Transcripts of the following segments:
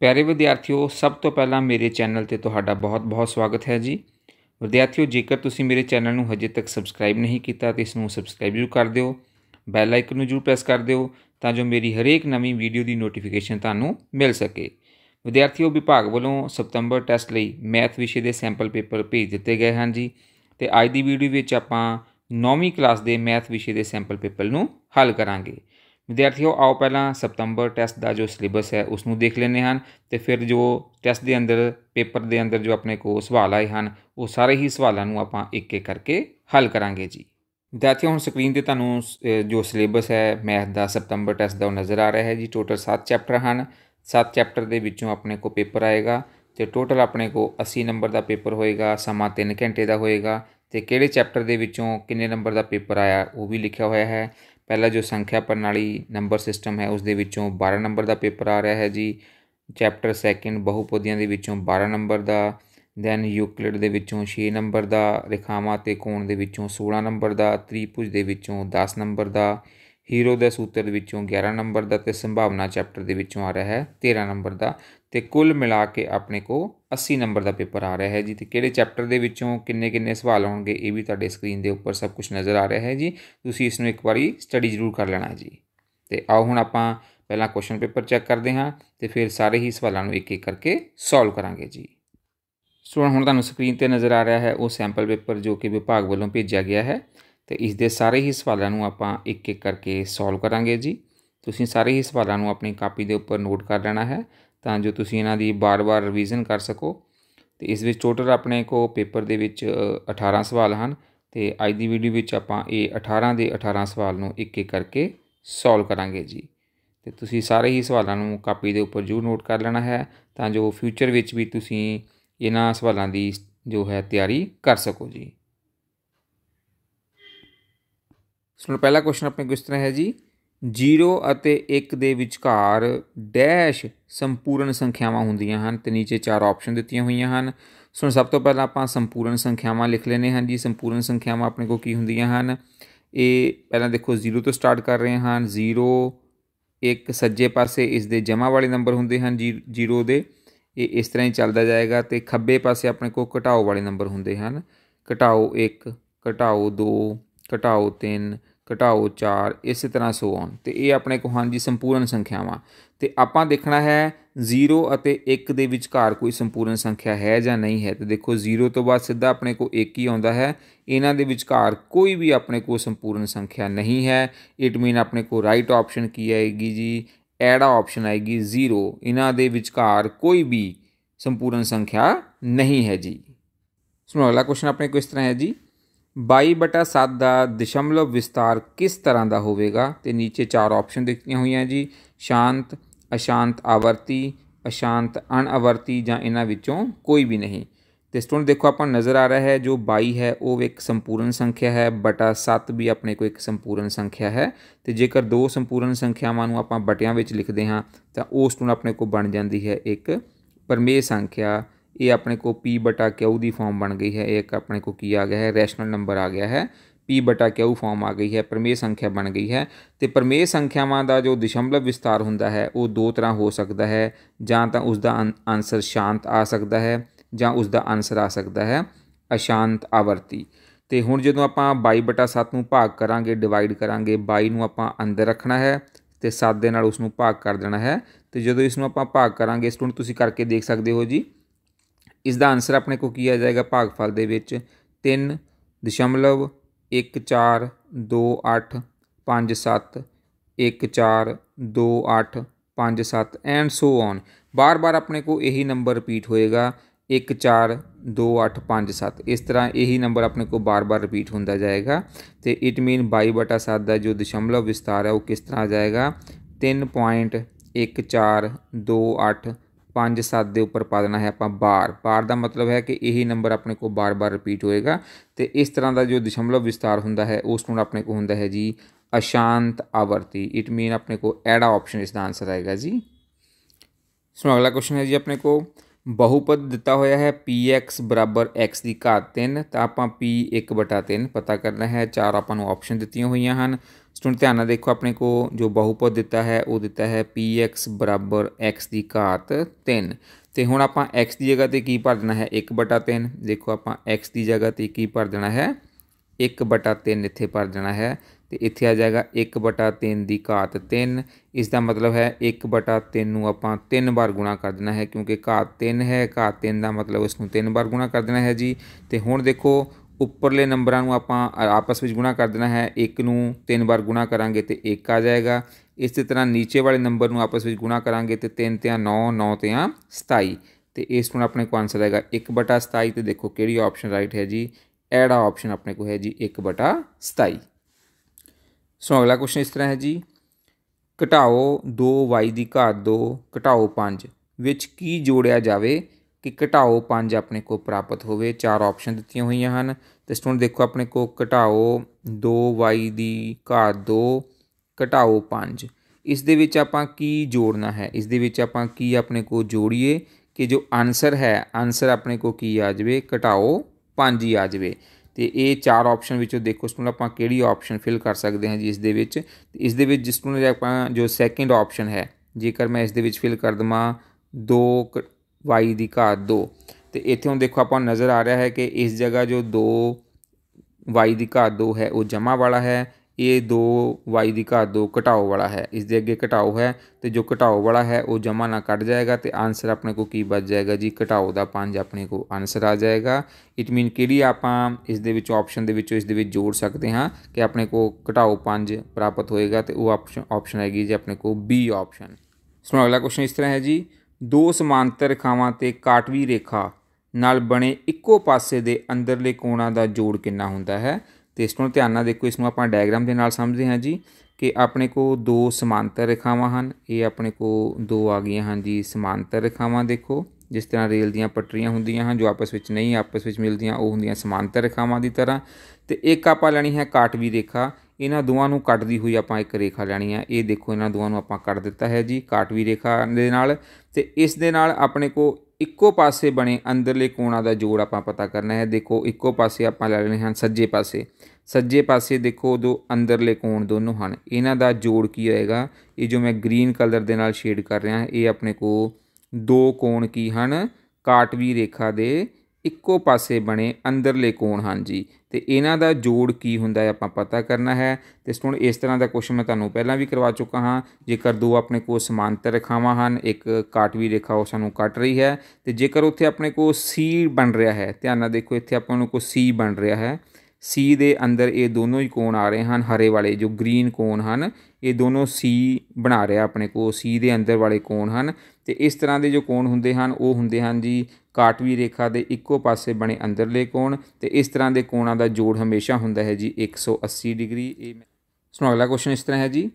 ਪਿਆਰੇ ਵਿਦਿਆਰਥੀਓ ਸਭ ਤੋਂ ਪਹਿਲਾਂ ਮੇਰੇ ਚੈਨਲ ਤੇ ਤੁਹਾਡਾ ਬਹੁਤ-ਬਹੁਤ ਸਵਾਗਤ ਹੈ ਜੀ ਵਿਦਿਆਰਥੀਓ ਜੇਕਰ ਤੁਸੀਂ ਮੇਰੇ ਚੈਨਲ ਨੂੰ ਹਜੇ ਤੱਕ ਸਬਸਕ੍ਰਾਈਬ ਨਹੀਂ ਕੀਤਾ ਤੇ ਇਸ ਨੂੰ ਸਬਸਕ੍ਰਾਈਬ ਜ਼ਰੂਰ ਕਰ ਦਿਓ ਬੈਲ ਆਈਕਨ ਨੂੰ ਜ਼ਰੂਰ ਪ੍ਰੈਸ ਕਰ ਦਿਓ ਤਾਂ ਜੋ ਮੇਰੀ ਹਰੇਕ ਨਵੀਂ ਵੀਡੀਓ ਦੀ ਨੋਟੀਫਿਕੇਸ਼ਨ ਤੁਹਾਨੂੰ ਮਿਲ ਸਕੇ ਵਿਦਿਆਰਥੀਓ ਵਿਭਾਗ ਵੱਲੋਂ ਸਤੰਬਰ ਟੈਸਟ ਲਈ ਮੈਥ ਵਿਸ਼ੇ ਦੇ ਸੈਂਪਲ ਪੇਪਰ ਭੇਜ ਦਿੱਤੇ ਗਏ ਹਨ ਜੀ ਤੇ ਅੱਜ ਦੀ ਵੀਡੀਓ ਵਿੱਚ ਆਪਾਂ 9ਵੀਂ ਕਲਾਸ ਦੇ ਮੈਥ ਵਿਸ਼ੇ ਦੇ ਸੈਂਪਲ ਪੇਪਰ ਨੂੰ ਹੱਲ ਕਰਾਂਗੇ ਵਿਦਿਆਰਥੀਓ ਆਓ ਪਹਿਲਾਂ ਸਤੰਬਰ ਟੈਸਟ ਦਾ ਜੋ ਸਿਲੇਬਸ ਹੈ ਉਸ ਨੂੰ ਦੇਖ ਲੈਨੇ ਹਨ ਤੇ ਫਿਰ ਜੋ ਟੈਸਟ ਦੇ ਅੰਦਰ ਪੇਪਰ ਦੇ ਅੰਦਰ ਜੋ ਆਪਣੇ ਕੋ ਸਵਾਲ ਆਏ ਹਨ ਉਹ ਸਾਰੇ ਹੀ ਸਵਾਲਾਂ ਨੂੰ ਆਪਾਂ ਇੱਕ ਇੱਕ ਕਰਕੇ ਹੱਲ ਕਰਾਂਗੇ ਜੀ ਵਿਦਿਆਰਥੀਓ ਹੁਣ ਸਕਰੀਨ ਤੇ ਤੁਹਾਨੂੰ ਜੋ ਸਿਲੇਬਸ ਹੈ ਮੈਥ ਦਾ ਸਤੰਬਰ ਟੈਸਟ ਦਾ ਨਜ਼ਰ ਆ ਰਿਹਾ ਹੈ ਜੀ ਟੋਟਲ 7 ਚੈਪਟਰ ਹਨ 7 ਚੈਪਟਰ ਦੇ ਵਿੱਚੋਂ ਆਪਣੇ ਕੋ ਪੇਪਰ ਆਏਗਾ ਤੇ ਟੋਟਲ ਆਪਣੇ ਕੋ 80 ਨੰਬਰ ਦਾ ਪੇਪਰ ਹੋਏਗਾ ਸਮਾਂ 3 ਘੰਟੇ ਦਾ ਹੋਏਗਾ ਤੇ ਕਿਹੜੇ ਚੈਪਟਰ ਦੇ ਵਿੱਚੋਂ ਕਿੰਨੇ ਨੰਬਰ ਦਾ ਪੇਪਰ ਆਇਆ ਉਹ ਵੀ ਲਿਖਿਆ ਹੋਇਆ ਹੈ ਪਹਿਲਾ ਜੋ ਸੰਖਿਆ ਪ੍ਰਣਾਲੀ ਨੰਬਰ ਸਿਸਟਮ ਹੈ ਉਸ ਦੇ ਵਿੱਚੋਂ 12 ਨੰਬਰ ਦਾ ਪੇਪਰ ਆ ਰਿਹਾ ਹੈ ਜੀ ਚੈਪਟਰ 2 ਬਹੁਪਦੀਆਂ ਦੇ ਵਿੱਚੋਂ 12 ਨੰਬਰ ਦਾ ਦੈਨ ਯੂਕਲਿਡ ਦੇ ਵਿੱਚੋਂ 6 ਨੰਬਰ ਦਾ ਰੇਖਾਵਾਂ ਤੇ ਕੋਣ ਦੇ ਵਿੱਚੋਂ 16 ਨੰਬਰ ਦਾ ਤ੍ਰਿਭੁਜ ਦੇ ਵਿੱਚੋਂ 10 ਨੰਬਰ ਦਾ ਹੀਰੋ ਦੇ ਸੂਤਰ ਦੇ ਵਿੱਚੋਂ 11 ਨੰਬਰ ਦਾ ਤੇ ਸੰਭਾਵਨਾ ਚੈਪਟਰ ਦੇ ਵਿੱਚੋਂ ਆ ਰਿਹਾ ਹੈ 13 ਨੰਬਰ ਦਾ ਤੇ ਕੁੱਲ ਮਿਲਾ ਕੇ ਆਪਣੇ ਕੋ 80 ਨੰਬਰ ਦਾ ਪੇਪਰ ਆ ਰਿਹਾ ਹੈ ਜੀ ਤੇ ਕਿਹੜੇ ਚੈਪਟਰ ਦੇ ਵਿੱਚੋਂ ਕਿੰਨੇ ਕਿੰਨੇ ਸਵਾਲ ਹੋਣਗੇ ਇਹ ਵੀ ਤੁਹਾਡੇ ਸਕਰੀਨ ਦੇ ਉੱਪਰ ਸਭ ਕੁਝ ਨਜ਼ਰ ਆ ਰਿਹਾ ਹੈ ਜੀ ਤੁਸੀਂ ਇਸ ਨੂੰ ਇੱਕ ਵਾਰੀ ਸਟੱਡੀ ਜ਼ਰੂਰ ਕਰ ਲੈਣਾ ਜੀ ਤੇ ਆਓ ਹੁਣ ਆਪਾਂ ਪਹਿਲਾਂ ਕੁਐਸਚਨ ਪੇਪਰ ਚੈੱਕ ਕਰਦੇ ਹਾਂ ਤੇ ਫਿਰ ਸਾਰੇ ਹੀ ਸਵਾਲਾਂ ਨੂੰ ਇੱਕ ਇੱਕ ਕਰਕੇ ਸੋਲਵ ਕਰਾਂਗੇ ਜੀ ਸੋ ਹੁਣ ਤੁਹਾਨੂੰ ਸਕਰੀਨ ਤੇ ਨਜ਼ਰ ਆ ਰਿਹਾ ਹੈ ਉਹ ਸੈਂਪਲ ਪੇਪਰ ਜੋ ਕਿ ਵਿਭਾਗ ਵੱਲੋਂ ਭੇਜਿਆ ਗਿਆ ਹੈ ਤੇ ਇਸ ਦੇ ਸਾਰੇ ਹੀ ਸਵਾਲਾਂ ਨੂੰ ਆਪਾਂ ਇੱਕ ਇੱਕ ਕਰਕੇ ਸੋਲਵ ਕਰਾਂਗੇ ਜੀ ਤੁਸੀਂ ਸਾਰੇ ਹੀ ਸਵਾਲਾਂ ਨੂੰ ਆਪਣੀ ਕਾਪੀ ਦੇ ਉੱਪਰ ਨੋਟ ਕਰ ਲੈਣਾ ਹੈ ਤਾਂ ਜੋ ਤੁਸੀਂ ਇਹਨਾਂ ਦੀ ਬਾਰ-ਬਾਰ ਰਿਵੀਜ਼ਨ ਕਰ ਸਕੋ ਤੇ ਇਸ ਵਿੱਚ ਟੋਟਲ ਆਪਣੇ ਕੋ ਪੇਪਰ ਦੇ ਵਿੱਚ 18 ਸਵਾਲ ਹਨ ਤੇ ਅੱਜ ਦੀ ਵੀਡੀਓ ਵਿੱਚ ਆਪਾਂ ਇਹ 18 ਦੇ 18 ਸਵਾਲ ਨੂੰ ਇੱਕ ਇੱਕ ਕਰਕੇ ਸੋਲਵ ਕਰਾਂਗੇ ਜੀ ਤੇ ਤੁਸੀਂ ਸਾਰੇ ਹੀ ਸਵਾਲਾਂ ਨੂੰ ਕਾਪੀ ਦੇ ਉੱਪਰ ਜੂ ਨੋਟ ਕਰ ਲੈਣਾ ਹੈ ਤਾਂ ਜੋ ਫਿਊਚਰ ਵਿੱਚ ਵੀ ਤੁਸੀਂ ਇਹਨਾਂ ਸਵਾਲਾਂ ਦੀ ਜੋ ਹੈ ਤਿਆਰੀ ਕਰ ਸਕੋ ਜੀ ਸੋ ਪਹਿਲਾ ਕੁਐਸਚਨ ਆਪਣੇ ਕਿਸ ਤਰ੍ਹਾਂ ਹੈ ਜੀ ਜ਼ੀਰੋ ਅਤੇ 1 ਦੇ ਵਿਚਕਾਰ ਡੈਸ਼ ਸੰਪੂਰਨ ਸੰਖਿਆਵਾਂ ਹੁੰਦੀਆਂ ਹਨ ਤੇ ਨੀਚੇ ਚਾਰ ਆਪਸ਼ਨ ਦਿੱਤੀਆਂ ਹੋਈਆਂ ਹਨ ਸੋ ਸਭ ਤੋਂ ਪਹਿਲਾਂ ਆਪਾਂ ਸੰਪੂਰਨ ਸੰਖਿਆਵਾਂ ਲਿਖ ਲੈਨੇ ਹਨ ਜੀ ਸੰਪੂਰਨ ਸੰਖਿਆਵਾਂ ਆਪਣੇ ਕੋਲ ਕੀ ਹੁੰਦੀਆਂ ਹਨ ਇਹ ਪਹਿਲਾਂ ਦੇਖੋ 0 ਤੋਂ ਸਟਾਰਟ ਕਰ ਰਹੇ ਹਾਂ 0 ਇੱਕ ਸੱਜੇ ਪਾਸੇ ਇਸ ਦੇ ਜਮਾ ਵਾਲੇ ਨੰਬਰ ਹੁੰਦੇ ਹਨ 0 ਦੇ ਇਹ ਇਸ ਤਰ੍ਹਾਂ ਹੀ ਚੱਲਦਾ ਜਾਏਗਾ ਤੇ ਖੱਬੇ ਪਾਸੇ ਆਪਣੇ ਕੋਲ ਘਟਾਓ ਵਾਲੇ ਨੰਬਰ ਹੁੰਦੇ ਹਨ ਘਟਾਓ 1 ਘਟਾਓ 2 ਘਟਾਓ 3 ਘਟਾਓ 4 ਇਸੇ ਤਰ੍ਹਾਂ ਸੋ ਆਨ ਤੇ ਇਹ ਆਪਣੇ ਕੋ ਹਾਂਜੀ ਸੰਪੂਰਨ ਸੰਖਿਆਵਾਂ ਤੇ ਆਪਾਂ ਦੇਖਣਾ ਹੈ 0 ਅਤੇ 1 ਦੇ ਵਿਚਕਾਰ ਕੋਈ ਸੰਪੂਰਨ ਸੰਖਿਆ ਹੈ ਜਾਂ ਨਹੀਂ ਹੈ ਤੇ ਦੇਖੋ 0 ਤੋਂ ਬਾਅਦ ਸਿੱਧਾ ਆਪਣੇ ਕੋ 1 ਹੀ ਆਉਂਦਾ ਹੈ ਇਹਨਾਂ ਦੇ ਵਿਚਕਾਰ ਕੋਈ ਵੀ ਆਪਣੇ ਕੋ ਸੰਪੂਰਨ ਸੰਖਿਆ ਨਹੀਂ ਹੈ ਇਟ ਮੀਨ ਆਪਣੇ ਕੋ ਰਾਈਟ ਆਪਸ਼ਨ ਕੀ ਆਏਗੀ ਜੀ ਐੜਾ ਆਪਸ਼ਨ ਆਏਗੀ 0 ਇਹਨਾਂ ਦੇ ਵਿਚਕਾਰ ਕੋਈ ਵੀ ਸੰਪੂਰਨ ਸੰਖਿਆ ਨਹੀਂ ਹੈ ਜੀ ਸੁਣੋ ਅਗਲਾ ਕੁਐਸਚਨ ਆਪਣੇ ਕੋ ਇਸ ਤਰ੍ਹਾਂ ਹੈ ਜੀ 22/7 ਦਾ ਦਸ਼ਮਲਵ ਵਿਸਤਾਰ ਕਿਸ ਤਰ੍ਹਾਂ ਦਾ ਹੋਵੇਗਾ ਤੇ ਨੀਚੇ ਚਾਰ ਆਪਸ਼ਨ ਦਿੱਤੀਆਂ ਹੋਈਆਂ ਜੀ ਸ਼ਾਂਤ ਅਸ਼ਾਂਤ ਆਵਰਤੀ ਅਸ਼ਾਂਤ ਅਣਆਵਰਤੀ ਜਾਂ ਇਹਨਾਂ ਵਿੱਚੋਂ ਕੋਈ ਵੀ ਨਹੀਂ ਤੇ ਸਟੂਡੈਂਟ ਦੇਖੋ ਆਪਾਂ ਨਜ਼ਰ ਆ ਰਿਹਾ ਹੈ ਜੋ 22 ਹੈ ਉਹ ਇੱਕ ਸੰਪੂਰਨ ਸੰਖਿਆ ਹੈ ਬਟਾ 7 ਵੀ ਆਪਣੇ ਕੋਲ ਇੱਕ ਸੰਪੂਰਨ ਸੰਖਿਆ ਹੈ ਤੇ ਜੇਕਰ ਦੋ ਸੰਪੂਰਨ ਸੰਖਿਆਵਾਂ ਨੂੰ ਆਪਾਂ ਬਟਿਆਂ ਵਿੱਚ ਲਿਖਦੇ ਹਾਂ ਤਾਂ ਉਸ ਨੂੰ ਆਪਣੇ ਕੋਲ ਬਣ ਜਾਂਦੀ ਹੈ ਇੱਕ ਪਰਮੇਯ ਸੰਖਿਆ ਇਹ ਆਪਣੇ ਕੋ p ਬਟਾ q ਦੀ ਫਾਰਮ ਬਣ ਗਈ ਹੈ ਇਹ ਇੱਕ ਆਪਣੇ ਕੋ ਕੀ ਆ ਗਿਆ ਹੈ ਰੈਸ਼ਨਲ ਨੰਬਰ ਆ ਗਿਆ ਹੈ p ਬਟਾ q ਫਾਰਮ ਆ ਗਈ ਹੈ ਪਰਮੇਯ ਸੰਖਿਆ ਬਣ ਗਈ ਹੈ ਤੇ ਪਰਮੇਯ ਸੰਖਿਆਵਾਂ ਦਾ ਜੋ ਦਸ਼ਮਲਵ ਵਿਸਤਾਰ ਹੁੰਦਾ ਹੈ ਉਹ ਦੋ ਤਰ੍ਹਾਂ ਹੋ ਸਕਦਾ ਹੈ ਜਾਂ ਤਾਂ ਉਸ ਦਾ ਆਨਸਰ ਸ਼ਾਂਤ ਆ ਸਕਦਾ ਹੈ ਜਾਂ ਉਸ ਦਾ ਆਨਸਰ ਆ ਸਕਦਾ ਹੈ ਅਸ਼ਾਂਤ ਆਵਰਤੀ ਤੇ ਹੁਣ ਜਦੋਂ ਆਪਾਂ 22/7 ਨੂੰ ਭਾਗ ਕਰਾਂਗੇ ਡਿਵਾਈਡ ਕਰਾਂਗੇ 22 ਨੂੰ ਆਪਾਂ ਅੰਦਰ ਰੱਖਣਾ ਹੈ ਤੇ 7 ਦੇ ਨਾਲ ਉਸ ਨੂੰ ਭਾਗ ਕਰ ਦੇਣਾ ਹੈ ਤੇ ਜਦੋਂ ਇਸ ਨੂੰ ਆਪਾਂ ਭਾਗ ਕਰਾਂਗੇ ਸਟੂਡੈਂਟ ਤੁਸੀਂ ਕਰਕੇ ਦੇਖ ਸਕਦੇ ਹੋ ਜੀ ਇਸ ਦਾ ਆਨਸਰ ਆਪਣੇ ਕੋ ਕੀ ਆ ਜਾਏਗਾ ਭਾਗਫਲ ਦੇ ਵਿੱਚ 3.14285714285 ਐਂਡ ਸੋ ਔਨ ਬਾਰ-ਬਾਰ ਆਪਣੇ ਕੋ ਇਹੀ ਨੰਬਰ ਰਿਪੀਟ ਹੋਏਗਾ 142857 ਇਸ ਤਰ੍ਹਾਂ ਇਹੀ ਨੰਬਰ ਆਪਣੇ ਕੋ ਬਾਰ-ਬਾਰ ਰਿਪੀਟ ਹੁੰਦਾ ਜਾਏਗਾ ਤੇ ਇਟ ਮੀਨ 22/7 ਦਾ ਜੋ ਦਸ਼ਮਲਵ ਵਿਸਤਾਰ ਹੈ ਉਹ ਕਿਸ ਤਰ੍ਹਾਂ ਆ ਜਾਏਗਾ 3.14285 5-7 ਦੇ ਉੱਪਰ ਪਾ ਦੇਣਾ ਹੈ ਆਪਾਂ ਬਾਰ ਬਾਰ ਦਾ ਮਤਲਬ ਹੈ ਕਿ ਇਹੀ ਨੰਬਰ ਆਪਣੇ ਕੋਲ ਬਾਰ-ਬਾਰ ਰਿਪੀਟ ਹੋਏਗਾ ਤੇ ਇਸ ਤਰ੍ਹਾਂ ਦਾ ਜੋ ਦਸ਼ਮਲਵ ਵਿਸਤਾਰ ਹੁੰਦਾ ਹੈ ਉਸ ਨੂੰ ਆਪਣੇ ਕੋਲ ਹੁੰਦਾ ਹੈ ਜੀ ਅਸ਼ਾਂਤ ਆਵਰਤੀ ਇਟ ਮੀਨ ਆਪਣੇ ਕੋਲ ਐੜਾ ਆਪਸ਼ਨ ਇਸ ਦਾ ਆਨਸਰ ਆਏਗਾ ਜੀ ਸੋ ਅਗਲਾ ਕੁਐਸਚਨ ਹੈ ਜੀ ਆਪਣੇ ਕੋਲ ਬਹੁਪਦ ਦਿੱਤਾ ਹੋਇਆ ਹੈ px x ਦੀ ਘਾਤ 3 ਤਾਂ ਆਪਾਂ p 1/3 ਪਤਾ ਕਰਨਾ ਹੈ ਚਾਰ ਆਪਾਂ ਨੂੰ ਆਪਸ਼ਨ ਦਿੱਤੀਆਂ ਹੋਈਆਂ ਹਨ स्टूडेंट ध्यान देखो अपने को जो बहुपद दिता है वह दिता है पी एक्स बराबर एक्स की घात तीन तो हूँ आप एक्स की जगह पर की भर देना है एक बटा तीन देखो आप एक्स की जगह पर की भर देना है एक बटा तीन इतने भर देना है तो इतने आ जाएगा एक बटा तीन की घात तीन इसका मतलब है एक बटा तीन आप तीन बार गुणा कर देना है क्योंकि घात तीन है घात तीन का मतलब इसमें तीन बार गुणा कर देना है जी तो हूँ देखो ਉੱਪਰਲੇ ਨੰਬਰਾਂ ਨੂੰ ਆਪਾਂ ਆਪਸ ਵਿੱਚ ਗੁਣਾ ਕਰ ਦੇਣਾ ਹੈ 1 ਨੂੰ 3 ਵਾਰ ਗੁਣਾ ਕਰਾਂਗੇ ਤੇ 1 ਆ ਜਾਏਗਾ ਇਸੇ ਤਰ੍ਹਾਂ ਨੀਚੇ ਵਾਲੇ ਨੰਬਰ ਨੂੰ ਆਪਸ ਵਿੱਚ ਗੁਣਾ ਕਰਾਂਗੇ ਤੇ 3 ਤੇ 9 9 ਤੇ 27 ਤੇ ਇਸ ਨੂੰ ਆਪਣੇ ਕੋਲ ਆਨਸਰ ਆਏਗਾ 1/27 ਤੇ ਦੇਖੋ ਕਿਹੜੀ ਆਪਸ਼ਨ ਰਾਈਟ ਹੈ ਜੀ ਐੜਾ ਆਪਸ਼ਨ ਆਪਣੇ ਕੋਲ ਹੈ ਜੀ 1/27 ਸੋ ਅਗਲਾ ਕੁਐਸਚਨ ਇਸ ਤਰ੍ਹਾਂ ਹੈ ਜੀ ਘਟਾਓ 2y ਦੀ ਘਾਤ 2 ਘਟਾਓ 5 ਵਿੱਚ ਕੀ ਜੋੜਿਆ ਜਾਵੇ ਕਿ ਘਟਾਓ 5 ਆਪਣੇ ਕੋ ਪ੍ਰਾਪਤ ਹੋਵੇ ਚਾਰ ਆਪਸ਼ਨ ਦਿੱਤੀਆਂ ਹੋਈਆਂ ਹਨ ਤੇ ਸਟੂਡੈਂਟ ਦੇਖੋ ਆਪਣੇ ਕੋ ਘਟਾਓ 2y ਦੀ ਘਾਤ 2 ਘਟਾਓ 5 ਇਸ ਦੇ ਵਿੱਚ ਆਪਾਂ ਕੀ ਜੋੜਨਾ ਹੈ ਇਸ ਦੇ ਵਿੱਚ ਆਪਾਂ ਕੀ ਆਪਣੇ ਕੋ ਜੋੜੀਏ ਕਿ ਜੋ ਆਨਸਰ ਹੈ ਆਨਸਰ ਆਪਣੇ ਕੋ ਕੀ ਆ ਜਾਵੇ ਘਟਾਓ 5 ਹੀ ਆ ਜਾਵੇ ਤੇ ਇਹ ਚਾਰ ਆਪਸ਼ਨ ਵਿੱਚੋਂ ਦੇਖੋ ਸਟੂਡੈਂਟ ਆਪਾਂ ਕਿਹੜੀ ਆਪਸ਼ਨ ਫਿਲ ਕਰ ਸਕਦੇ ਹਾਂ ਜੀ ਇਸ ਦੇ ਵਿੱਚ ਇਸ ਦੇ ਵਿੱਚ ਜਿਸ ਨੂੰ ਆਪਾਂ ਜੋ ਸੈਕਿੰਡ ਆਪਸ਼ਨ ਹੈ ਜੇਕਰ ਮੈਂ ਇਸ ਦੇ ਵਿੱਚ ਫਿਲ ਕਰ ਦਵਾਂ 2 y ਦੀ ਘਾਤ 2 ਤੇ ਇੱਥੇ ਹੁਣ ਦੇਖੋ ਆਪਾਂ ਨਜ਼ਰ ਆ ਰਿਹਾ ਹੈ ਕਿ ਇਸ ਜਗ੍ਹਾ ਜੋ 2 y ਦੀ ਘਾਤ 2 ਹੈ ਉਹ ਜਮਾ ਵਾਲਾ ਹੈ ਇਹ 2 y ਦੀ ਘਾਤ 2 ਘਟਾਓ ਵਾਲਾ ਹੈ ਇਸ ਦੇ ਅੱਗੇ ਘਟਾਓ ਹੈ ਤੇ ਜੋ ਘਟਾਓ ਵਾਲਾ ਹੈ ਉਹ ਜਮਾ ਨਾ ਕੱਟ ਜਾਏਗਾ ਤੇ ਆਨਸਰ ਆਪਣੇ ਕੋ ਕੀ ਬਚ ਜਾਏਗਾ ਜੀ ਘਟਾਓ ਦਾ 5 ਆਪਣੇ ਕੋ ਆਨਸਰ ਆ ਜਾਏਗਾ ਇਟ ਮੀਨ ਕਿਹੜੀ ਆਪਾਂ ਇਸ ਦੇ ਵਿੱਚ ਆਪਸ਼ਨ ਦੇ ਵਿੱਚੋਂ ਇਸ ਦੇ ਵਿੱਚ ਜੋੜ ਸਕਦੇ ਹਾਂ ਕਿ ਆਪਣੇ ਕੋ ਘਟਾਓ 5 ਪ੍ਰਾਪਤ ਹੋਏਗਾ ਤੇ ਉਹ ਆਪਸ਼ਨ ਆਪਸ਼ਨ ਹੈਗੀ ਜੀ ਆਪਣੇ ਕੋ ਬੀ ਆਪਸ਼ਨ ਸੋ ਅਗਲਾ ਕੁਐਸਚਨ ਇਸ ਤਰ੍ਹਾਂ ਹੈ ਜੀ ਦੋ ਸਮਾਂਤਰ ਰੇਖਾਵਾਂ ਤੇ ਕਾਟਵੀ ਰੇਖਾ ਨਾਲ ਬਣੇ ਇੱਕੋ ਪਾਸੇ ਦੇ ਅੰਦਰਲੇ ਕੋਣਾਂ ਦਾ ਜੋੜ ਕਿੰਨਾ ਹੁੰਦਾ ਹੈ ਤੇ ਇਸ ਨੂੰ ਧਿਆਨ ਨਾਲ ਦੇਖੋ ਇਸ ਨੂੰ ਆਪਾਂ ਡਾਇਗਰਾਮ ਦੇ ਨਾਲ ਸਮਝਦੇ ਹਾਂ ਜੀ ਕਿ ਆਪਣੇ ਕੋ ਦੋ ਸਮਾਂਤਰ ਰੇਖਾਵਾਂ ਹਨ ਇਹ ਆਪਣੇ ਕੋ ਦੋ ਆ ਗਈਆਂ ਹਨ ਜੀ ਸਮਾਂਤਰ ਰੇਖਾਵਾਂ ਦੇਖੋ ਜਿਸ ਤਰ੍ਹਾਂ ਰੇਲ ਦੀਆਂ ਪਟਰੀਆਂ ਹੁੰਦੀਆਂ ਹਨ ਜੋ ਆਪਸ ਵਿੱਚ ਨਹੀਂ ਆਪਸ ਵਿੱਚ ਮਿਲਦੀਆਂ ਉਹ ਹੁੰਦੀਆਂ ਸਮਾਂਤਰ ਰੇਖਾਵਾਂ ਦੀ ਤਰ੍ਹਾਂ ਤੇ ਇੱਕ ਆਪਾਂ ਲੈਣੀ ਹੈ ਕਾਟਵੀ ਰੇਖਾ ਇਹਨਾਂ ਦੋਵਾਂ ਨੂੰ ਕੱਟਦੀ ਹੋਈ ਆਪਾਂ ਇੱਕ ਰੇਖਾ ਲੈਣੀ ਆ ਇਹ ਦੇਖੋ ਇਹਨਾਂ ਦੋਵਾਂ ਨੂੰ ਆਪਾਂ ਕੱਟ ਦਿੱਤਾ ਹੈ ਜੀ ਕਾਟਵੀ ਰੇਖਾ ਦੇ ਨਾਲ ਤੇ ਇਸ ਦੇ ਨਾਲ ਆਪਣੇ ਕੋ ਇੱਕੋ ਪਾਸੇ ਬਣੇ ਅੰਦਰਲੇ ਕੋਣਾ ਦਾ ਜੋੜ ਆਪਾਂ ਪਤਾ ਕਰਨਾ ਹੈ ਦੇਖੋ ਇੱਕੋ ਪਾਸੇ ਆਪਾਂ ਲੈ ਲੈਣੇ ਹਨ ਸੱਜੇ ਪਾਸੇ ਸੱਜੇ ਪਾਸੇ ਦੇਖੋ ਦੋ ਅੰਦਰਲੇ ਕੋਣ ਦੋਨੋਂ ਹਨ ਇਹਨਾਂ ਦਾ ਜੋੜ ਕੀ ਹੋਏਗਾ ਇਹ ਜੋ ਮੈਂ ਗ੍ਰੀਨ ਕਲਰ ਦੇ ਨਾਲ ਸ਼ੇਡ ਕਰ ਰਿਹਾ ਇਹ ਆਪਣੇ ਕੋ ਦੋ ਕੋਣ ਕੀ ਹਨ ਕਾਟਵੀ ਰੇਖਾ ਦੇ ਇੱਕੋ ਪਾਸੇ ਬਣੇ ਅੰਦਰਲੇ ਕੋਣ ਹਨ ਜੀ ਤੇ ਇਹਨਾਂ ਦਾ ਜੋੜ ਕੀ ਹੁੰਦਾ ਹੈ ਆਪਾਂ ਪਤਾ ਕਰਨਾ ਹੈ ਤੇ ਹੁਣ ਇਸ ਤਰ੍ਹਾਂ ਦਾ ਕੁਐਸਚਨ ਮੈਂ ਤੁਹਾਨੂੰ ਪਹਿਲਾਂ ਵੀ ਕਰਵਾ ਚੁੱਕਾ ਹਾਂ ਜੇਕਰ ਦੋ ਆਪਣੇ ਕੋਲ ਸਮਾਂਤਰ ਰੇਖਾਵਾਂ ਹਨ ਇੱਕ ਕਾਟਵੀ ਰੇਖਾ ਉਹ ਸਾਨੂੰ ਕੱਟ ਰਹੀ ਹੈ ਤੇ ਜੇਕਰ ਉੱਥੇ ਆਪਣੇ ਕੋਲ ਸੀ ਬਣ ਰਿਹਾ ਹੈ ਧਿਆਨ ਨਾਲ ਦੇਖੋ ਇੱਥੇ ਆਪਾਂ ਨੂੰ ਕੋਈ ਸੀ ਬਣ ਰਿਹਾ ਹੈ ਸੀ ਦੇ ਅੰਦਰ ਇਹ ਦੋਨੋਂ ਹੀ ਕੋਣ ਆ ਰਹੇ ਹਨ ਹਰੇ ਵਾਲੇ ਜੋ ਗ੍ਰੀਨ ਕੋਣ ਹਨ ਇਹ ਦੋਨੋਂ ਸੀ ਬਣਾ ਰਿਹਾ ਆਪਣੇ ਕੋ ਸੀ ਦੇ ਅੰਦਰ ਵਾਲੇ ਕੋਣ ਹਨ ਤੇ ਇਸ ਤਰ੍ਹਾਂ ਦੇ ਜੋ ਕੋਣ ਹੁੰਦੇ ਹਨ ਉਹ ਹੁੰਦੇ ਹਨ ਜੀ ਕਾਟਵੀ ਰੇਖਾ ਦੇ ਇੱਕੋ ਪਾਸੇ ਬਣੇ ਅੰਦਰਲੇ ਕੋਣ ਤੇ ਇਸ ਤਰ੍ਹਾਂ ਦੇ ਕੋਣਾਂ ਦਾ ਜੋੜ ਹਮੇਸ਼ਾ ਹੁੰਦਾ ਹੈ ਜੀ 180 ਡਿਗਰੀ ਇਹ ਸੁਣੋ ਅਗਲਾ ਕੁਐਸਚਨ ਇਸ ਤਰ੍ਹਾਂ ਹੈ ਜੀ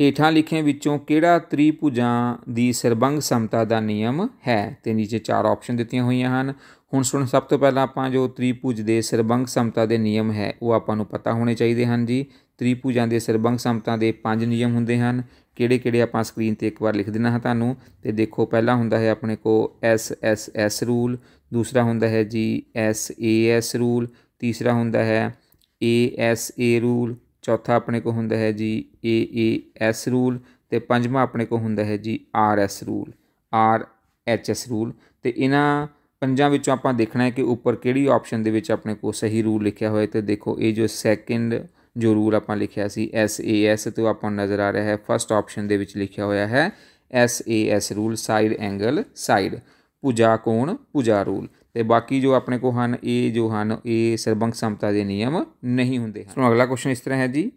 ਹੇਠਾਂ ਲਿਖੇ ਵਿੱਚੋਂ ਕਿਹੜਾ ਤ੍ਰਿਭੁਜਾਂ ਦੀ ਸਰਬੰਗ ਸਮਤਾ ਦਾ ਨਿਯਮ ਹੈ ਤੇ ਨੀਚੇ ਚਾਰ ਆਪਸ਼ਨ ਦਿੱਤੀਆਂ ਹੋਈਆਂ ਹਨ ਹੁਣ ਸੁਣ ਸਭ ਤੋਂ ਪਹਿਲਾਂ ਆਪਾਂ ਜੋ ਤ੍ਰਿਭੁਜ ਦੇ ਸਰਬੰਗ ਸਮਤਾ ਦੇ ਨਿਯਮ ਹੈ ਉਹ ਆਪਾਂ ਨੂੰ ਪਤਾ ਹੋਣੇ ਚਾਹੀਦੇ ਹਨ ਜੀ ਤ੍ਰਿਭੁਜਾਂ ਦੇ ਸਰਬੰਗ ਸਮਤਾ ਦੇ ਪੰਜ ਨਿਯਮ ਹੁੰਦੇ ਹਨ ਕਿਹੜੇ ਕਿਹੜੇ ਆਪਾਂ ਸਕਰੀਨ ਤੇ ਇੱਕ ਵਾਰ ਲਿਖ ਦਿੰਨਾ ਹਾਂ ਤੁਹਾਨੂੰ ਤੇ ਦੇਖੋ ਪਹਿਲਾ ਹੁੰਦਾ ਹੈ ਆਪਣੇ ਕੋ ਐਸ ਐਸ ਐਸ ਰੂਲ ਦੂਸਰਾ ਹੁੰਦਾ ਹੈ G S A S rule ਤੀਸਰਾ ਹੁੰਦਾ ਹੈ ਏ ਐਸ ਏ ਰੂਲ ਚੌਥਾ ਆਪਣੇ ਕੋ ਹੁੰਦਾ ਹੈ ਜੀ ਏ ਏ ਐਸ ਰੂਲ ਤੇ ਪੰਜਵਾਂ ਆਪਣੇ ਕੋ ਹੁੰਦਾ ਹੈ ਜੀ R S rule R H S rule ਤੇ ਇਹਨਾਂ ਪੰਜਾਂ ਵਿੱਚੋਂ ਆਪਾਂ ਦੇਖਣਾ ਹੈ ਕਿ ਉੱਪਰ ਕਿਹੜੀ ਆਪਸ਼ਨ ਦੇ ਵਿੱਚ ਆਪਣੇ ਕੋ ਸਹੀ ਰੂਲ ਲਿਖਿਆ ਹੋਇਆ ਤੇ ਦੇਖੋ ਇਹ ਜੋ ਸੈਕਿੰਡ ਜੋ ਰੂਲ ਆਪਾਂ ਲਿਖਿਆ ਸੀ ਐਸ ਏ ਐਸ ਤੇ ਆਪਾਂ ਨਜ਼ਰ ਆ ਰਿਹਾ ਹੈ ਫਰਸਟ ਆਪਸ਼ਨ ਦੇ ਵਿੱਚ ਲਿਖਿਆ ਹੋਇਆ ਹੈ S A S rule side angle side ਪੂਜਾ ਕੋਣ ਪੂਜਾ ਰੂਲ ਤੇ ਬਾਕੀ ਜੋ ਆਪਣੇ ਕੋ ਹਨ ਇਹ ਜੋ ਹਨ ਇਹ ਸਰਬੰਗ ਸਮਤਾ ਦੇ ਨਿਯਮ ਨਹੀਂ ਹੁੰਦੇ ਹਨ ਸੋ ਅਗਲਾ ਕੁਐਸਚਨ ਇਸ ਤਰ੍ਹਾਂ ਹੈ ਜੀ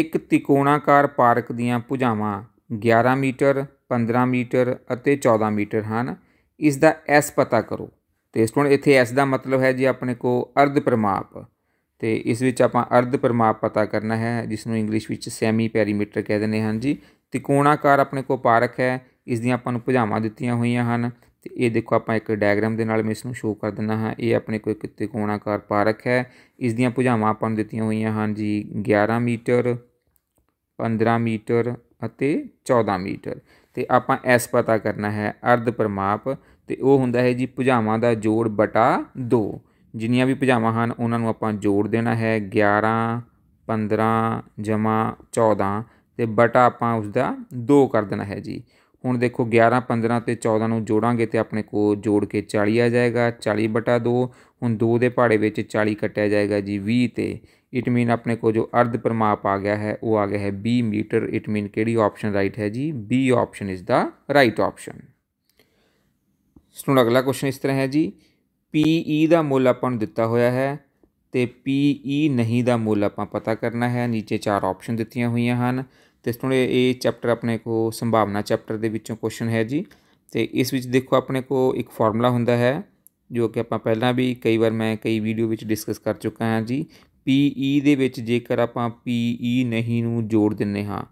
ਇੱਕ ਤਿਕੋਣਾਕਾਰ ਪਾਰਕ ਦੀਆਂ ਭੁਜਾਵਾਂ 11 ਮੀਟਰ 15 ਮੀਟਰ ਅਤੇ 14 ਮੀਟਰ ਹਨ ਇਸ ਦਾ ਐਸ ਪਤਾ ਕਰੋ ਤੇ ਸਟੂਡੈਂਟ ਇੱਥੇ ਐਸ ਦਾ ਮਤਲਬ ਹੈ ਜੀ ਆਪਣੇ ਕੋ ਅਰਧ ਪਰਮਾਪ ਤੇ ਇਸ ਵਿੱਚ ਆਪਾਂ ਅਰਧ ਪਰਮਾਪ ਪਤਾ ਕਰਨਾ ਹੈ ਜਿਸ ਨੂੰ ਇੰਗਲਿਸ਼ ਵਿੱਚ ਸੈਮੀ ਪੈਰੀਮੀਟਰ ਕਹਿੰਦੇ ਨੇ ਹਨ ਜੀ ਤਿਕੋਣਾਕਾਰ ਆਪਣੇ ਕੋਲ ਪਾਰਕ ਹੈ ਇਸ ਦੀਆਂ ਆਪਾਂ ਨੂੰ ਭੁਜਾਵਾਂ ਦਿੱਤੀਆਂ ਹੋਈਆਂ ਹਨ ਤੇ ਇਹ ਦੇਖੋ ਆਪਾਂ ਇੱਕ ਡਾਇਗਰਾਮ ਦੇ ਨਾਲ ਮੈਂ ਇਸ ਨੂੰ ਸ਼ੋਅ ਕਰ ਦਿੰਦਾ ਹਾਂ ਇਹ ਆਪਣੇ ਕੋਲ ਇੱਕ ਤਿਕੋਣਾਕਾਰ ਪਾਰਕ ਹੈ ਇਸ ਦੀਆਂ ਭੁਜਾਵਾਂ ਆਪਾਂ ਨੂੰ ਦਿੱਤੀਆਂ ਹੋਈਆਂ ਹਨ ਜੀ 11 ਮੀਟਰ 15 ਮੀਟਰ ਅਤੇ 14 ਮੀਟਰ ਤੇ ਆਪਾਂ ਐਸ ਪਤਾ ਕਰਨਾ ਹੈ ਅਰਧ ਪਰਮਾਪ ਤੇ ਉਹ ਹੁੰਦਾ ਹੈ ਜੀ ਭੁਜਾਵਾਂ ਦਾ ਜੋੜ ਬਟਾ 2 ਜਿੰਨੀਆਂ ਵੀ ਪਜਾਮਾ ਹਨ ਉਹਨਾਂ ਨੂੰ ਆਪਾਂ ਜੋੜ ਦੇਣਾ ਹੈ 11 15 ਜਮਾ 14 ਤੇ ਬਟਾ ਆਪਾਂ ਉਸ ਦਾ 2 ਕਰ ਦੇਣਾ ਹੈ ਜੀ ਹੁਣ ਦੇਖੋ 11 15 ਤੇ 14 ਨੂੰ ਜੋੜਾਂਗੇ ਤੇ ਆਪਣੇ ਕੋ ਜੋੜ ਕੇ 40 ਆ ਜਾਏਗਾ 40 ਬਟਾ 2 ਹੁਣ 2 ਦੇ ਪਹਾੜੇ ਵਿੱਚ 40 ਕੱਟਿਆ ਜਾਏਗਾ ਜੀ 20 ਤੇ ਇਟ ਮੀਨ ਆਪਣੇ ਕੋ ਜੋ ਅਰਧ ਪਰਮਾਪ ਆ ਗਿਆ ਹੈ ਉਹ ਆ ਗਿਆ ਹੈ 20 ਮੀਟਰ ਇਟ ਮੀਨ ਕਿਹੜੀ ਆਪਸ਼ਨ ਰਾਈਟ ਹੈ ਜੀ B option is the right option ਸੁਣੋ ਅਗਲਾ ਕੁਐਸਚਨ ਇਸ ਤਰ੍ਹਾਂ ਹੈ ਜੀ PE ਦਾ ਮੁੱਲ ਆਪਾਂ ਨੂੰ ਦਿੱਤਾ ਹੋਇਆ ਹੈ ਤੇ PE ਨਹੀਂ ਦਾ ਮੁੱਲ ਆਪਾਂ ਪਤਾ ਕਰਨਾ ਹੈ ਨੀਚੇ ਚਾਰ ਆਪਸ਼ਨ ਦਿੱਤੀਆਂ ਹੋਈਆਂ ਹਨ ਤੇ ਸੁਣੇ ਇਹ ਚੈਪਟਰ ਆਪਣੇ ਕੋ ਸੰਭਾਵਨਾ ਚੈਪਟਰ ਦੇ ਵਿੱਚੋਂ ਕੁਐਸਚਨ ਹੈ ਜੀ ਤੇ ਇਸ ਵਿੱਚ ਦੇਖੋ ਆਪਣੇ ਕੋ ਇੱਕ ਫਾਰਮੂਲਾ ਹੁੰਦਾ ਹੈ ਜੋ ਕਿ ਆਪਾਂ ਪਹਿਲਾਂ ਵੀ ਕਈ ਵਾਰ ਮੈਂ ਕਈ ਵੀਡੀਓ ਵਿੱਚ ਡਿਸਕਸ ਕਰ ਚੁੱਕਾ ਹਾਂ ਜੀ PE ਦੇ ਵਿੱਚ ਜੇਕਰ ਆਪਾਂ PE ਨਹੀਂ ਨੂੰ ਜੋੜ ਦਿੰਨੇ ਹਾਂ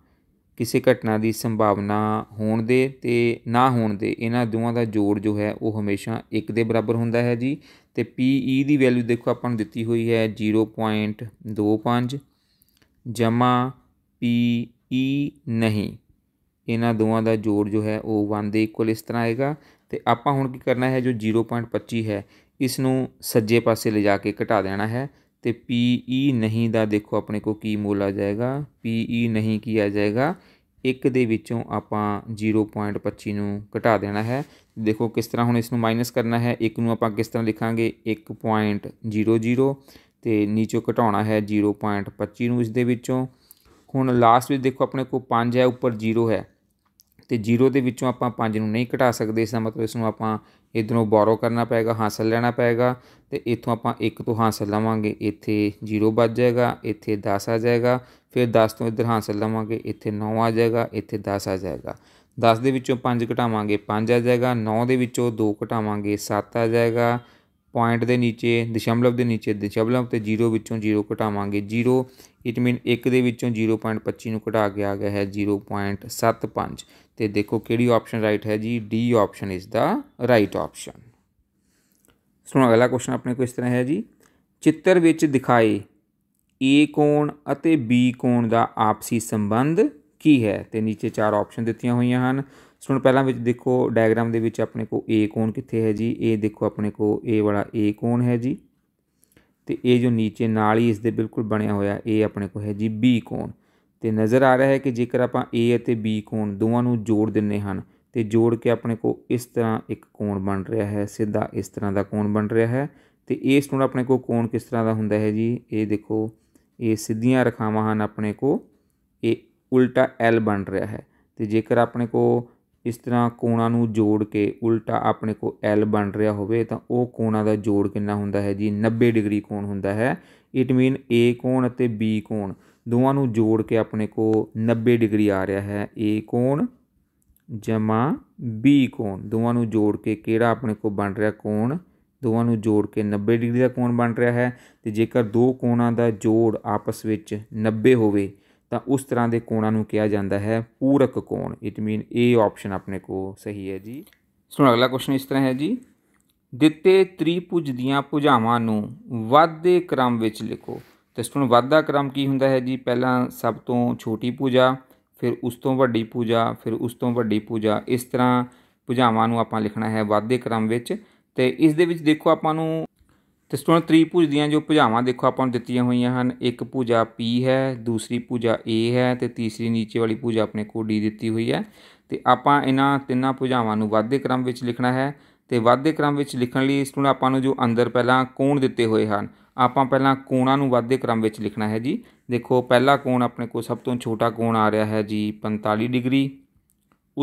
ਕਿਸੇ ਘਟਨਾ ਦੀ ਸੰਭਾਵਨਾ ਹੋਣ ਦੇ ਤੇ ਨਾ ਹੋਣ ਦੇ ਇਹਨਾਂ ਦੋਵਾਂ ਦਾ ਜੋੜ ਜੋ ਹੈ ਉਹ ਹਮੇਸ਼ਾ 1 ਦੇ ਬਰਾਬਰ ਹੁੰਦਾ ਹੈ ਜੀ ਤੇ PE ਦੀ ਵੈਲਿਊ ਦੇਖੋ ਆਪਾਂ ਨੂੰ ਦਿੱਤੀ ਹੋਈ ਹੈ 0.25 ਜਮਾ PE ਨਹੀਂ ਇਹਨਾਂ ਦੋਵਾਂ ਦਾ ਜੋੜ ਜੋ ਹੈ ਉਹ 1 ਦੇ ਇਕੁਅਲ ਇਸ ਤਰ੍ਹਾਂ ਆਏਗਾ ਤੇ ਆਪਾਂ ਹੁਣ ਕੀ ਕਰਨਾ ਹੈ ਜੋ 0.25 ਹੈ ਇਸ ਨੂੰ ਸੱਜੇ ਪਾਸੇ ਲਿਜਾ ਕੇ ਘਟਾ ਦੇਣਾ ਹੈ ਤੇ ਪੀ ਈ ਨਹੀਂ ਦਾ ਦੇਖੋ ਆਪਣੇ ਕੋ ਕੀ ਮੁੱਲ ਆ ਜਾਏਗਾ ਪੀ ਈ ਨਹੀਂ ਕੀ ਆ ਜਾਏਗਾ ਇੱਕ ਦੇ ਵਿੱਚੋਂ ਆਪਾਂ 0.25 ਨੂੰ ਘਟਾ ਦੇਣਾ ਹੈ ਦੇਖੋ ਕਿਸ ਤਰ੍ਹਾਂ ਹੁਣ ਇਸ ਨੂੰ ਮਾਈਨਸ ਕਰਨਾ ਹੈ ਇੱਕ ਨੂੰ ਆਪਾਂ ਕਿਸ ਤਰ੍ਹਾਂ ਲਿਖਾਂਗੇ 1.00 ਤੇ ਨੀਚੋਂ ਘਟਾਉਣਾ ਹੈ 0.25 ਨੂੰ ਇਸ ਦੇ ਵਿੱਚੋਂ ਹੁਣ ਲਾਸਟ ਵਿੱਚ ਦੇਖੋ ਆਪਣੇ ਕੋ 5 ਹੈ ਉੱਪਰ 0 ਹੈ ਤੇ 0 ਦੇ ਵਿੱਚੋਂ ਆਪਾਂ 5 ਨੂੰ ਨਹੀਂ ਘਟਾ ਸਕਦੇ ਇਸ ਦਾ ਮਤਲਬ ਇਸ ਨੂੰ ਆਪਾਂ ਇਧਰੋਂ ਬੋਰੋ ਕਰਨਾ ਪਏਗਾ ਹਾਸਲ ਲੈਣਾ ਪਏਗਾ ਤੇ ਇਥੋਂ ਆਪਾਂ 1 ਤੋਂ ਹਾਸਲ ਲਵਾਂਗੇ ਇੱਥੇ 0 ਵੱਜ ਜਾਏਗਾ ਇੱਥੇ 10 ਆ ਜਾਏਗਾ ਫਿਰ 10 ਤੋਂ ਇਧਰ ਹਾਸਲ ਲਵਾਂਗੇ ਇੱਥੇ 9 ਆ ਜਾਏਗਾ ਇੱਥੇ 10 ਆ ਜਾਏਗਾ 10 ਦੇ ਵਿੱਚੋਂ 5 ਘਟਾਵਾਂਗੇ 5 ਆ ਜਾਏਗਾ 9 ਦੇ ਵਿੱਚੋਂ 2 ਘਟਾਵਾਂਗੇ 7 ਆ ਜਾਏਗਾ ਪੁਆਇੰਟ ਦੇ ਨੀਚੇ ਦਸ਼ਮਲਵ ਦੇ ਨੀਚੇ ਦਸ਼ਮਲਵ ਤੇ 0 ਵਿੱਚੋਂ 0 ਘਟਾਵਾਂਗੇ 0 ਇਟ ਮੀਨ 1 ਦੇ ਵਿੱਚੋਂ 0.25 ਨੂੰ ਘਟਾ ਕੇ ਆ ਗਿਆ ਹੈ 0.75 ਤੇ ਦੇਖੋ ਕਿਹੜੀ ਆਪਸ਼ਨ ਰਾਈਟ ਹੈ ਜੀ D option is the right option ਸੁਣੋ ਅਗਲਾ ਕੁਐਸਚਨ ਆਪਣੇ ਕੋਲ ਇਸ ਤਰ੍ਹਾਂ ਹੈ ਜੀ ਚਿੱਤਰ ਵਿੱਚ ਦਿਖਾਏ A ਕੋਣ ਅਤੇ B ਕੋਣ ਦਾ ਆਪਸੀ ਸੰਬੰਧ ਕੀ ਹੈ ਤੇ ਨੀਚੇ ਚਾਰ ਆਪਸ਼ਨ ਦਿੱਤੀਆਂ ਹੋਈਆਂ ਹਨ ਸੋ ਹੁਣ ਪਹਿਲਾਂ ਵਿੱਚ ਦੇਖੋ ਡਾਇਗਰਾਮ ਦੇ ਵਿੱਚ ਆਪਣੇ ਕੋ A ਕੋਣ ਕਿੱਥੇ ਹੈ ਜੀ ਇਹ ਦੇਖੋ ਆਪਣੇ ਕੋ A ਵਾਲਾ A ਕੋਣ ਹੈ ਜੀ ਤੇ ਇਹ ਜੋ ਨੀਚੇ ਨਾਲ ਹੀ ਇਸ ਦੇ ਬਿਲਕੁਲ ਬਣਿਆ ਹੋਇਆ ਇਹ ਆਪਣੇ ਕੋ ਹੈ ਜੀ B ਕੋਣ ਤੇ ਨਜ਼ਰ ਆ ਰਿਹਾ ਹੈ ਕਿ ਜੇਕਰ ਆਪਾਂ A ਅਤੇ B ਕੋਣ ਦੋਵਾਂ ਨੂੰ ਜੋੜ ਦਿੰਨੇ ਹਨ ਤੇ ਜੋੜ ਕੇ ਆਪਣੇ ਕੋ ਇਸ ਤਰ੍ਹਾਂ ਇੱਕ ਕੋਣ ਬਣ ਰਿਹਾ ਹੈ ਸਿੱਧਾ ਇਸ ਤਰ੍ਹਾਂ ਦਾ ਕੋਣ ਬਣ ਰਿਹਾ ਹੈ ਤੇ ਇਸ ਨੂੰ ਆਪਣੇ ਕੋ ਕੋਣ ਕਿਸ ਤਰ੍ਹਾਂ ਦਾ ਹੁੰਦਾ ਹੈ ਜੀ ਇਹ ਦੇਖੋ ਇਹ ਸਿੱਧੀਆਂ ਰਖਾਵਾਂ ਹਨ ਆਪਣੇ ਕੋ ਇਹ ਉਲਟਾ L ਬਣ ਰਿਹਾ ਹੈ ਤੇ ਜੇਕਰ ਆਪਣੇ ਕੋ ਇਸ ਤਰ੍ਹਾਂ ਕੋਣਾਂ ਨੂੰ ਜੋੜ ਕੇ ਉਲਟਾ ਆਪਣੇ ਕੋ L ਬਣ ਰਿਹਾ ਹੋਵੇ ਤਾਂ ਉਹ ਕੋਣਾਂ ਦਾ ਜੋੜ ਕਿੰਨਾ ਹੁੰਦਾ ਹੈ ਜੀ 90 ਡਿਗਰੀ ਕੋਣ ਹੁੰਦਾ ਹੈ ਇਟ ਮੀਨ A ਕੋਣ ਅਤੇ B ਕੋਣ ਦੋਵਾਂ ਨੂੰ ਜੋੜ ਕੇ ਆਪਣੇ ਕੋ 90 ਡਿਗਰੀ ਆ ਰਿਹਾ ਹੈ A ਕੋਣ ਜਮਾ B ਕੋਣ ਦੋਵਾਂ ਨੂੰ ਜੋੜ ਕੇ ਕਿਹੜਾ ਆਪਣੇ ਕੋ ਬਣ ਰਿਹਾ ਕੋਣ ਦੋਵਾਂ ਨੂੰ ਜੋੜ ਕੇ 90 ਡਿਗਰੀ ਦਾ ਕੋਣ ਬਣ ਰਿਹਾ ਹੈ ਤੇ ਜੇਕਰ ਦੋ ਕੋਣਾਂ ਦਾ ਜੋੜ ਆਪਸ ਵਿੱਚ 90 ਹੋਵੇ ਤਾਂ ਉਸ ਤਰ੍ਹਾਂ ਦੇ ਕੋਣਾਂ ਨੂੰ ਕਿਹਾ ਜਾਂਦਾ ਹੈ ਪੂਰਕ ਕੋਣ ਇਟ ਮੀਨ ਏ ਆਪਸ਼ਨ ਆਪਣੇ ਕੋ ਸਹੀ ਹੈ ਜੀ ਸੋ ਅਗਲਾ ਕੁਐਸਚਨ ਇਸ ਤਰ੍ਹਾਂ ਹੈ ਜੀ ਦਿੱਤੇ ਤ੍ਰਿਭੁਜ ਦੀਆਂ ਭੁਜਾਵਾਂ ਨੂੰ ਵਾਧੇ ਕ੍ਰਮ ਵਿੱਚ ਲਿਖੋ ਤੇ ਇਸ ਨੂੰ ਵਾਧਾ ਕ੍ਰਮ ਕੀ ਹੁੰਦਾ ਹੈ ਜੀ ਪਹਿਲਾਂ ਸਭ ਤੋਂ ਛੋਟੀ ਭੁਜਾ ਫਿਰ ਉਸ ਤੋਂ ਵੱਡੀ ਭੁਜਾ ਫਿਰ ਉਸ ਤੋਂ ਵੱਡੀ ਭੁਜਾ ਇਸ ਤਰ੍ਹਾਂ ਭੁਜਾਵਾਂ ਨੂੰ ਆਪਾਂ ਲਿਖਣਾ ਹੈ ਵਾਧੇ ਕ੍ਰਮ ਵਿੱਚ ਤੇ ਇਸ ਦੇ ਵਿੱਚ ਦੇਖੋ ਆਪਾਂ ਨੂੰ ਤੇ ਸਟੂਡੈਂਟ ਤ੍ਰਿਭੁਜ ਦੀਆਂ ਜੋ ਭੁਜਾਵਾਂ ਦੇਖੋ ਆਪਾਂ ਨੂੰ ਦਿੱਤੀਆਂ ਹੋਈਆਂ ਹਨ ਇੱਕ ਭੁਜਾ P ਹੈ ਦੂਸਰੀ ਭੁਜਾ A ਹੈ ਤੇ ਤੀਸਰੀ ਨੀਚੇ ਵਾਲੀ ਭੁਜਾ ਆਪਣੇ ਕੋਲ D ਦਿੱਤੀ ਹੋਈ ਹੈ ਤੇ ਆਪਾਂ ਇਹਨਾਂ ਤਿੰਨਾਂ ਭੁਜਾਵਾਂ ਨੂੰ ਵਾਧੇ ਕ੍ਰਮ ਵਿੱਚ ਲਿਖਣਾ ਹੈ ਤੇ ਵਾਧੇ ਕ੍ਰਮ ਵਿੱਚ ਲਿਖਣ ਲਈ ਸਟੂਡੈਂਟ ਆਪਾਂ ਨੂੰ ਜੋ ਅੰਦਰ ਪਹਿਲਾਂ ਕੋਣ ਦਿੱਤੇ ਹੋਏ ਹਨ ਆਪਾਂ ਪਹਿਲਾਂ ਕੋਣਾਂ ਨੂੰ ਵਾਧੇ ਕ੍ਰਮ ਵਿੱਚ ਲਿਖਣਾ ਹੈ ਜੀ ਦੇਖੋ ਪਹਿਲਾ ਕੋਣ ਆਪਣੇ ਕੋਲ ਸਭ ਤੋਂ ਛੋਟਾ ਕੋਣ ਆ ਰਿਹਾ ਹੈ ਜੀ 45 ਡਿਗਰੀ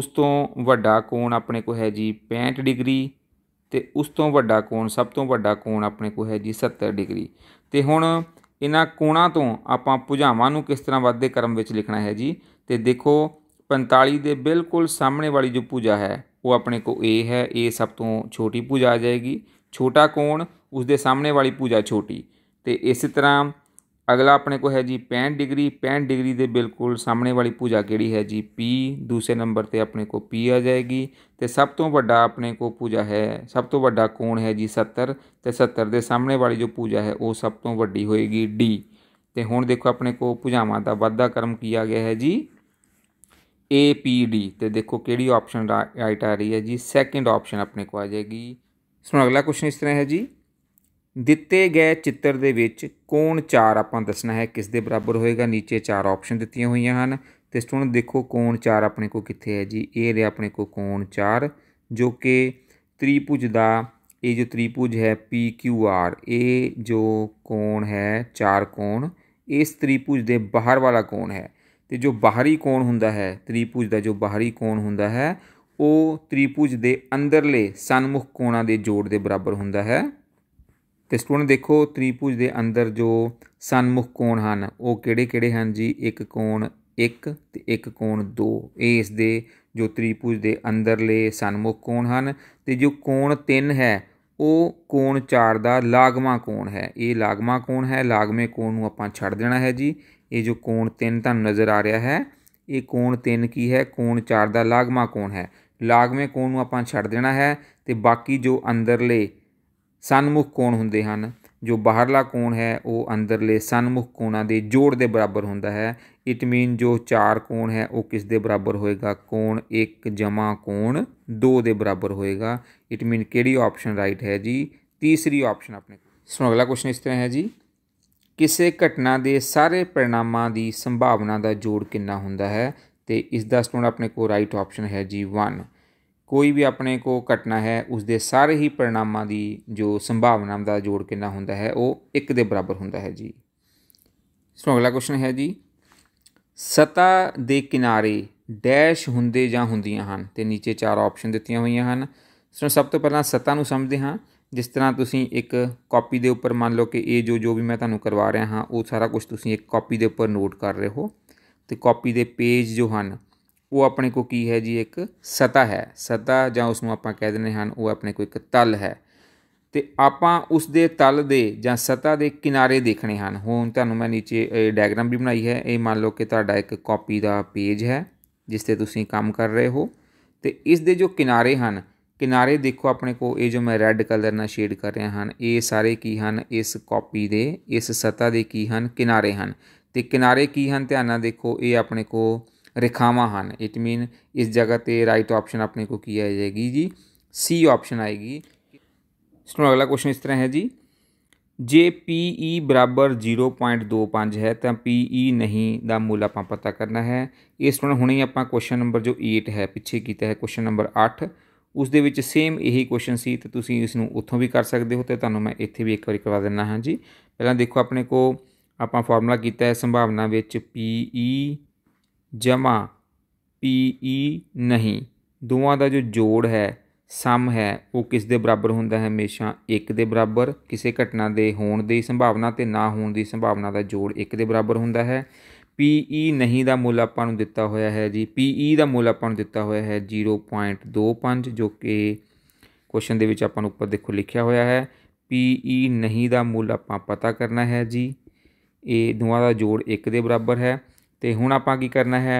ਉਸ ਤੋਂ ਵੱਡਾ ਕੋਣ ਆਪਣੇ ਕੋਲ ਹੈ ਜੀ 65 ਡਿਗਰੀ ਤੇ ਉਸ ਤੋਂ ਵੱਡਾ ਕੋਣ ਸਭ ਤੋਂ ਵੱਡਾ ਕੋਣ ਆਪਣੇ ਕੋ ਹੈ ਜੀ 70 ਡਿਗਰੀ ਤੇ ਹੁਣ ਇਹਨਾਂ ਕੋਣਾਂ ਤੋਂ ਆਪਾਂ ਭੁਜਾਵਾਂ ਨੂੰ ਕਿਸ ਤਰ੍ਹਾਂ ਵਾਧੇ ਕਰਮ ਵਿੱਚ ਲਿਖਣਾ ਹੈ ਜੀ ਤੇ ਦੇਖੋ 45 ਦੇ ਬਿਲਕੁਲ ਸਾਹਮਣੇ ਵਾਲੀ ਜੋ ਪੂਜਾ ਹੈ ਉਹ ਆਪਣੇ ਕੋ A ਹੈ A ਸਭ ਤੋਂ ਛੋਟੀ ਪੂਜਾ ਆ ਜਾਏਗੀ ਛੋਟਾ ਕੋਣ ਉਸ ਦੇ ਸਾਹਮਣੇ ਵਾਲੀ ਪੂਜਾ ਛੋਟੀ ਤੇ ਇਸੇ ਤਰ੍ਹਾਂ ਅਗਲਾ ਆਪਣੇ ਕੋ ਹੈ ਜੀ 65 ਡਿਗਰੀ 65 ਡਿਗਰੀ ਦੇ ਬਿਲਕੁਲ ਸਾਹਮਣੇ ਵਾਲੀ ਪੂਜਾ ਕਿਹੜੀ ਹੈ ਜੀ P ਦੂਸਰੇ ਨੰਬਰ ਤੇ ਆਪਣੇ ਕੋ P ਆ ਜਾਏਗੀ ਤੇ ਸਭ ਤੋਂ ਵੱਡਾ ਆਪਣੇ ਕੋ ਪੂਜਾ ਹੈ ਸਭ ਤੋਂ ਵੱਡਾ ਕੋਣ ਹੈ ਜੀ 70 ਤੇ 70 ਦੇ ਸਾਹਮਣੇ ਵਾਲੀ ਜੋ ਪੂਜਾ ਹੈ ਉਹ ਸਭ ਤੋਂ ਵੱਡੀ ਹੋਏਗੀ D ਤੇ ਹੁਣ ਦੇਖੋ ਆਪਣੇ ਕੋ ਪੂਜਾਵਾਂ ਦਾ ਵਾਧਾ ਕਰਮ ਕੀਤਾ ਗਿਆ ਹੈ ਜੀ APD ਤੇ ਦੇਖੋ ਕਿਹੜੀ ਆਪਸ਼ਨ ਰਾਈਟ ਆ ਰਹੀ ਹੈ ਜੀ ਸੈਕਿੰਡ ਆਪਸ਼ਨ ਆਪਣੇ ਕੋ ਆ ਜਾਏਗੀ ਸੋ ਅਗਲਾ ਕੁਐਸਚਨ ਇਸ ਤਰ੍ਹਾਂ ਹੈ ਜੀ ਦਿੱਤੇ ਗਏ ਚਿੱਤਰ ਦੇ ਵਿੱਚ ਕੋਣ 4 ਆਪਾਂ ਦੱਸਣਾ ਹੈ ਕਿਸ ਦੇ ਬਰਾਬਰ ਹੋਏਗਾ ਨੀਚੇ 4 ਆਪਸ਼ਨ ਦਿੱਤੀਆਂ ਹੋਈਆਂ ਹਨ ਤੇ ਸਟੂਡੈਂਟ ਦੇਖੋ ਕੋਣ 4 ਆਪਣੇ ਕੋ ਕਿੱਥੇ ਹੈ ਜੀ ਇਹ ਰਿਹਾ ਆਪਣੇ ਕੋ ਕੋਣ 4 ਜੋ ਕਿ ਤ੍ਰਿਭੁਜ ਦਾ ਇਹ ਜੋ ਤ੍ਰਿਭੁਜ ਹੈ PQR ਇਹ ਜੋ ਕੋਣ ਹੈ 4 ਕੋਣ ਇਸ ਤ੍ਰਿਭੁਜ ਦੇ ਬਾਹਰ ਵਾਲਾ ਕੋਣ ਹੈ ਤੇ ਜੋ ਬਾਹਰੀ ਕੋਣ ਹੁੰਦਾ ਹੈ ਤ੍ਰਿਭੁਜ ਦਾ ਜੋ ਬਾਹਰੀ ਕੋਣ ਹੁੰਦਾ ਹੈ ਉਹ ਤ੍ਰਿਭੁਜ ਦੇ ਅੰਦਰਲੇ ਸਨਮੁਖ ਕੋਣਾਂ ਦੇ ਜੋੜ ਦੇ ਬਰਾਬਰ ਹੁੰਦਾ ਹੈ ਤੇ ਸਟੂਡੈਂਟ ਦੇਖੋ ਤ੍ਰਿਭੁਜ ਦੇ ਅੰਦਰ ਜੋ ਸਨਮੁਖ ਕੋਣ ਹਨ ਉਹ ਕਿਹੜੇ-ਕਿਹੜੇ ਹਨ ਜੀ ਇੱਕ ਕੋਣ 1 ਤੇ ਇੱਕ ਕੋਣ 2 ਇਹ ਇਸ ਦੇ ਜੋ ਤ੍ਰਿਭੁਜ ਦੇ ਅੰਦਰਲੇ ਸਨਮੁਖ ਕੋਣ ਹਨ ਤੇ ਜੋ ਕੋਣ 3 ਹੈ ਉਹ ਕੋਣ 4 ਦਾ ਲਾਗਮਾ ਕੋਣ ਹੈ ਇਹ ਲਾਗਮਾ ਕੋਣ ਹੈ ਲਾਗਮੇ ਕੋਣ ਨੂੰ ਆਪਾਂ ਛੱਡ ਦੇਣਾ ਹੈ ਜੀ ਇਹ ਜੋ ਕੋਣ 3 ਤੁਹਾਨੂੰ ਨਜ਼ਰ ਆ ਰਿਹਾ ਹੈ ਇਹ ਕੋਣ 3 ਕੀ ਹੈ ਕੋਣ 4 ਦਾ ਲਾਗਮਾ ਕੋਣ ਹੈ ਲਾਗਮੇ ਕੋਣ ਨੂੰ ਆਪਾਂ ਛੱਡ ਦੇਣਾ ਹੈ ਤੇ ਬਾਕੀ ਜੋ ਅੰਦਰਲੇ ਸਨਮੁਖ ਕੋਣ ਹੁੰਦੇ ਹਨ ਜੋ ਬਾਹਰਲਾ ਕੋਣ ਹੈ ਉਹ ਅੰਦਰਲੇ ਸਨਮੁਖ ਕੋਣਾਂ ਦੇ ਜੋੜ ਦੇ ਬਰਾਬਰ ਹੁੰਦਾ ਹੈ ਇਟ ਮੀਨ ਜੋ ਚਾਰ ਕੋਣ ਹੈ ਉਹ ਕਿਸ ਦੇ ਬਰਾਬਰ ਹੋਏਗਾ ਕੋਣ 1 ਜਮਾ ਕੋਣ 2 ਦੇ ਬਰਾਬਰ ਹੋਏਗਾ ਇਟ ਮੀਨ ਕਿਹੜੀ ਆਪਸ਼ਨ ਰਾਈਟ ਹੈ ਜੀ ਤੀਸਰੀ ਆਪਸ਼ਨ ਆਪਣੇ ਸੋ ਅਗਲਾ ਕੁਐਸਚਨ ਇਸ ਤਰ੍ਹਾਂ ਹੈ ਜੀ ਕਿਸੇ ਘਟਨਾ ਦੇ ਸਾਰੇ ਪਰਿਣਾਮਾਂ ਦੀ ਸੰਭਾਵਨਾ ਦਾ ਜੋੜ ਕਿੰਨਾ ਹੁੰਦਾ ਹੈ ਤੇ ਇਸ ਦਾ ਸਟੂਡੈਂਟ ਆਪਣੇ ਕੋਲ ਰਾਈਟ ਆਪਸ਼ਨ ਹੈ ਜੀ 1 ਕੋਈ ਵੀ ਆਪਣੇ ਕੋ ਘਟਨਾ ਹੈ ਉਸ ਦੇ ਸਾਰੇ ਹੀ ਪਰਿਣਾਮਾਂ ਦੀ ਜੋ ਸੰਭਾਵਨਾ ਦਾ ਜੋੜ ਕਿੰਨਾ ਹੁੰਦਾ ਹੈ ਉਹ 1 ਦੇ ਬਰਾਬਰ ਹੁੰਦਾ ਹੈ ਜੀ ਸੋ ਅਗਲਾ ਕੁਐਸਚਨ ਹੈ ਜੀ ਸਤਾ ਦੇ ਕਿਨਾਰੇ ਡੈਸ਼ ਹੁੰਦੇ ਜਾਂ ਹੁੰਦੀਆਂ ਹਨ ਤੇ ਨੀਚੇ ਚਾਰ ਆਪਸ਼ਨ ਦਿੱਤੀਆਂ ਹੋਈਆਂ ਹਨ ਸੋ ਸਭ ਤੋਂ ਪਹਿਲਾਂ ਸਤਾ ਨੂੰ ਸਮਝਦੇ ਹਾਂ ਜਿਸ ਤਰ੍ਹਾਂ ਤੁਸੀਂ ਇੱਕ ਕਾਪੀ ਦੇ ਉੱਪਰ ਮੰਨ ਲਓ ਕਿ ਇਹ ਜੋ ਜੋ ਵੀ ਮੈਂ ਤੁਹਾਨੂੰ ਕਰਵਾ ਰਿਹਾ ਹਾਂ ਉਹ ਸਾਰਾ ਕੁਝ ਤੁਸੀਂ ਇੱਕ ਕਾਪੀ ਦੇ ਉੱਪਰ ਨੋਟ ਕਰ ਰਹੇ ਹੋ ਤੇ ਕਾਪੀ ਦੇ ਪੇਜ ਜੋ ਹਨ ਉਹ ਆਪਣੇ ਕੋ ਕੀ ਹੈ ਜੀ ਇੱਕ ਸਤਾ ਹੈ ਸਤਾ ਜਾਂ ਉਸ ਨੂੰ ਆਪਾਂ ਕਹਿ ਦਿੰਦੇ ਹਨ ਉਹ ਆਪਣੇ ਕੋ ਇੱਕ ਤਲ ਹੈ ਤੇ ਆਪਾਂ ਉਸ ਦੇ ਤਲ ਦੇ ਜਾਂ ਸਤਾ ਦੇ ਕਿਨਾਰੇ ਦੇਖਣੇ ਹਨ ਹੁਣ ਤੁਹਾਨੂੰ ਮੈਂ ਨੀਚੇ ਡਾਇਗਰਾਮ ਵੀ ਬਣਾਈ ਹੈ ਇਹ ਮੰਨ ਲਓ ਕਿ ਤੁਹਾਡਾ ਇੱਕ ਕਾਪੀ ਦਾ ਪੇਜ ਹੈ ਜਿਸ ਤੇ ਤੁਸੀਂ ਕੰਮ ਕਰ ਰਹੇ ਹੋ ਤੇ ਇਸ ਦੇ ਜੋ ਕਿਨਾਰੇ ਹਨ ਕਿਨਾਰੇ ਦੇਖੋ ਆਪਣੇ ਕੋ ਇਹ ਜੋ ਮੈਂ ਰੈੱਡ ਕਲਰ ਨਾਲ ਸ਼ੇਡ ਕਰ ਰਿਹਾ ਹਾਂ ਇਹ ਸਾਰੇ ਕੀ ਹਨ ਇਸ ਕਾਪੀ ਦੇ ਇਸ ਸਤਾ ਦੇ ਕੀ ਹਨ ਕਿਨਾਰੇ ਹਨ ਤੇ ਕਿਨਾਰੇ ਕੀ ਹਨ ਧਿਆਨ ਨਾਲ ਦੇਖੋ ਇਹ ਆਪਣੇ ਕੋ ਰੇਖਾਵਾਂ ਹਨ ਇਟ ਮੀਨ ਇਸ ਜਗ੍ਹਾ ਤੇ ਰਾਈਟ ਆਪਸ਼ਨ ਆਪਣੇ ਕੋ ਕੀ ਆ ਜਾਏਗੀ ਜੀ ਸੀ ਆਪਸ਼ਨ ਆਏਗੀ ਸਟੂਡੈਂਟ ਅਗਲਾ ਕੁਐਸਚਨ ਇਸ ਤਰ੍ਹਾਂ ਹੈ ਜੀ ਜੇ ਪੀ ਈ ਬਰਾਬਰ 0.25 ਹੈ ਤਾਂ ਪੀ ਈ ਨਹੀਂ ਦਾ ਮੁੱਲ ਆਪਾਂ ਪਤਾ ਕਰਨਾ ਹੈ ਇਸ ਸਟੂਡੈਂਟ ਹੁਣੇ ਆਪਾਂ ਕੁਐਸਚਨ ਨੰਬਰ ਜੋ 8 ਹੈ ਪਿੱਛੇ ਕੀਤਾ ਹੈ ਕੁਐਸਚਨ ਨੰਬਰ 8 ਉਸ ਦੇ ਵਿੱਚ ਸੇਮ ਇਹੀ ਕੁਐਸਚਨ ਸੀ ਤੇ ਤੁਸੀਂ ਇਸ ਨੂੰ ਉੱਥੋਂ ਵੀ ਕਰ ਸਕਦੇ ਹੋ ਤੇ ਤੁਹਾਨੂੰ ਮੈਂ ਇੱਥੇ ਵੀ ਇੱਕ ਵਾਰੀ ਕਰਵਾ ਦਿੰਨਾ ਹਾਂ ਜੀ ਪਹਿਲਾਂ ਦੇਖੋ ਆਪਣੇ ਕੋ ਆਪਾਂ ਫਾਰਮੂਲਾ ਕੀਤਾ ਹੈ ਸੰਭਾਵਨਾ ਵਿੱਚ ਪੀ ਈ ਜਮਾ ਪੀ ਈ ਨਹੀਂ ਦੋਵਾਂ ਦਾ ਜੋ ਜੋੜ ਹੈ ਸਮ ਹੈ ਉਹ ਕਿਸ ਦੇ ਬਰਾਬਰ ਹੁੰਦਾ ਹੈ ਹਮੇਸ਼ਾ 1 ਦੇ ਬਰਾਬਰ ਕਿਸੇ ਘਟਨਾ ਦੇ ਹੋਣ ਦੀ ਸੰਭਾਵਨਾ ਤੇ ਨਾ ਹੋਣ ਦੀ ਸੰਭਾਵਨਾ ਦਾ ਜੋੜ 1 ਦੇ ਬਰਾਬਰ ਹੁੰਦਾ ਹੈ ਈ ਨਹੀਂ ਦਾ ਮੁੱਲ ਆਪਾਂ ਨੂੰ ਦਿੱਤਾ ਹੋਇਆ ਹੈ ਜੀ ਪੀ ਈ ਦਾ ਮੁੱਲ ਆਪਾਂ ਨੂੰ ਦਿੱਤਾ ਹੋਇਆ ਹੈ 0.25 ਜੋ ਕਿ ਕੁਐਸਚਨ ਦੇ ਵਿੱਚ ਆਪਾਂ ਨੂੰ ਉੱਪਰ ਦੇਖੋ ਲਿਖਿਆ ਹੋਇਆ ਹੈ ਈ ਨਹੀਂ ਦਾ ਮੁੱਲ ਆਪਾਂ ਪਤਾ ਕਰਨਾ ਹੈ ਜੀ ਇਹ ਦੋਵਾਂ ਦਾ ਜੋੜ 1 ਦੇ ਬਰਾਬਰ ਹੈ ਤੇ ਹੁਣ ਆਪਾਂ ਕੀ ਕਰਨਾ ਹੈ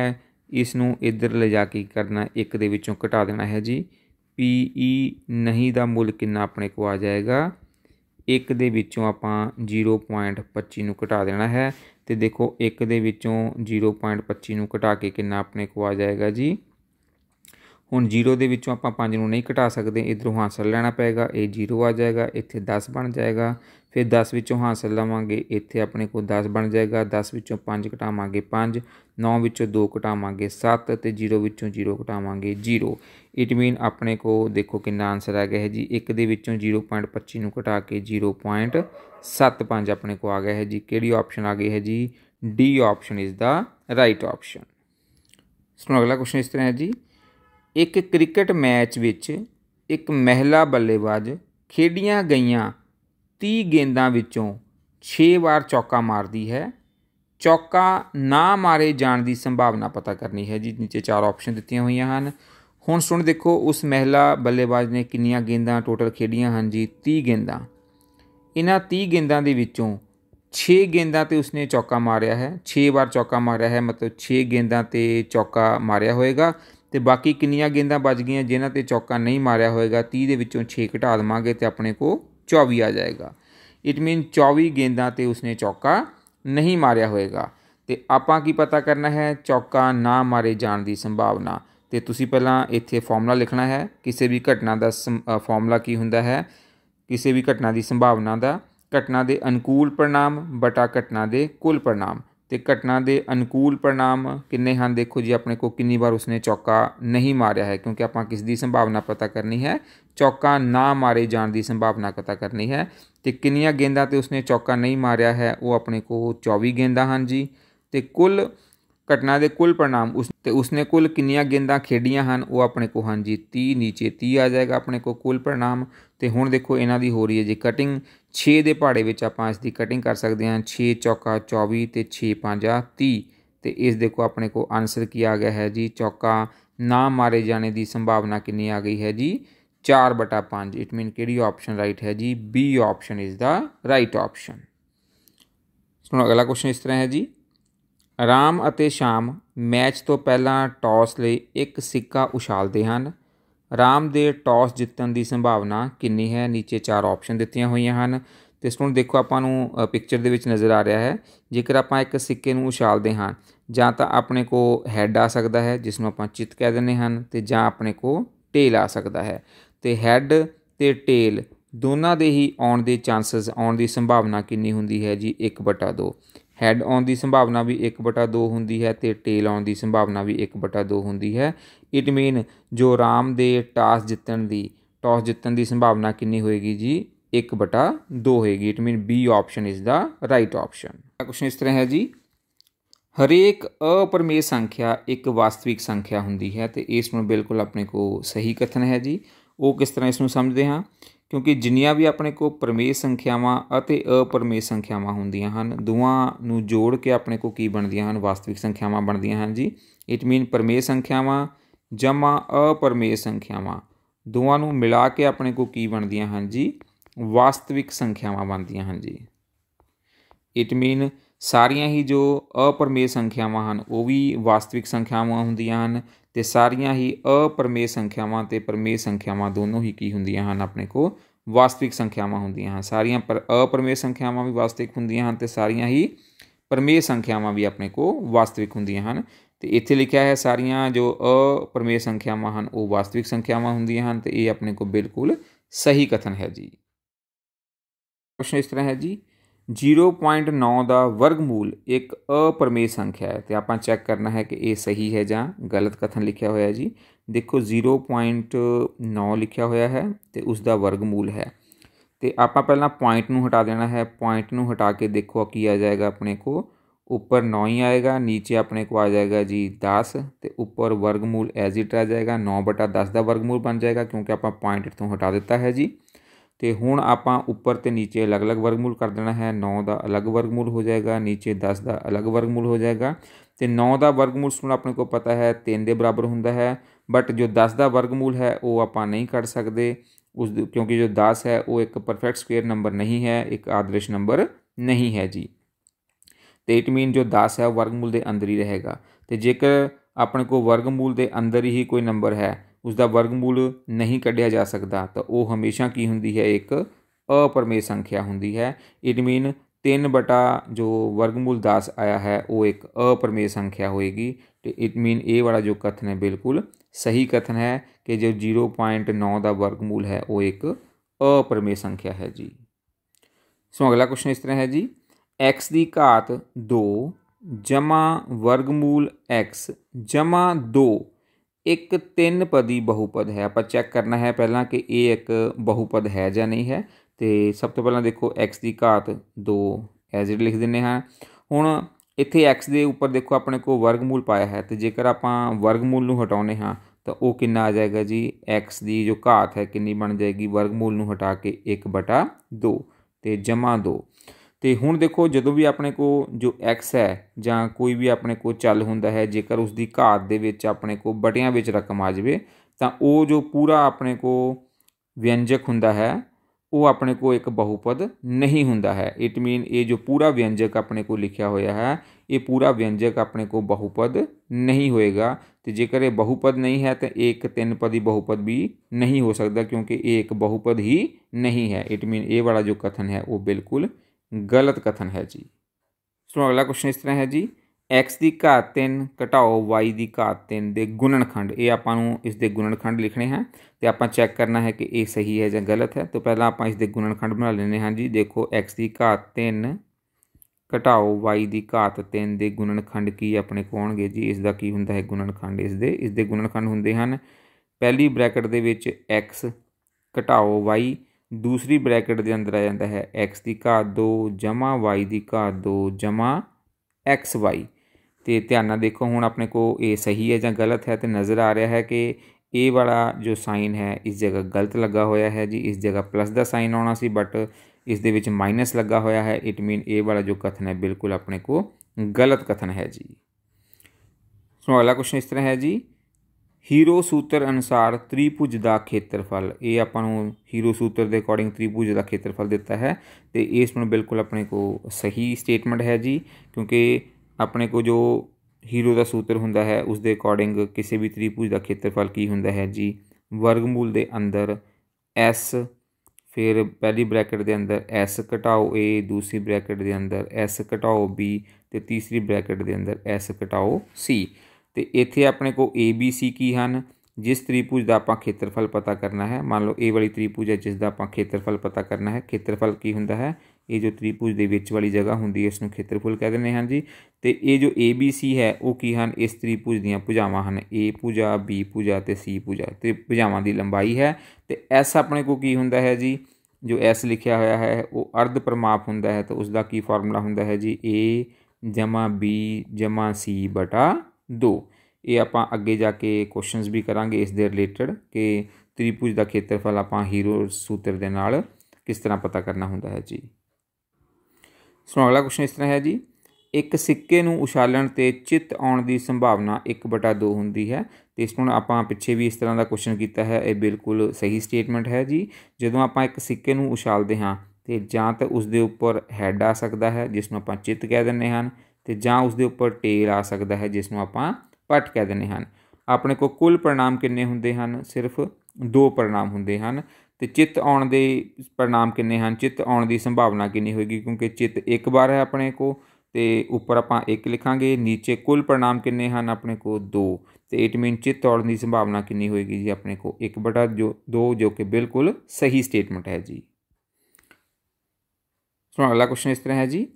ਇਸ ਨੂੰ ਇੱਧਰ ਲਿਜਾ ਕੇ ਕਰਨਾ ਇੱਕ ਦੇ ਵਿੱਚੋਂ ਘਟਾ ਦੇਣਾ ਹੈ ਜੀ PE ਨਹੀਂ ਦਾ ਮੁੱਲ ਕਿੰਨਾ ਆਪਣੇ ਕੋ ਆ ਜਾਏਗਾ ਇੱਕ ਦੇ ਵਿੱਚੋਂ ਆਪਾਂ 0.25 ਨੂੰ ਘਟਾ ਦੇਣਾ ਹੈ ਤੇ ਦੇਖੋ ਇੱਕ ਦੇ ਵਿੱਚੋਂ 0.25 ਨੂੰ ਘਟਾ ਕੇ ਕਿੰਨਾ ਆਪਣੇ ਕੋ ਆ ਜਾਏਗਾ ਜੀ ਹੁਣ 0 ਦੇ ਵਿੱਚੋਂ ਆਪਾਂ 5 ਨੂੰ ਨਹੀਂ ਘਟਾ ਸਕਦੇ ਇਧਰੋਂ ਹਾਸਲ ਲੈਣਾ ਪਏਗਾ ਇਹ 0 ਆ ਜਾਏਗਾ ਇੱਥੇ 10 ਬਣ ਜਾਏਗਾ ਫਿਰ 10 ਵਿੱਚੋਂ ਹਾਸਲ ਲਵਾਂਗੇ ਇੱਥੇ ਆਪਣੇ ਕੋਲ 10 ਬਣ ਜਾਏਗਾ 10 ਵਿੱਚੋਂ 5 ਘਟਾਵਾਂਗੇ 5 9 ਵਿੱਚੋਂ 2 ਘਟਾਵਾਂਗੇ 7 ਤੇ 0 ਵਿੱਚੋਂ 0 ਘਟਾਵਾਂਗੇ 0 ਇਟ ਮੀਨ ਆਪਣੇ ਕੋਲ ਦੇਖੋ ਕਿੰਨਾ ਆਨਸਰ ਆ ਗਿਆ ਹੈ ਜੀ 1 ਦੇ ਵਿੱਚੋਂ 0.25 ਨੂੰ ਘਟਾ ਕੇ 0.75 ਆਪਣੇ ਕੋਲ ਆ ਗਿਆ ਹੈ ਜੀ ਕਿਹੜੀ ਆਪਸ਼ਨ ਆ ਗਈ ਹੈ ਜੀ D option is the right option so ਅਗਲਾ ਕੁਐਸਚਨ ਇਸ ਤਰ੍ਹਾਂ ਹੈ ਜੀ ਇੱਕ ਕ੍ਰਿਕਟ ਮੈਚ ਵਿੱਚ ਇੱਕ ਮਹਿਲਾ ਬੱਲੇਬਾਜ਼ ਖੇਡੀਆਂ ਗਈਆਂ 30 ਗੇਂਦਾਂ ਵਿੱਚੋਂ 6 ਵਾਰ ਚੌਕਾ ਮਾਰਦੀ ਹੈ ਚੌਕਾ ਨਾ ਮਾਰੇ ਜਾਣ ਦੀ ਸੰਭਾਵਨਾ ਪਤਾ ਕਰਨੀ ਹੈ ਜੀ ਨੀਚੇ ਚਾਰ ਆਪਸ਼ਨ ਦਿੱਤੀਆਂ ਹੋਈਆਂ ਹਨ ਹੁਣ ਸੁਣ ਦੇਖੋ ਉਸ ਮਹਿਲਾ ਬੱਲੇਬਾਜ਼ ਨੇ ਕਿੰਨੀਆਂ ਗੇਂਦਾਂ ਟੋਟਲ ਖੇਡੀਆਂ ਹਨ ਜੀ 30 ਗੇਂਦਾਂ ਇਹਨਾਂ 30 ਗੇਂਦਾਂ ਦੇ ਵਿੱਚੋਂ 6 ਗੇਂਦਾਂ ਤੇ ਉਸਨੇ ਚੌਕਾ ਮਾਰਿਆ ਹੈ 6 ਵਾਰ ਚੌਕਾ ਮਾਰਿਆ ਹੈ ਮਤਲਬ 6 ਗੇਂਦਾਂ ਤੇ ਚੌਕਾ ਮਾਰਿਆ ਹੋਵੇਗਾ ਤੇ ਬਾਕੀ ਕਿੰਨੀਆਂ ਗੇਂਦਾਂ ਬਚ ਗਈਆਂ ਜਿਨ੍ਹਾਂ ਤੇ ਚੌਕਾ ਨਹੀਂ ਮਾਰਿਆ ਹੋਵੇਗਾ 30 ਦੇ ਵਿੱਚੋਂ 6 ਘਟਾ ਦਵਾਂਗੇ ਤੇ ਆਪਣੇ ਕੋ 24 ਆ ਜਾਏਗਾ ਇਟ ਮੀਨ 24 ਗੇਂਦਾਂ ਤੇ ਉਸਨੇ ਚੌਕਾ ਨਹੀਂ ਮਾਰਿਆ ਹੋਵੇਗਾ ਤੇ ਆਪਾਂ ਕੀ ਪਤਾ ਕਰਨਾ ਹੈ ਚੌਕਾ ਨਾ ਮਾਰੇ ਜਾਣ ਦੀ ਸੰਭਾਵਨਾ ਤੇ ਤੁਸੀਂ ਪਹਿਲਾਂ ਇੱਥੇ ਫਾਰਮੂਲਾ ਲਿਖਣਾ ਹੈ ਕਿਸੇ ਵੀ ਘਟਨਾ ਦਾ ਫਾਰਮੂਲਾ ਕੀ ਹੁੰਦਾ ਹੈ ਕਿਸੇ ਵੀ ਘਟਨਾ ਦੀ ਸੰਭਾਵਨਾ ਦਾ ਘਟਨਾ ਦੇ ਅਨੁਕੂਲ ਪ੍ਰਣਾਮ ਬਟਾ ਘਟਨਾ ਦੇ ਕੁੱਲ ਪ੍ਰਣਾਮ ਤੇ ਘਟਨਾ ਦੇ ਅਨੁਕੂਲ ਪ੍ਰਣਾਮ ਕਿੰਨੇ ਹਨ ਦੇਖੋ ਜੀ ਆਪਣੇ ਕੋ ਕਿੰਨੀ ਵਾਰ ਉਸਨੇ ਚੌਕਾ ਨਹੀਂ ਮਾਰਿਆ ਹੈ ਕਿਉਂਕਿ ਆਪਾਂ ਕਿਸ ਦੀ ਸੰਭਾਵਨਾ ਪਤਾ ਕਰਨੀ ਹੈ ਚੌਕਾ ਨਾ ਮਾਰੇ ਜਾਣ ਦੀ ਸੰਭਾਵਨਾ ਕਤਾ ਕਰਨੀ ਹੈ ਤੇ ਕਿੰਨੀਆਂ ਗੇਂਦਾਂ ਤੇ ਉਸਨੇ ਚੌਕਾ ਨਹੀਂ ਮਾਰਿਆ ਹੈ ਉਹ ਆਪਣੇ ਕੋਲ 24 ਗੇਂਦਾਂ ਹਨ ਜੀ ਤੇ ਕੁੱਲ ਘਟਨਾ ਦੇ ਕੁੱਲ ਪਰਿਣਾਮ ਉਸ ਤੇ ਉਸਨੇ ਕੁੱਲ ਕਿੰਨੀਆਂ ਗੇਂਦਾਂ ਖੇਡੀਆਂ ਹਨ ਉਹ ਆਪਣੇ ਕੋਲ ਹਨ ਜੀ 30 ਨੀਚੇ 30 ਆ ਜਾਏਗਾ ਆਪਣੇ ਕੋਲ ਕੁੱਲ ਪਰਿਣਾਮ ਤੇ ਹੁਣ ਦੇਖੋ ਇਹਨਾਂ ਦੀ ਹੋ ਰਹੀ ਹੈ ਜੀ ਕਟਿੰਗ 6 ਦੇ ਪਹਾੜੇ ਵਿੱਚ ਆਪਾਂ ਇਸ ਦੀ ਕਟਿੰਗ ਕਰ ਸਕਦੇ ਹਾਂ 6 ਚੌਕਾ 24 ਤੇ 6 ਪੰਜਾ 30 ਤੇ ਇਸ ਦੇਖੋ ਆਪਣੇ ਕੋ ਆਨਸਰ ਕੀ ਆ ਗਿਆ ਹੈ ਜੀ ਚੌਕਾ ਨਾ ਮਾਰੇ ਜਾਣੇ ਦੀ ਸੰਭਾਵਨਾ ਕਿੰਨੀ ਆ ਗਈ ਹੈ ਜੀ 4 बटा पाँच इट मीन केड़ी ऑप्शन राइट है जी B option is the right option ਸੁਣੋ ਅਗਲਾ ਕੁਐਸਚਨ ਇਸ ਤਰ੍ਹਾਂ ਹੈ ਜੀ ਰਾਮ ਅਤੇ ਸ਼ਾਮ ਮੈਚ ਤੋਂ ਪਹਿਲਾਂ ਟਾਸ ਲਈ ਇੱਕ ਸਿੱਕਾ ਉਛਾਲਦੇ ਹਨ ਰਾਮ ਦੇ ਟਾਸ ਜਿੱਤਣ ਦੀ ਸੰਭਾਵਨਾ ਕਿੰਨੀ ਹੈ ਨੀਚੇ ਚਾਰ ਆਪਸ਼ਨ ਦਿੱਤੀਆਂ ਹੋਈਆਂ ਹਨ ਤੇ ਇਸ ਨੂੰ ਦੇਖੋ ਆਪਾਂ ਨੂੰ ਪਿਕਚਰ ਦੇ ਵਿੱਚ ਨਜ਼ਰ ਆ ਰਿਹਾ ਹੈ ਜੇਕਰ ਆਪਾਂ ਇੱਕ ਸਿੱਕੇ ਨੂੰ ਉਛਾਲਦੇ ਹਾਂ ਜਾਂ ਤਾਂ ਆਪਣੇ ਕੋ ਹੈਡ ਆ ਸਕਦਾ ਹੈ ਜਿਸ ਨੂੰ ਆਪਾਂ ਚਿਤ ਕਹਿ ਦਿੰਦੇ ਹਨ ਤੇ ਜਾਂ ਆਪਣੇ ਕੋ ਟੇਲ ਆ ਸਕਦਾ ਹੈ ਤੇ ਹੈਡ ਤੇ ਟੇਲ ਦੋਨਾਂ ਦੇ ਹੀ ਆਉਣ ਦੇ ਚਾਂਸਸ ਆਉਣ ਦੀ ਸੰਭਾਵਨਾ ਕਿੰਨੀ ਹੁੰਦੀ ਹੈ ਜੀ 1/2 ਹੈਡ ਆਉਣ ਦੀ ਸੰਭਾਵਨਾ ਵੀ 1/2 ਹੁੰਦੀ ਹੈ ਤੇ ਟੇਲ ਆਉਣ ਦੀ ਸੰਭਾਵਨਾ ਵੀ 1/2 ਹੁੰਦੀ ਹੈ ਇਟ ਮੀਨ ਜੋ ਰਾਮ ਦੇ ਟਾਸ ਜਿੱਤਣ ਦੀ ਟਾਸ ਜਿੱਤਣ ਦੀ ਸੰਭਾਵਨਾ ਕਿੰਨੀ ਹੋਏਗੀ ਜੀ 1/2 ਹੋਏਗੀ it mean B option is the right option question ਇਸ ਤਰ੍ਹਾਂ ਹੈ ਜੀ ਹਰੇਕ ਅਪਰਮੇਯ ਸੰਖਿਆ ਇੱਕ ਵਾਸਤਵਿਕ ਸੰਖਿਆ ਹੁੰਦੀ ਹੈ ਤੇ ਇਸ ਨੂੰ ਬਿਲਕੁਲ ਆਪਣੇ ਕੋ ਸਹੀ ਕਥਨ ਹੈ ਜੀ ਉਹ ਕਿਸ ਤਰ੍ਹਾਂ ਇਸ ਨੂੰ ਸਮਝਦੇ ਹਾਂ ਕਿਉਂਕਿ ਜਿੰਨੀਆਂ ਵੀ ਆਪਣੇ ਕੋਲ ਪਰਮੇਸ਼ ਸੰਖਿਆਵਾਂ ਅਤੇ ਅਪਰਮੇਸ਼ ਸੰਖਿਆਵਾਂ ਹੁੰਦੀਆਂ ਹਨ ਦੋਵਾਂ ਨੂੰ ਜੋੜ ਕੇ ਆਪਣੇ ਕੋਲ ਕੀ ਬਣਦੀਆਂ ਹਨ ਵਾਸਤਵਿਕ ਸੰਖਿਆਵਾਂ ਬਣਦੀਆਂ ਹਨ ਜੀ ਇਟ ਮੀਨ ਪਰਮੇਸ਼ ਸੰਖਿਆਵਾਂ ਜਮਾ ਅਪਰਮੇਸ਼ ਸੰਖਿਆਵਾਂ ਦੋਵਾਂ ਨੂੰ ਮਿਲਾ ਕੇ ਆਪਣੇ ਕੋਲ ਕੀ ਬਣਦੀਆਂ ਹਨ ਜੀ ਵਾਸਤਵਿਕ ਸੰਖਿਆਵਾਂ ਬਣਦੀਆਂ ਹਨ ਜੀ ਇਟ ਮੀਨ ਸਾਰੀਆਂ ਹੀ ਜੋ ਅਪਰਮੇਸ਼ ਸੰਖਿਆਵਾਂ ਹਨ ਉਹ ਵੀ ਵਾਸਤਵਿਕ ਸੰਖਿਆਵਾਂ ਹੁੰਦੀਆਂ ਹਨ ਤੇ ਸਾਰੀਆਂ ਹੀ ਅਪਰਮੇਯ ਸੰਖਿਆਵਾਂ ਤੇ ਪਰਮੇਯ ਸੰਖਿਆਵਾਂ ਦੋਨੋਂ ਹੀ ਕੀ ਹੁੰਦੀਆਂ ਹਨ ਆਪਣੇ ਕੋ ਵਾਸਤਵਿਕ ਸੰਖਿਆਵਾਂ ਹੁੰਦੀਆਂ ਹਨ ਸਾਰੀਆਂ ਪਰ ਅਪਰਮੇਯ ਸੰਖਿਆਵਾਂ ਵੀ ਵਾਸਤਵਿਕ ਹੁੰਦੀਆਂ ਹਨ ਤੇ ਸਾਰੀਆਂ ਹੀ ਪਰਮੇਯ ਸੰਖਿਆਵਾਂ ਵੀ ਆਪਣੇ ਕੋ ਵਾਸਤਵਿਕ ਹੁੰਦੀਆਂ ਹਨ ਤੇ ਇੱਥੇ ਲਿਖਿਆ ਹੈ ਸਾਰੀਆਂ ਜੋ ਅਪਰਮੇਯ ਸੰਖਿਆਵਾਂ ਹਨ ਉਹ ਵਾਸਤਵਿਕ ਸੰਖਿਆਵਾਂ ਹੁੰਦੀਆਂ ਹਨ ਤੇ ਇਹ ਆਪਣੇ ਕੋ ਬਿਲਕੁਲ ਸਹੀ ਕਥਨ ਹੈ ਜੀ ਪ੍ਰਸ਼ਨ ਇਸ ਤਰ੍ਹਾਂ ਹੈ ਜੀ 0.9 ਦਾ ਵਰਗਮੂਲ ਇੱਕ ਅਪਰਮੇਯ ਸੰਖਿਆ ਹੈ ਤੇ ਆਪਾਂ ਚੈੱਕ ਕਰਨਾ ਹੈ ਕਿ ਇਹ ਸਹੀ ਹੈ ਜਾਂ ਗਲਤ ਕਥਨ ਲਿਖਿਆ ਹੋਇਆ ਜੀ ਦੇਖੋ 0.9 ਲਿਖਿਆ ਹੋਇਆ ਹੈ ਤੇ ਉਸ ਦਾ ਵਰਗਮੂਲ ਹੈ ਤੇ ਆਪਾਂ ਪਹਿਲਾਂ ਪੁਆਇੰਟ ਨੂੰ ਹਟਾ ਦੇਣਾ ਹੈ ਪੁਆਇੰਟ ਨੂੰ ਹਟਾ ਕੇ ਦੇਖੋ ਕੀ ਆ ਜਾਏਗਾ ਆਪਣੇ ਕੋ ਉੱਪਰ 9 ਹੀ ਆਏਗਾ ਨੀਚੇ ਆਪਣੇ ਕੋ ਆ ਜਾਏਗਾ ਜੀ 10 ਤੇ ਉੱਪਰ ਵਰਗਮੂਲ ਐਜ਼ ਇਟ ਆ ਜਾਏਗਾ 9/10 ਦਾ ਵਰਗਮੂਲ ਬਣ ਜਾਏਗਾ ਕਿਉਂਕਿ ਆਪਾਂ ਪੁਆਇੰਟ ਤੋਂ ਹਟਾ ਦਿੱਤਾ ਹੈ ਜੀ ਤੇ ਹੁਣ ਆਪਾਂ ਉੱਪਰ ਤੇ ਨੀਚੇ ਅਲੱਗ-ਅਲੱਗ ਵਰਗਮੂਲ ਕਰ ਦੇਣਾ ਹੈ 9 ਦਾ ਅਲੱਗ ਵਰਗਮੂਲ ਹੋ ਜਾਏਗਾ ਨੀਚੇ 10 ਦਾ ਅਲੱਗ ਵਰਗਮੂਲ ਹੋ ਜਾਏਗਾ ਤੇ 9 ਦਾ ਵਰਗਮੂਲ ਸੁਣ ਆਪਣੇ ਕੋਲ ਪਤਾ ਹੈ 3 ਦੇ ਬਰਾਬਰ ਹੁੰਦਾ ਹੈ ਬਟ ਜੋ 10 ਦਾ ਵਰਗਮੂਲ ਹੈ ਉਹ ਆਪਾਂ ਨਹੀਂ ਕੱਢ ਸਕਦੇ ਉਸ ਕਿਉਂਕਿ ਜੋ 10 ਹੈ ਉਹ ਇੱਕ ਪਰਫੈਕਟ ਸਕੁਅਰ ਨੰਬਰ ਨਹੀਂ ਹੈ ਇੱਕ ਆਦਰਸ਼ ਨੰਬਰ ਨਹੀਂ ਹੈ ਜੀ ਤੇ ਇਟ ਮੀਨ ਜੋ 10 ਹੈ ਉਹ ਵਰਗਮੂਲ ਦੇ ਅੰਦਰ ਹੀ ਰਹੇਗਾ ਤੇ ਜੇਕਰ ਆਪਣੇ ਕੋ ਵਰਗਮੂਲ ਦੇ ਅੰਦਰ ਹੀ ਕੋਈ ਨੰਬਰ ਹੈ ਉਸ ਦਾ ਵਰਗਮੂਲ ਨਹੀਂ ਕੱਢਿਆ ਜਾ ਸਕਦਾ ਤਾਂ ਉਹ ਹਮੇਸ਼ਾ ਕੀ ਹੁੰਦੀ ਹੈ ਇੱਕ ਅਪਰਮੇਯ ਸੰਖਿਆ ਹੁੰਦੀ ਹੈ ਇਟ ਮੀਨ 3 ਬਟਾ ਜੋ ਵਰਗਮੂਲ 10 ਆਇਆ ਹੈ ਉਹ ਇੱਕ ਅਪਰਮੇਯ ਸੰਖਿਆ ਹੋਏਗੀ ਤੇ ਇਟ ਮੀਨ ਇਹ ਵਾਲਾ ਜੋ ਕਥਨ ਹੈ ਬਿਲਕੁਲ ਸਹੀ ਕਥਨ ਹੈ ਕਿ ਜੋ 0.9 ਦਾ ਵਰਗਮੂਲ ਹੈ ਉਹ ਇੱਕ ਅਪਰਮੇਯ ਸੰਖਿਆ ਹੈ ਜੀ ਸੋ ਅਗਲਾ ਕੁਐਸਚਨ ਇਸ ਤਰ੍ਹਾਂ ਹੈ ਜੀ x ਦੀ ਘਾਤ 2 ਵਰਗਮੂਲ x 2 ਇੱਕ ਤਿੰਨ ਪਦੀ ਬਹੁਪਦ ਹੈ ਆਪਾਂ ਚੈੱਕ ਕਰਨਾ ਹੈ ਪਹਿਲਾਂ ਕਿ ਇਹ ਇੱਕ ਬਹੁਪਦ ਹੈ ਜਾਂ ਨਹੀਂ ਹੈ ਤੇ ਸਭ ਤੋਂ ਪਹਿਲਾਂ ਦੇਖੋ x ਦੀ ਘਾਤ 2 ਐਜ਼ ਇਟ ਲਿਖ ਦਿੰਨੇ ਹਾਂ ਹੁਣ ਇੱਥੇ x ਦੇ ਉੱਪਰ ਦੇਖੋ ਆਪਣੇ ਕੋ ਵਰਗਮੂਲ ਪਾਇਆ ਹੈ ਤੇ ਜੇਕਰ ਆਪਾਂ ਵਰਗਮੂਲ ਨੂੰ ਹਟਾਉਨੇ ਹਾਂ ਤਾਂ ਉਹ ਕਿੰਨਾ ਆ ਜਾਏਗਾ ਜੀ x ਦੀ ਜੋ ਘਾਤ ਹੈ ਕਿੰਨੀ ਬਣ ਜਾਏਗੀ ਵਰਗਮੂਲ ਨੂੰ ਹਟਾ ਕੇ 1/2 ਤੇ ਜਮਾ 2 ਤੇ ਹੁਣ ਦੇਖੋ ਜਦੋਂ ਵੀ ਆਪਣੇ ਕੋ ਜੋ x ਹੈ ਜਾਂ ਕੋਈ ਵੀ ਆਪਣੇ ਕੋ ਚੱਲ ਹੁੰਦਾ ਹੈ ਜੇਕਰ ਉਸ ਦੀ ਘਾਤ ਦੇ ਵਿੱਚ ਆਪਣੇ ਕੋ ਬਟਿਆਂ ਵਿੱਚ ਰਕਮ ਆ ਜਾਵੇ ਤਾਂ ਉਹ ਜੋ ਪੂਰਾ ਆਪਣੇ ਕੋ ਵਿਅੰਜਕ ਹੁੰਦਾ ਹੈ ਉਹ ਆਪਣੇ ਕੋ ਇੱਕ ਬਹੁਪਦ ਨਹੀਂ ਹੁੰਦਾ ਹੈ ਇਟ ਮੀਨ ਇਹ ਜੋ ਪੂਰਾ ਵਿਅੰਜਕ ਆਪਣੇ ਕੋ ਲਿਖਿਆ ਹੋਇਆ ਹੈ ਇਹ ਪੂਰਾ ਵਿਅੰਜਕ ਆਪਣੇ ਕੋ ਬਹੁਪਦ ਨਹੀਂ ਹੋਏਗਾ ਤੇ ਜੇਕਰ ਇਹ ਬਹੁਪਦ ਨਹੀਂ ਹੈ ਤਾਂ ਇਹ ਇੱਕ ਪਦੀ ਬਹੁਪਦ ਵੀ ਨਹੀਂ ਹੋ ਸਕਦਾ ਕਿਉਂਕਿ ਇਹ ਇੱਕ ਬਹੁਪਦ ਹੀ ਨਹੀਂ ਹੈ ਇਟ ਮੀਨ ਇਹ ਵਾਲਾ ਜੋ ਕਥਨ ਹੈ ਉਹ ਬਿਲਕੁਲ ਗਲਤ ਕਥਨ ਹੈ ਜੀ ਸੋ ਅਗਲਾ ਕੁਐਸਚਨ ਇਸ ਤਰ੍ਹਾਂ ਹੈ ਜੀ x ਦੀ ਘਾਤ 3 ਘਟਾਓ y ਦੀ ਘਾਤ 3 ਦੇ ਗੁਣਨਖੰਡ ਇਹ ਆਪਾਂ ਨੂੰ ਇਸ ਦੇ ਗੁਣਨਖੰਡ ਲਿਖਣੇ ਹਨ ਤੇ ਆਪਾਂ ਚੈੱਕ ਕਰਨਾ ਹੈ ਕਿ ਇਹ ਸਹੀ ਹੈ ਜਾਂ ਗਲਤ ਹੈ ਤਾਂ ਪਹਿਲਾਂ ਆਪਾਂ ਇਸ ਦੇ ਗੁਣਨਖੰਡ ਬਣਾ ਲੈਣੇ ਹਾਂ ਜੀ ਦੇਖੋ x ਦੀ ਘਾਤ 3 ਘਟਾਓ y ਦੀ ਘਾਤ 3 ਦੇ ਗੁਣਨਖੰਡ ਕੀ ਆਪਣੇ ਕੋਣਗੇ ਜੀ ਇਸ ਦਾ ਕੀ ਹੁੰਦਾ ਹੈ ਗੁਣਨਖੰਡ ਇਸ ਦੇ ਇਸ ਦੇ ਗੁਣਨਖੰਡ ਹੁੰਦੇ ਹਨ ਪਹਿਲੀ ਬ੍ਰੈਕਟ ਦੇ ਵਿੱਚ x ਘਟਾਓ y ਦੂਸਰੀ ਬ੍ਰੈਕਟ ਦੇ ਅੰਦਰ ਆ ਜਾਂਦਾ ਹੈ x ਦੀ ਘਾਤ 2 y ਦੀ ਘਾਤ 2 xy ਤੇ ਧਿਆਨ ਨਾਲ ਦੇਖੋ ਹੁਣ ਆਪਣੇ ਕੋ ਇਹ ਸਹੀ ਹੈ ਜਾਂ ਗਲਤ ਹੈ ਤੇ ਨਜ਼ਰ ਆ ਰਿਹਾ ਹੈ ਕਿ ਇਹ ਵਾਲਾ ਜੋ ਸਾਈਨ ਹੈ ਇਸ ਜਗ੍ਹਾ ਗਲਤ ਲੱਗਾ ਹੋਇਆ ਹੈ ਜੀ ਇਸ ਜਗ੍ਹਾ ਪਲੱਸ ਦਾ ਸਾਈਨ ਆਉਣਾ ਸੀ ਬਟ ਇਸ ਦੇ ਵਿੱਚ ਮਾਈਨਸ ਲੱਗਾ ਹੋਇਆ ਹੈ ਇਟ ਮੀਨ ਇਹ ਵਾਲਾ ਜੋ ਕਥਨ ਹੈ ਬਿਲਕੁਲ ਆਪਣੇ ਕੋ ਗਲਤ ਕਥਨ ਹੈ ਜੀ ਸੋ ਅਗਲਾ ਕੁਐਸਚਨ ਇਸ ਤਰ੍ਹਾਂ ਹੈ ਜੀ ਹੀਰੋ ਸੂਤਰ ਅਨੁਸਾਰ ਤ੍ਰਿਭੁਜ ਦਾ ਖੇਤਰਫਲ ਇਹ ਆਪਾਂ ਨੂੰ ਹੀਰੋ ਸੂਤਰ ਦੇ ਅਕੋਰਡਿੰਗ ਤ੍ਰਿਭੁਜ ਦਾ ਖੇਤਰਫਲ ਦਿੱਤਾ ਹੈ ਤੇ ਇਸ ਨੂੰ ਬਿਲਕੁਲ ਆਪਣੇ ਕੋ ਸਹੀ ਸਟੇਟਮੈਂਟ ਹੈ ਜੀ ਕਿਉਂਕਿ ਆਪਣੇ ਕੋ ਜੋ ਹੀਰੋ ਦਾ ਸੂਤਰ ਹੁੰਦਾ ਹੈ ਉਸ ਦੇ ਅਕੋਰਡਿੰਗ ਕਿਸੇ ਵੀ ਤ੍ਰਿਭੁਜ ਦਾ ਖੇਤਰਫਲ ਕੀ ਹੁੰਦਾ ਹੈ ਜੀ ਵਰਗਮੂਲ ਦੇ ਅੰਦਰ s ਫਿਰ ਪਹਿਲੀ ਬ੍ਰੈਕਟ ਦੇ ਅੰਦਰ s ਘਟਾਓ a ਦੂਸਰੀ ਬ੍ਰੈਕਟ ਦੇ ਅੰਦਰ s ਘਟਾਓ b ਤੇ ਤੀਸਰੀ ਬ੍ਰੈਕਟ ਦੇ ਅੰਦਰ s ਘਟਾਓ c ਤੇ ਇੱਥੇ ਆਪਣੇ ਕੋ ABC ਕੀ ਹਨ ਜਿਸ ਤ੍ਰਿਭੁਜ ਦਾ ਆਪਾਂ ਖੇਤਰਫਲ ਪਤਾ ਕਰਨਾ ਹੈ ਮੰਨ ਲਓ ਇਹ ਵਾਲੀ ਤ੍ਰਿਭੁਜ ਹੈ ਜਿਸ ਦਾ ਆਪਾਂ ਖੇਤਰਫਲ ਪਤਾ ਕਰਨਾ ਹੈ ਖੇਤਰਫਲ ਕੀ ਹੁੰਦਾ ਹੈ ਇਹ ਜੋ ਤ੍ਰਿਭੁਜ ਦੇ ਵਿੱਚ ਵਾਲੀ ਜਗ੍ਹਾ ਹੁੰਦੀ ਹੈ ਇਸ ਨੂੰ ਖੇਤਰਫਲ ਕਹਿੰਦੇ ਨੇ ਹਾਂਜੀ ਤੇ ਇਹ ਜੋ ABC ਹੈ ਉਹ ਕੀ ਹਨ ਇਸ ਤ੍ਰਿਭੁਜ ਦੀਆਂ ਭੁਜਾਵਾਂ ਹਨ A ਭੁਜਾ B ਭੁਜਾ ਤੇ C ਭੁਜਾ ਤੇ ਭੁਜਾਵਾਂ ਦੀ ਲੰਬਾਈ ਹੈ ਤੇ S ਆਪਣੇ ਕੋ ਕੀ ਹੁੰਦਾ ਹੈ ਜੀ ਜੋ S ਲਿਖਿਆ ਹੋਇਆ ਹੈ ਉਹ ਅਰਧ ਪਰਮਾਪ ਹੁੰਦਾ ਹੈ ਤਾਂ ਉਸ ਦਾ ਕੀ ਫਾਰਮੂਲਾ ਹੁੰਦਾ ਹੈ ਜੀ A B C ਦੋ ਇਹ ਆਪਾਂ ਅੱਗੇ ਜਾ ਕੇ ਕੁਐਸਚਨਸ ਵੀ ਕਰਾਂਗੇ ਇਸ ਦੇ ਰਿਲੇਟਡ ਕਿ ਤ੍ਰਿਭੁਜ ਦਾ ਖੇਤਰਫਲ ਆਪਾਂ ਹੀਰੋ ਸੂਤਰ ਦੇ ਨਾਲ ਕਿਸ ਤਰ੍ਹਾਂ ਪਤਾ ਕਰਨਾ ਹੁੰਦਾ ਹੈ ਜੀ ਸੋ ਅਗਲਾ ਕੁਐਸਚਨ ਇਸ ਤਰ੍ਹਾਂ ਹੈ ਜੀ ਇੱਕ ਸਿੱਕੇ ਨੂੰ ਉਛਾਲਣ ਤੇ ਚਿੱਤ ਆਉਣ ਦੀ ਸੰਭਾਵਨਾ 1/2 ਹੁੰਦੀ ਹੈ ਤੇ ਇਸ ਨੂੰ ਆਪਾਂ ਪਿੱਛੇ ਵੀ ਇਸ ਤਰ੍ਹਾਂ ਦਾ ਕੁਐਸਚਨ ਕੀਤਾ ਹੈ ਇਹ ਬਿਲਕੁਲ ਸਹੀ ਸਟੇਟਮੈਂਟ ਹੈ ਜੀ ਜਦੋਂ ਆਪਾਂ ਇੱਕ ਸਿੱਕੇ ਨੂੰ ਉਛਾਲਦੇ ਹਾਂ ਤੇ ਜਾਂ ਤਾਂ ਉਸ ਦੇ ਉੱਪਰ ਹੈਡ ਆ ਸਕਦਾ ਹੈ ਜਿਸ ਨੂੰ ਆਪਾਂ ਚਿੱਤ ਕਹਿ ਦਿੰਦੇ ਹਨ ਤੇ ਜਾਂ ਉਸ ਦੇ ਉੱਪਰ ਟੇਲ ਆ ਸਕਦਾ ਹੈ ਜਿਸ ਨੂੰ ਆਪਾਂ ਪਟ ਕਹਿ ਦਿੰਦੇ ਹਾਂ ਆਪਣੇ ਕੋਲ ਕੁੱਲ ਪ੍ਰਣਾਮ ਕਿੰਨੇ ਹੁੰਦੇ ਹਨ ਸਿਰਫ ਦੋ ਪ੍ਰਣਾਮ ਹੁੰਦੇ ਹਨ ਤੇ ਚਿੱਤ ਆਉਣ ਦੇ ਪ੍ਰਣਾਮ ਕਿੰਨੇ ਹਨ ਚਿੱਤ ਆਉਣ ਦੀ ਸੰਭਾਵਨਾ ਕਿੰਨੀ ਹੋਏਗੀ ਕਿਉਂਕਿ ਚਿੱਤ ਇੱਕ ਵਾਰ ਹੈ ਆਪਣੇ ਕੋ ਤੇ ਉੱਪਰ ਆਪਾਂ ਇੱਕ ਲਿਖਾਂਗੇ ਨੀਚੇ ਕੁੱਲ ਪ੍ਰਣਾਮ ਕਿੰਨੇ ਹਨ ਆਪਣੇ ਕੋ ਦੋ ਤੇ ਇਟ ਮੀਨ ਚਿੱਤ ਆਉਣ ਦੀ ਸੰਭਾਵਨਾ ਕਿੰਨੀ ਹੋਏਗੀ ਜੀ ਆਪਣੇ ਕੋ 1 ਬਟਾ ਜੋ 2 ਜੋ ਕਿ ਬਿਲਕੁਲ ਸਹੀ ਸਟੇਟਮੈਂਟ ਹੈ ਜੀ ਸੋ ਅਗਲਾ ਕੁਐਸਚਨ ਇਸ ਤਰ੍ਹਾਂ ਹੈ ਜੀ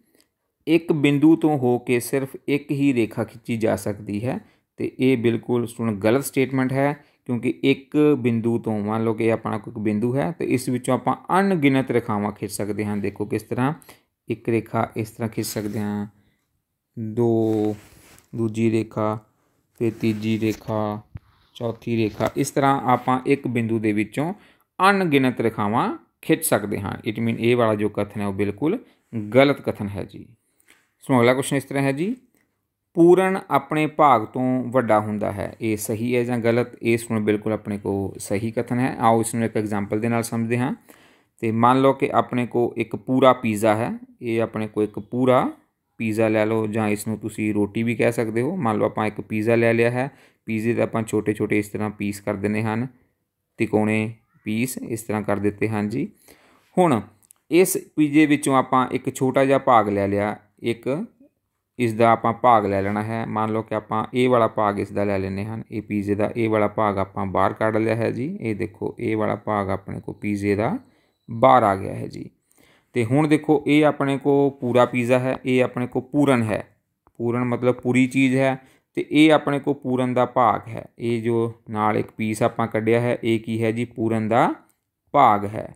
ਇੱਕ ਬਿੰਦੂ ਤੋਂ ਹੋ ਕੇ ਸਿਰਫ ਇੱਕ ਹੀ ਰੇਖਾ ਖਿੱਚੀ ਜਾ ਸਕਦੀ ਹੈ ਤੇ ਇਹ ਬਿਲਕੁਲ ਸੁਣ ਗਲਤ ਸਟੇਟਮੈਂਟ ਹੈ ਕਿਉਂਕਿ ਇੱਕ ਬਿੰਦੂ ਤੋਂ ਮੰਨ ਲਓ ਕਿ ਆਪਣਾ ਕੋਈ ਬਿੰਦੂ ਹੈ ਤੇ ਇਸ ਵਿੱਚੋਂ ਆਪਾਂ ਅਣਗਿਣਤ ਰੇਖਾਵਾਂ ਖਿੱਚ ਸਕਦੇ ਹਾਂ ਦੇਖੋ ਕਿਸ ਤਰ੍ਹਾਂ ਇੱਕ ਰੇਖਾ ਇਸ ਤਰ੍ਹਾਂ ਖਿੱਚ ਸਕਦੇ ਹਾਂ ਦੋ ਦੂਜੀ ਰੇਖਾ ਤੇ ਤੀਜੀ ਰੇਖਾ ਚੌਥੀ ਰੇਖਾ ਇਸ ਤਰ੍ਹਾਂ ਆਪਾਂ ਇੱਕ ਬਿੰਦੂ ਦੇ ਵਿੱਚੋਂ ਅਣਗਿਣਤ ਰੇਖਾਵਾਂ ਖਿੱਚ ਸਕਦੇ ਹਾਂ ਇਟ ਮੀਨ ਇਹ ਵਾਲਾ ਜੋ ਕਥਨ ਹੈ ਉਹ ਬਿਲਕੁਲ ਗਲਤ ਕਥਨ ਹੈ ਜੀ ਸੋ ਅਗਲਾ ਕੁਐਸਚਨ ਇਸ ਤਰ੍ਹਾਂ ਹੈ ਜੀ ਪੂਰਨ ਆਪਣੇ ਭਾਗ ਤੋਂ ਵੱਡਾ ਹੁੰਦਾ ਹੈ ਇਹ ਸਹੀ ਹੈ ਜਾਂ ਗਲਤ ਇਸ ਨੂੰ ਬਿਲਕੁਲ ਆਪਣੇ ਕੋ ਸਹੀ ਕਥਨ ਹੈ ਆਓ ਇਸ ਨੂੰ ਇੱਕ ਐਗਜ਼ਾਮਪਲ ਦੇ ਨਾਲ ਸਮਝਦੇ ਹਾਂ ਤੇ ਮੰਨ ਲਓ ਕਿ ਆਪਣੇ ਕੋ ਇੱਕ ਪੂਰਾ ਪੀਜ਼ਾ ਹੈ ਇਹ ਆਪਣੇ ਕੋ ਇੱਕ ਪੂਰਾ ਪੀਜ਼ਾ ਲੈ ਲਓ ਜਾਂ ਇਸ ਨੂੰ ਤੁਸੀਂ ਰੋਟੀ ਵੀ ਕਹਿ ਸਕਦੇ ਹੋ ਮੰਨ ਲਓ ਆਪਾਂ ਇੱਕ ਪੀਜ਼ਾ ਲੈ ਲਿਆ ਹੈ ਪੀਜ਼ੇ ਦਾ ਆਪਾਂ ਛੋਟੇ-ਛੋਟੇ ਇਸ ਤਰ੍ਹਾਂ ਪੀਸ ਕਰ ਦਿੰਨੇ ਹਨ ਤਿਕੋਣੇ ਪੀਸ ਇਸ ਤਰ੍ਹਾਂ ਕਰ ਦਿੱਤੇ ਹਨ ਜੀ ਹੁਣ ਇਸ ਪੀਜ਼ੇ ਵਿੱਚੋਂ ਆਪਾਂ ਇੱਕ ਛੋਟਾ ਜਿਹਾ ਭਾਗ ਲੈ ਲਿਆ ਇੱਕ ਇਸ ਦਾ ਆਪਾਂ ਭਾਗ ਲੈ ਲੈਣਾ ਹੈ ਮੰਨ ਲਓ ਕਿ ਆਪਾਂ ਇਹ ਵਾਲਾ ਭਾਗ ਇਸ ਦਾ ਲੈ ਲੈਨੇ ਹਨ ਇਹ ਪੀਜ਼ੇ ਦਾ ਇਹ ਵਾਲਾ ਭਾਗ ਆਪਾਂ ਬਾਹਰ ਕੱਢ ਲਿਆ ਹੈ ਜੀ ਇਹ ਦੇਖੋ ਇਹ ਵਾਲਾ ਭਾਗ ਆਪਣੇ ਕੋ ਪੀਜ਼ੇ ਦਾ ਬਾਹਰ ਆ ਗਿਆ ਹੈ ਜੀ ਤੇ ਹੁਣ ਦੇਖੋ ਇਹ ਆਪਣੇ ਕੋ ਪੂਰਾ ਪੀਜ਼ਾ ਹੈ ਇਹ ਆਪਣੇ ਕੋ ਪੂਰਨ ਹੈ ਪੂਰਨ ਮਤਲਬ ਪੂਰੀ ਚੀਜ਼ ਹੈ ਤੇ ਇਹ ਆਪਣੇ ਕੋ ਪੂਰਨ ਦਾ ਭਾਗ ਹੈ ਇਹ ਜੋ ਨਾਲ ਇੱਕ ਪੀਸ ਆਪਾਂ ਕੱਢਿਆ ਹੈ ਇਹ ਕੀ ਹੈ ਜੀ ਪੂਰਨ ਦਾ ਭਾਗ ਹੈ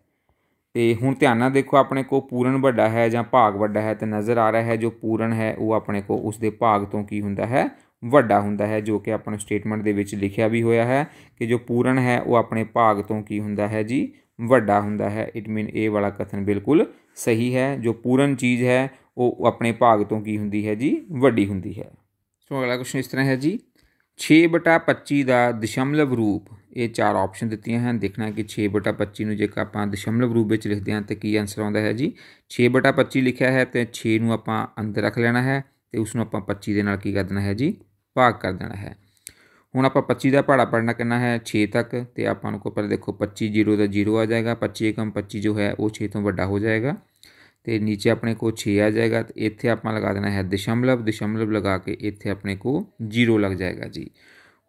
ਤੇ ਹੁਣ ਧਿਆਨ ਨਾਲ ਦੇਖੋ ਆਪਣੇ ਕੋ ਪੂਰਨ ਵੱਡਾ ਹੈ ਜਾਂ ਭਾਗ ਵੱਡਾ ਹੈ ਤੇ ਨਜ਼ਰ ਆ ਰਿਹਾ ਹੈ ਜੋ ਪੂਰਨ ਹੈ ਉਹ ਆਪਣੇ ਕੋ ਉਸ ਦੇ ਭਾਗ ਤੋਂ ਕੀ ਹੁੰਦਾ ਹੈ ਵੱਡਾ ਹੁੰਦਾ ਹੈ ਜੋ ਕਿ ਆਪਣੇ ਸਟੇਟਮੈਂਟ ਦੇ ਵਿੱਚ ਲਿਖਿਆ ਵੀ ਹੋਇਆ ਹੈ ਕਿ ਜੋ ਪੂਰਨ ਹੈ ਉਹ ਆਪਣੇ ਭਾਗ ਤੋਂ ਕੀ ਹੁੰਦਾ ਹੈ ਜੀ ਵੱਡਾ ਹੁੰਦਾ ਹੈ ਇਟ ਮੀਨ ਇਹ ਵਾਲਾ ਕਥਨ ਬਿਲਕੁਲ ਸਹੀ ਹੈ ਜੋ ਪੂਰਨ ਚੀਜ਼ ਹੈ ਉਹ ਆਪਣੇ ਭਾਗ ਤੋਂ ਕੀ ਹੁੰਦੀ ਹੈ ਜੀ ਵੱਡੀ ਹੁੰਦੀ ਹੈ ਸੋ ਅਗਲਾ ਕੁਐਸਚਨ ਇਸ ਤਰ੍ਹਾਂ ਹੈ ਜੀ 6/25 ਦਾ ਦਸ਼ਮਲਵ ਰੂਪ चार ऑप्शन दतिया हैं देखना है कि छे बटा पच्ची जे आप दशमलव रूप में लिखते हैं तो की आंसर आता है जी छे बटा पच्ची लिखा है तो छे आप अंदर रख लेना है तो उसको आप पच्ची की कर देना है जी भाग कर देना है हूँ आप पच्ची का भाड़ा पढ़ना कहना है छे तक तो आप देखो पच्ची जीरो का जीरो आ जाएगा पच्ची एकम पच्ची जो है वो छे तो व्डा हो जाएगा तो नीचे अपने को छे आ जाएगा तो इतने आप लगा देना है दशमलव दशमलव लगा के इतने अपने को जीरो लग जाएगा जी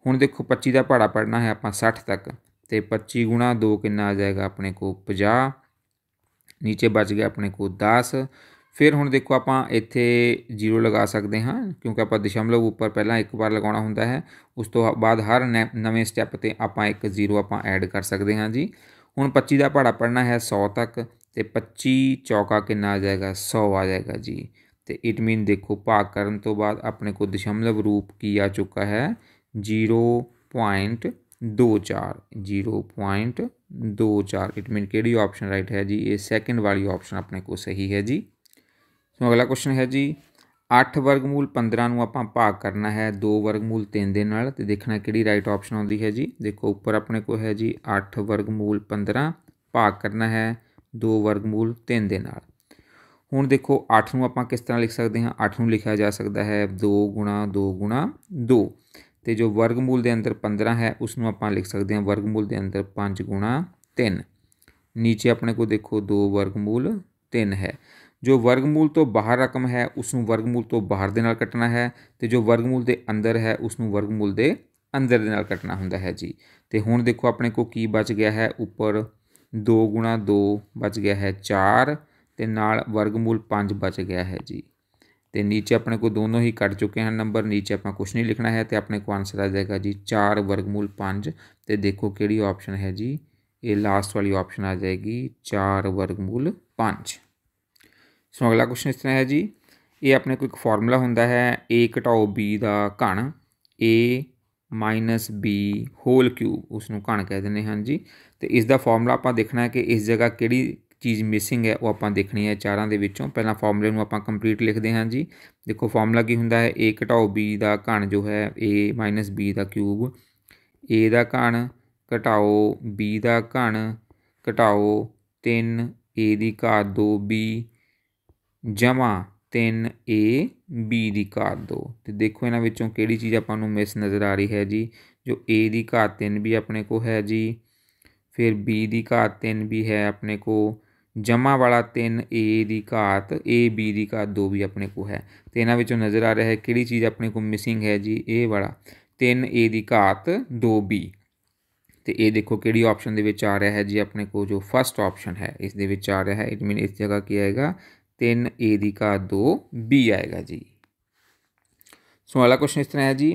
ਹੁਣ ਦੇਖੋ 25 ਦਾ ਪਹਾੜਾ ਪੜਨਾ ਹੈ ਆਪਾਂ 60 ਤੱਕ ਤੇ 25 ਗੁਣਾ 2 ਕਿੰਨਾ ਆ ਜਾਏਗਾ ਆਪਣੇ ਕੋ 50 ਨੀਚੇ ਬਚ ਗਿਆ ਆਪਣੇ ਕੋ 10 ਫਿਰ ਹੁਣ ਦੇਖੋ ਆਪਾਂ ਇੱਥੇ 0 ਲਗਾ ਸਕਦੇ ਹਾਂ ਕਿਉਂਕਿ ਆਪਾਂ ਦਸ਼ਮਲਵ ਉੱਪਰ ਪਹਿਲਾਂ ਇੱਕ ਵਾਰ ਲਗਾਉਣਾ ਹੁੰਦਾ ਹੈ ਉਸ ਤੋਂ ਬਾਅਦ ਹਰ ਨਵੇਂ ਸਟੈਪ ਤੇ ਆਪਾਂ ਇੱਕ 0 ਆਪਾਂ ਐਡ ਕਰ ਸਕਦੇ ਹਾਂ ਜੀ ਹੁਣ 25 ਦਾ ਪਹਾੜਾ ਪੜਨਾ ਹੈ 100 ਤੱਕ ਤੇ 25 ਚੌਕਾ ਕਿੰਨਾ ਆ ਜਾਏਗਾ 100 ਆ ਜਾਏਗਾ ਜੀ ਤੇ ਇਟ ਮੀਨ ਦੇਖੋ ਭਾਗ ਕਰਨ ਤੋਂ ਬਾਅਦ ਆਪਣੇ ਕੋ ਦਸ਼ਮਲਵ ਰੂਪ ਕੀ ਆ ਚੁੱਕਾ ਹੈ जीरो पॉइंट दो चार जीरो पॉइंट दो चार इट मीन के ऑप्शन राइट है जी ये सेकंड वाली ऑप्शन अपने को सही है जी सो तो अगला क्वेश्चन है जी अठ वर्गमूल पंद्रह भाग करना है दो वर्गमूल तीन दे तो देखना कि राइट ऑप्शन आँदी है जी देखो उपर अपने को है जी अठ वर्गमूल पंद्रह भाग करना है दो वर्गमूल तीन दे हूँ देखो अठ न किस तरह लिख सकते हैं अठ न लिखा जा सकता है दो गुणा दो गुणा दो ਤੇ ਜੋ ਵਰਗਮੂਲ ਦੇ ਅੰਦਰ 15 ਹੈ ਉਸ ਨੂੰ ਆਪਾਂ ਲਿਖ ਸਕਦੇ ਹਾਂ ਵਰਗਮੂਲ ਦੇ ਅੰਦਰ 5 ਗੁਣਾ 3 ਨੀਚੇ ਆਪਣੇ ਕੋਲ ਦੇਖੋ 2 ਵਰਗਮੂਲ 3 ਹੈ ਜੋ ਵਰਗਮੂਲ ਤੋਂ ਬਾਹਰ ਰਕਮ ਹੈ ਉਸ ਨੂੰ ਵਰਗਮੂਲ ਤੋਂ ਬਾਹਰ ਦੇ ਨਾਲ ਕੱਟਣਾ ਹੈ ਤੇ ਜੋ ਵਰਗਮੂਲ ਦੇ ਅੰਦਰ ਹੈ ਉਸ ਨੂੰ ਵਰਗਮੂਲ ਦੇ ਅੰਦਰ ਦੇ ਨਾਲ ਕੱਟਣਾ ਹੁੰਦਾ ਹੈ ਜੀ ਤੇ ਹੁਣ ਦੇਖੋ ਆਪਣੇ ਕੋਲ ਕੀ ਬਚ ਗਿਆ ਹੈ ਉੱਪਰ 2 2 ਬਚ ਗਿਆ ਹੈ 4 ਤੇ ਨਾਲ ਵਰਗਮੂਲ 5 ਬਚ ਗਿਆ ਹੈ ਜੀ तो नीचे अपने को दोनों ही कट चुके हैं नंबर नीचे अपना कुछ नहीं लिखना है तो अपने को आंसर आ जाएगा जी चार वर्गमूल पाँच तो देखो कि ऑप्शन है जी ये लास्ट वाली ऑप्शन आ जाएगी चार वर्गमूल पाँच सो अगला क्वेश्चन इस तरह है जी ये अपने को एक फॉर्मूला होंगे है ए घटाओ बी का घन A minus B whole cube ਨੂੰ घन कह दें हाँ जी तो इसका फॉर्मूला आप देखना है कि इस जगह कि ਚੀਜ਼ ਮਿਸਿੰਗ ਹੈ ਉਹ ਆਪਾਂ ਦੇਖਣੀ ਹੈ ਚਾਰਾਂ ਦੇ ਵਿੱਚੋਂ ਪਹਿਲਾਂ ਫਾਰਮੂਲੇ ਨੂੰ ਆਪਾਂ ਕੰਪਲੀਟ ਲਿਖਦੇ ਹਾਂ ਜੀ ਦੇਖੋ ਫਾਰਮੂਲਾ ਕੀ ਹੁੰਦਾ ਹੈ a ਘਟਾਓ b ਦਾ ਘਣ ਜੋ ਹੈ a b ਦਾ ਕਿਊਬ a ਦਾ ਘਣ ਘਟਾਓ b ਦਾ ਘਣ ਘਟਾਓ 3 a ਦੀ ਘਾਤ 2b ਜਮਾ 3 a b ਦੀ ਘਾਤ 2 ਤੇ ਦੇਖੋ ਇਹਨਾਂ ਵਿੱਚੋਂ ਕਿਹੜੀ ਚੀਜ਼ ਆਪਾਂ ਨੂੰ ਮਿਸ ਨਜ਼ਰ ਆ ਰਹੀ ਹੈ ਜੀ ਜੋ a ਦੀ ਘਾਤ 3 ਵੀ ਆਪਣੇ ਕੋ ਹੈ ਜੀ ਫਿਰ b ਦੀ ਘਾਤ 3 ਵੀ ਹੈ ਆਪਣੇ ਕੋ ਜਮਾ ਵਾਲਾ 3a ਦੀ ਘਾਤ ab ਦੀ ਘਾਤ 2 ਵੀ ਆਪਣੇ ਕੋ ਹੈ ਤੇ ਇਹਨਾਂ ਵਿੱਚੋਂ ਨਜ਼ਰ ਆ ਰਿਹਾ ਹੈ ਕਿਹੜੀ ਚੀਜ਼ ਆਪਣੇ ਕੋ ਮਿਸਿੰਗ ਹੈ ਜੀ a ਵਾਲਾ 3a ਦੀ ਘਾਤ 2b ਤੇ ਇਹ ਦੇਖੋ ਕਿਹੜੀ ਆਪਸ਼ਨ ਦੇ ਵਿੱਚ ਆ ਰਿਹਾ ਹੈ ਜੀ ਆਪਣੇ ਕੋ ਜੋ ਫਰਸਟ ਆਪਸ਼ਨ ਹੈ ਇਸ ਦੇ ਵਿੱਚ ਆ ਰਿਹਾ ਹੈ ਇਟ ਮੀਨ ਇਸ ਜਗ੍ਹਾ ਕੀ ਆਏਗਾ 3a ਦੀ ਘਾਤ 2b ਆਏਗਾ ਜੀ ਸੋ ਅਗਲਾ ਕੁਐਸਚਨ ਇਸ ਤਰ੍ਹਾਂ ਹੈ ਜੀ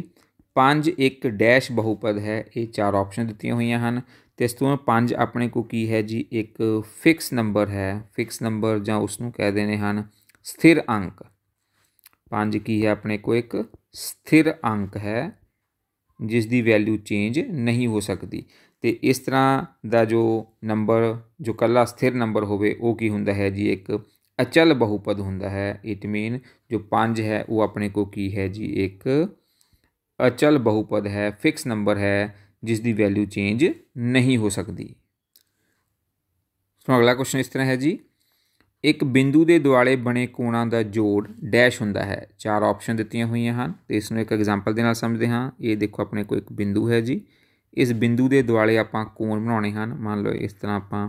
5 ਇੱਕ ਡੈਸ਼ ਬਹੁਪਦ ਹੈ ਇਹ ਚਾਰ ਆਪਸ਼ਨ ਦਿੱਤੀਆਂ ਹੋਈਆਂ ਹਨ ਤੇ ਇਸ ਤੋਂ ਪੰਜ ਆਪਣੇ ਕੋ ਕੀ ਹੈ ਜੀ ਇੱਕ ਫਿਕਸ ਨੰਬਰ ਹੈ ਫਿਕਸ ਨੰਬਰ ਜਾਂ ਉਸ ਨੂੰ ਕਹਿ ਦੇਨੇ ਹਨ ਸਥਿਰ ਅੰਕ ਪੰਜ ਕੀ ਹੈ ਆਪਣੇ ਕੋ ਇੱਕ ਸਥਿਰ ਅੰਕ ਹੈ ਜਿਸ ਦੀ ਵੈਲਿਊ ਚੇਂਜ ਨਹੀਂ ਹੋ ਸਕਦੀ ਤੇ ਇਸ ਤਰ੍ਹਾਂ ਦਾ ਜੋ ਨੰਬਰ ਜੋ ਕੱਲਾ ਸਥਿਰ ਨੰਬਰ ਹੋਵੇ ਉਹ ਕੀ ਹੁੰਦਾ ਹੈ ਜੀ ਇੱਕ ਅਚਲ ਬਹੁਪਦ ਹੁੰਦਾ ਹੈ ਇਟ ਮੀਨ ਜੋ 5 ਹੈ ਉਹ ਆਪਣੇ ਕੋ ਕੀ ਹੈ ਜੀ ਇੱਕ ਅਚਲ ਬਹੁਪਦ ਹੈ ਫਿਕਸ ਨੰਬਰ ਹੈ ਜਿਸ ਦੀ ਵੈਲਿਊ ਚੇਂਜ ਨਹੀਂ ਹੋ ਸਕਦੀ ਸੋ ਅਗਲਾ ਕੁਐਸਚਨ ਇਸ ਤਰ੍ਹਾਂ ਹੈ ਜੀ ਇੱਕ ਬਿੰਦੂ ਦੇ ਦੁਆਲੇ ਬਣੇ ਕੋਣਾਂ ਦਾ ਜੋੜ ਡੈਸ਼ ਹੁੰਦਾ ਹੈ ਚਾਰ ਆਪਸ਼ਨ ਦਿੱਤੀਆਂ ਹੋਈਆਂ ਹਨ ਤੇ ਇਸ ਨੂੰ ਇੱਕ ਐਗਜ਼ਾਮਪਲ ਦੇ ਨਾਲ ਸਮਝਦੇ ਹਾਂ ਇਹ ਦੇਖੋ ਆਪਣੇ ਕੋਲ ਇੱਕ ਬਿੰਦੂ ਹੈ ਜੀ ਇਸ ਬਿੰਦੂ ਦੇ ਦੁਆਲੇ ਆਪਾਂ ਕੋਣ ਬਣਾਉਣੇ ਹਨ ਮੰਨ ਲਓ ਇਸ ਤਰ੍ਹਾਂ ਆਪਾਂ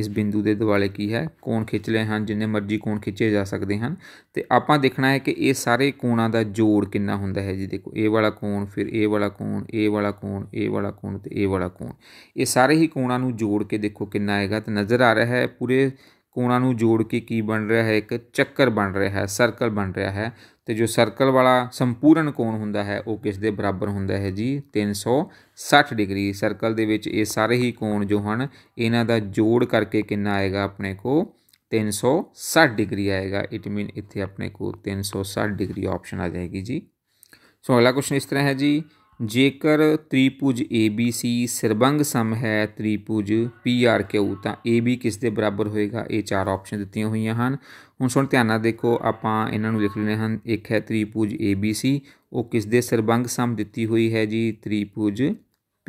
ਇਸ ਬਿੰਦੂ ਦੇ ਦੁਆਲੇ ਕੀ ਹੈ ਕੋਣ ਖਿੱਚ ਲਏ ਹਨ ਜਿੰਨੇ ਮਰਜ਼ੀ ਕੋਣ ਖਿੱਚੇ ਜਾ ਸਕਦੇ ਹਨ ਤੇ ਆਪਾਂ ਦੇਖਣਾ ਹੈ ਕਿ ਇਹ ਸਾਰੇ ਕੋਣਾਂ ਦਾ ਜੋੜ ਕਿੰਨਾ ਹੁੰਦਾ ਹੈ ਜੀ ਦੇਖੋ ਇਹ ਵਾਲਾ ਕੋਣ ਫਿਰ ਇਹ ਵਾਲਾ ਕੋਣ ਇਹ ਵਾਲਾ ਕੋਣ ਇਹ ਵਾਲਾ ਕੋਣ ਤੇ ਇਹ ਵਾਲਾ ਕੋਣ ਇਹ ਸਾਰੇ ਹੀ ਕੋਣਾਂ ਨੂੰ ਜੋੜ ਕੇ ਦੇਖੋ ਕਿੰਨਾ ਆਏਗਾ ਤੇ ਨਜ਼ਰ ਆ ਰਿਹਾ ਹੈ ਪੂਰੇ ਕੋਣਾਂ ਨੂੰ ਜੋੜ ਕੇ ਕੀ ਬਣ ਰਿਹਾ ਹੈ ਇੱਕ ਚੱਕਰ ਬਣ ਰਿਹਾ ਹੈ ਸਰਕਲ ਬਣ ਰਿਹਾ ਹੈ ਤੇ ਜੋ ਸਰਕਲ ਵਾਲਾ ਸੰਪੂਰਨ ਕੋਣ ਹੁੰਦਾ ਹੈ ਉਹ ਕਿਸ ਦੇ ਬਰਾਬਰ ਹੁੰਦਾ ਹੈ ਜੀ 360 ਡਿਗਰੀ ਸਰਕਲ ਦੇ ਵਿੱਚ ਇਹ ਸਾਰੇ ਹੀ ਕੋਣ ਜੋ ਹਨ ਇਹਨਾਂ ਦਾ ਜੋੜ ਕਰਕੇ ਕਿੰਨਾ ਆਏਗਾ ਆਪਣੇ ਕੋ 360 ਡਿਗਰੀ ਆਏਗਾ ਇਟ ਮੀਨ ਇੱਥੇ ਆਪਣੇ ਕੋ 360 ਡਿਗਰੀ ਆਪਸ਼ਨ ਆ ਜਾਏਗੀ ਜੀ ਸੋ ਅਗਲਾ ਕੁਐਸਚਨ ਇਸ ਤਰ੍ਹਾਂ ਹੈ ਜੀ ਜੇਕਰ ਤ੍ਰਿਭੁਜ ABC ਸਿਰਬੰਗ ਸਮ ਹੈ ਤ੍ਰਿਭੁਜ PRQ ਤਾਂ AB ਕਿਸ ਦੇ ਬਰਾਬਰ ਹੋਏਗਾ ਇਹ ਚਾਰ ਆਪਸ਼ਨ ਦਿੱਤੀਆਂ ਹੋਈਆਂ ਹਨ ਹੁਣ ਸੁਣ ਧਿਆਨ ਨਾਲ ਦੇਖੋ ਆਪਾਂ ਇਹਨਾਂ ਨੂੰ ਲਿਖ ਲੈਣੇ ਹਨ ਇੱਕ ਹੈ ਤ੍ਰਿਭੁਜ ABC ਉਹ ਕਿਸ ਦੇ ਸਿਰਬੰਗ ਸਮ ਦਿੱਤੀ ਹੋਈ ਹੈ ਜੀ ਤ੍ਰਿਭੁਜ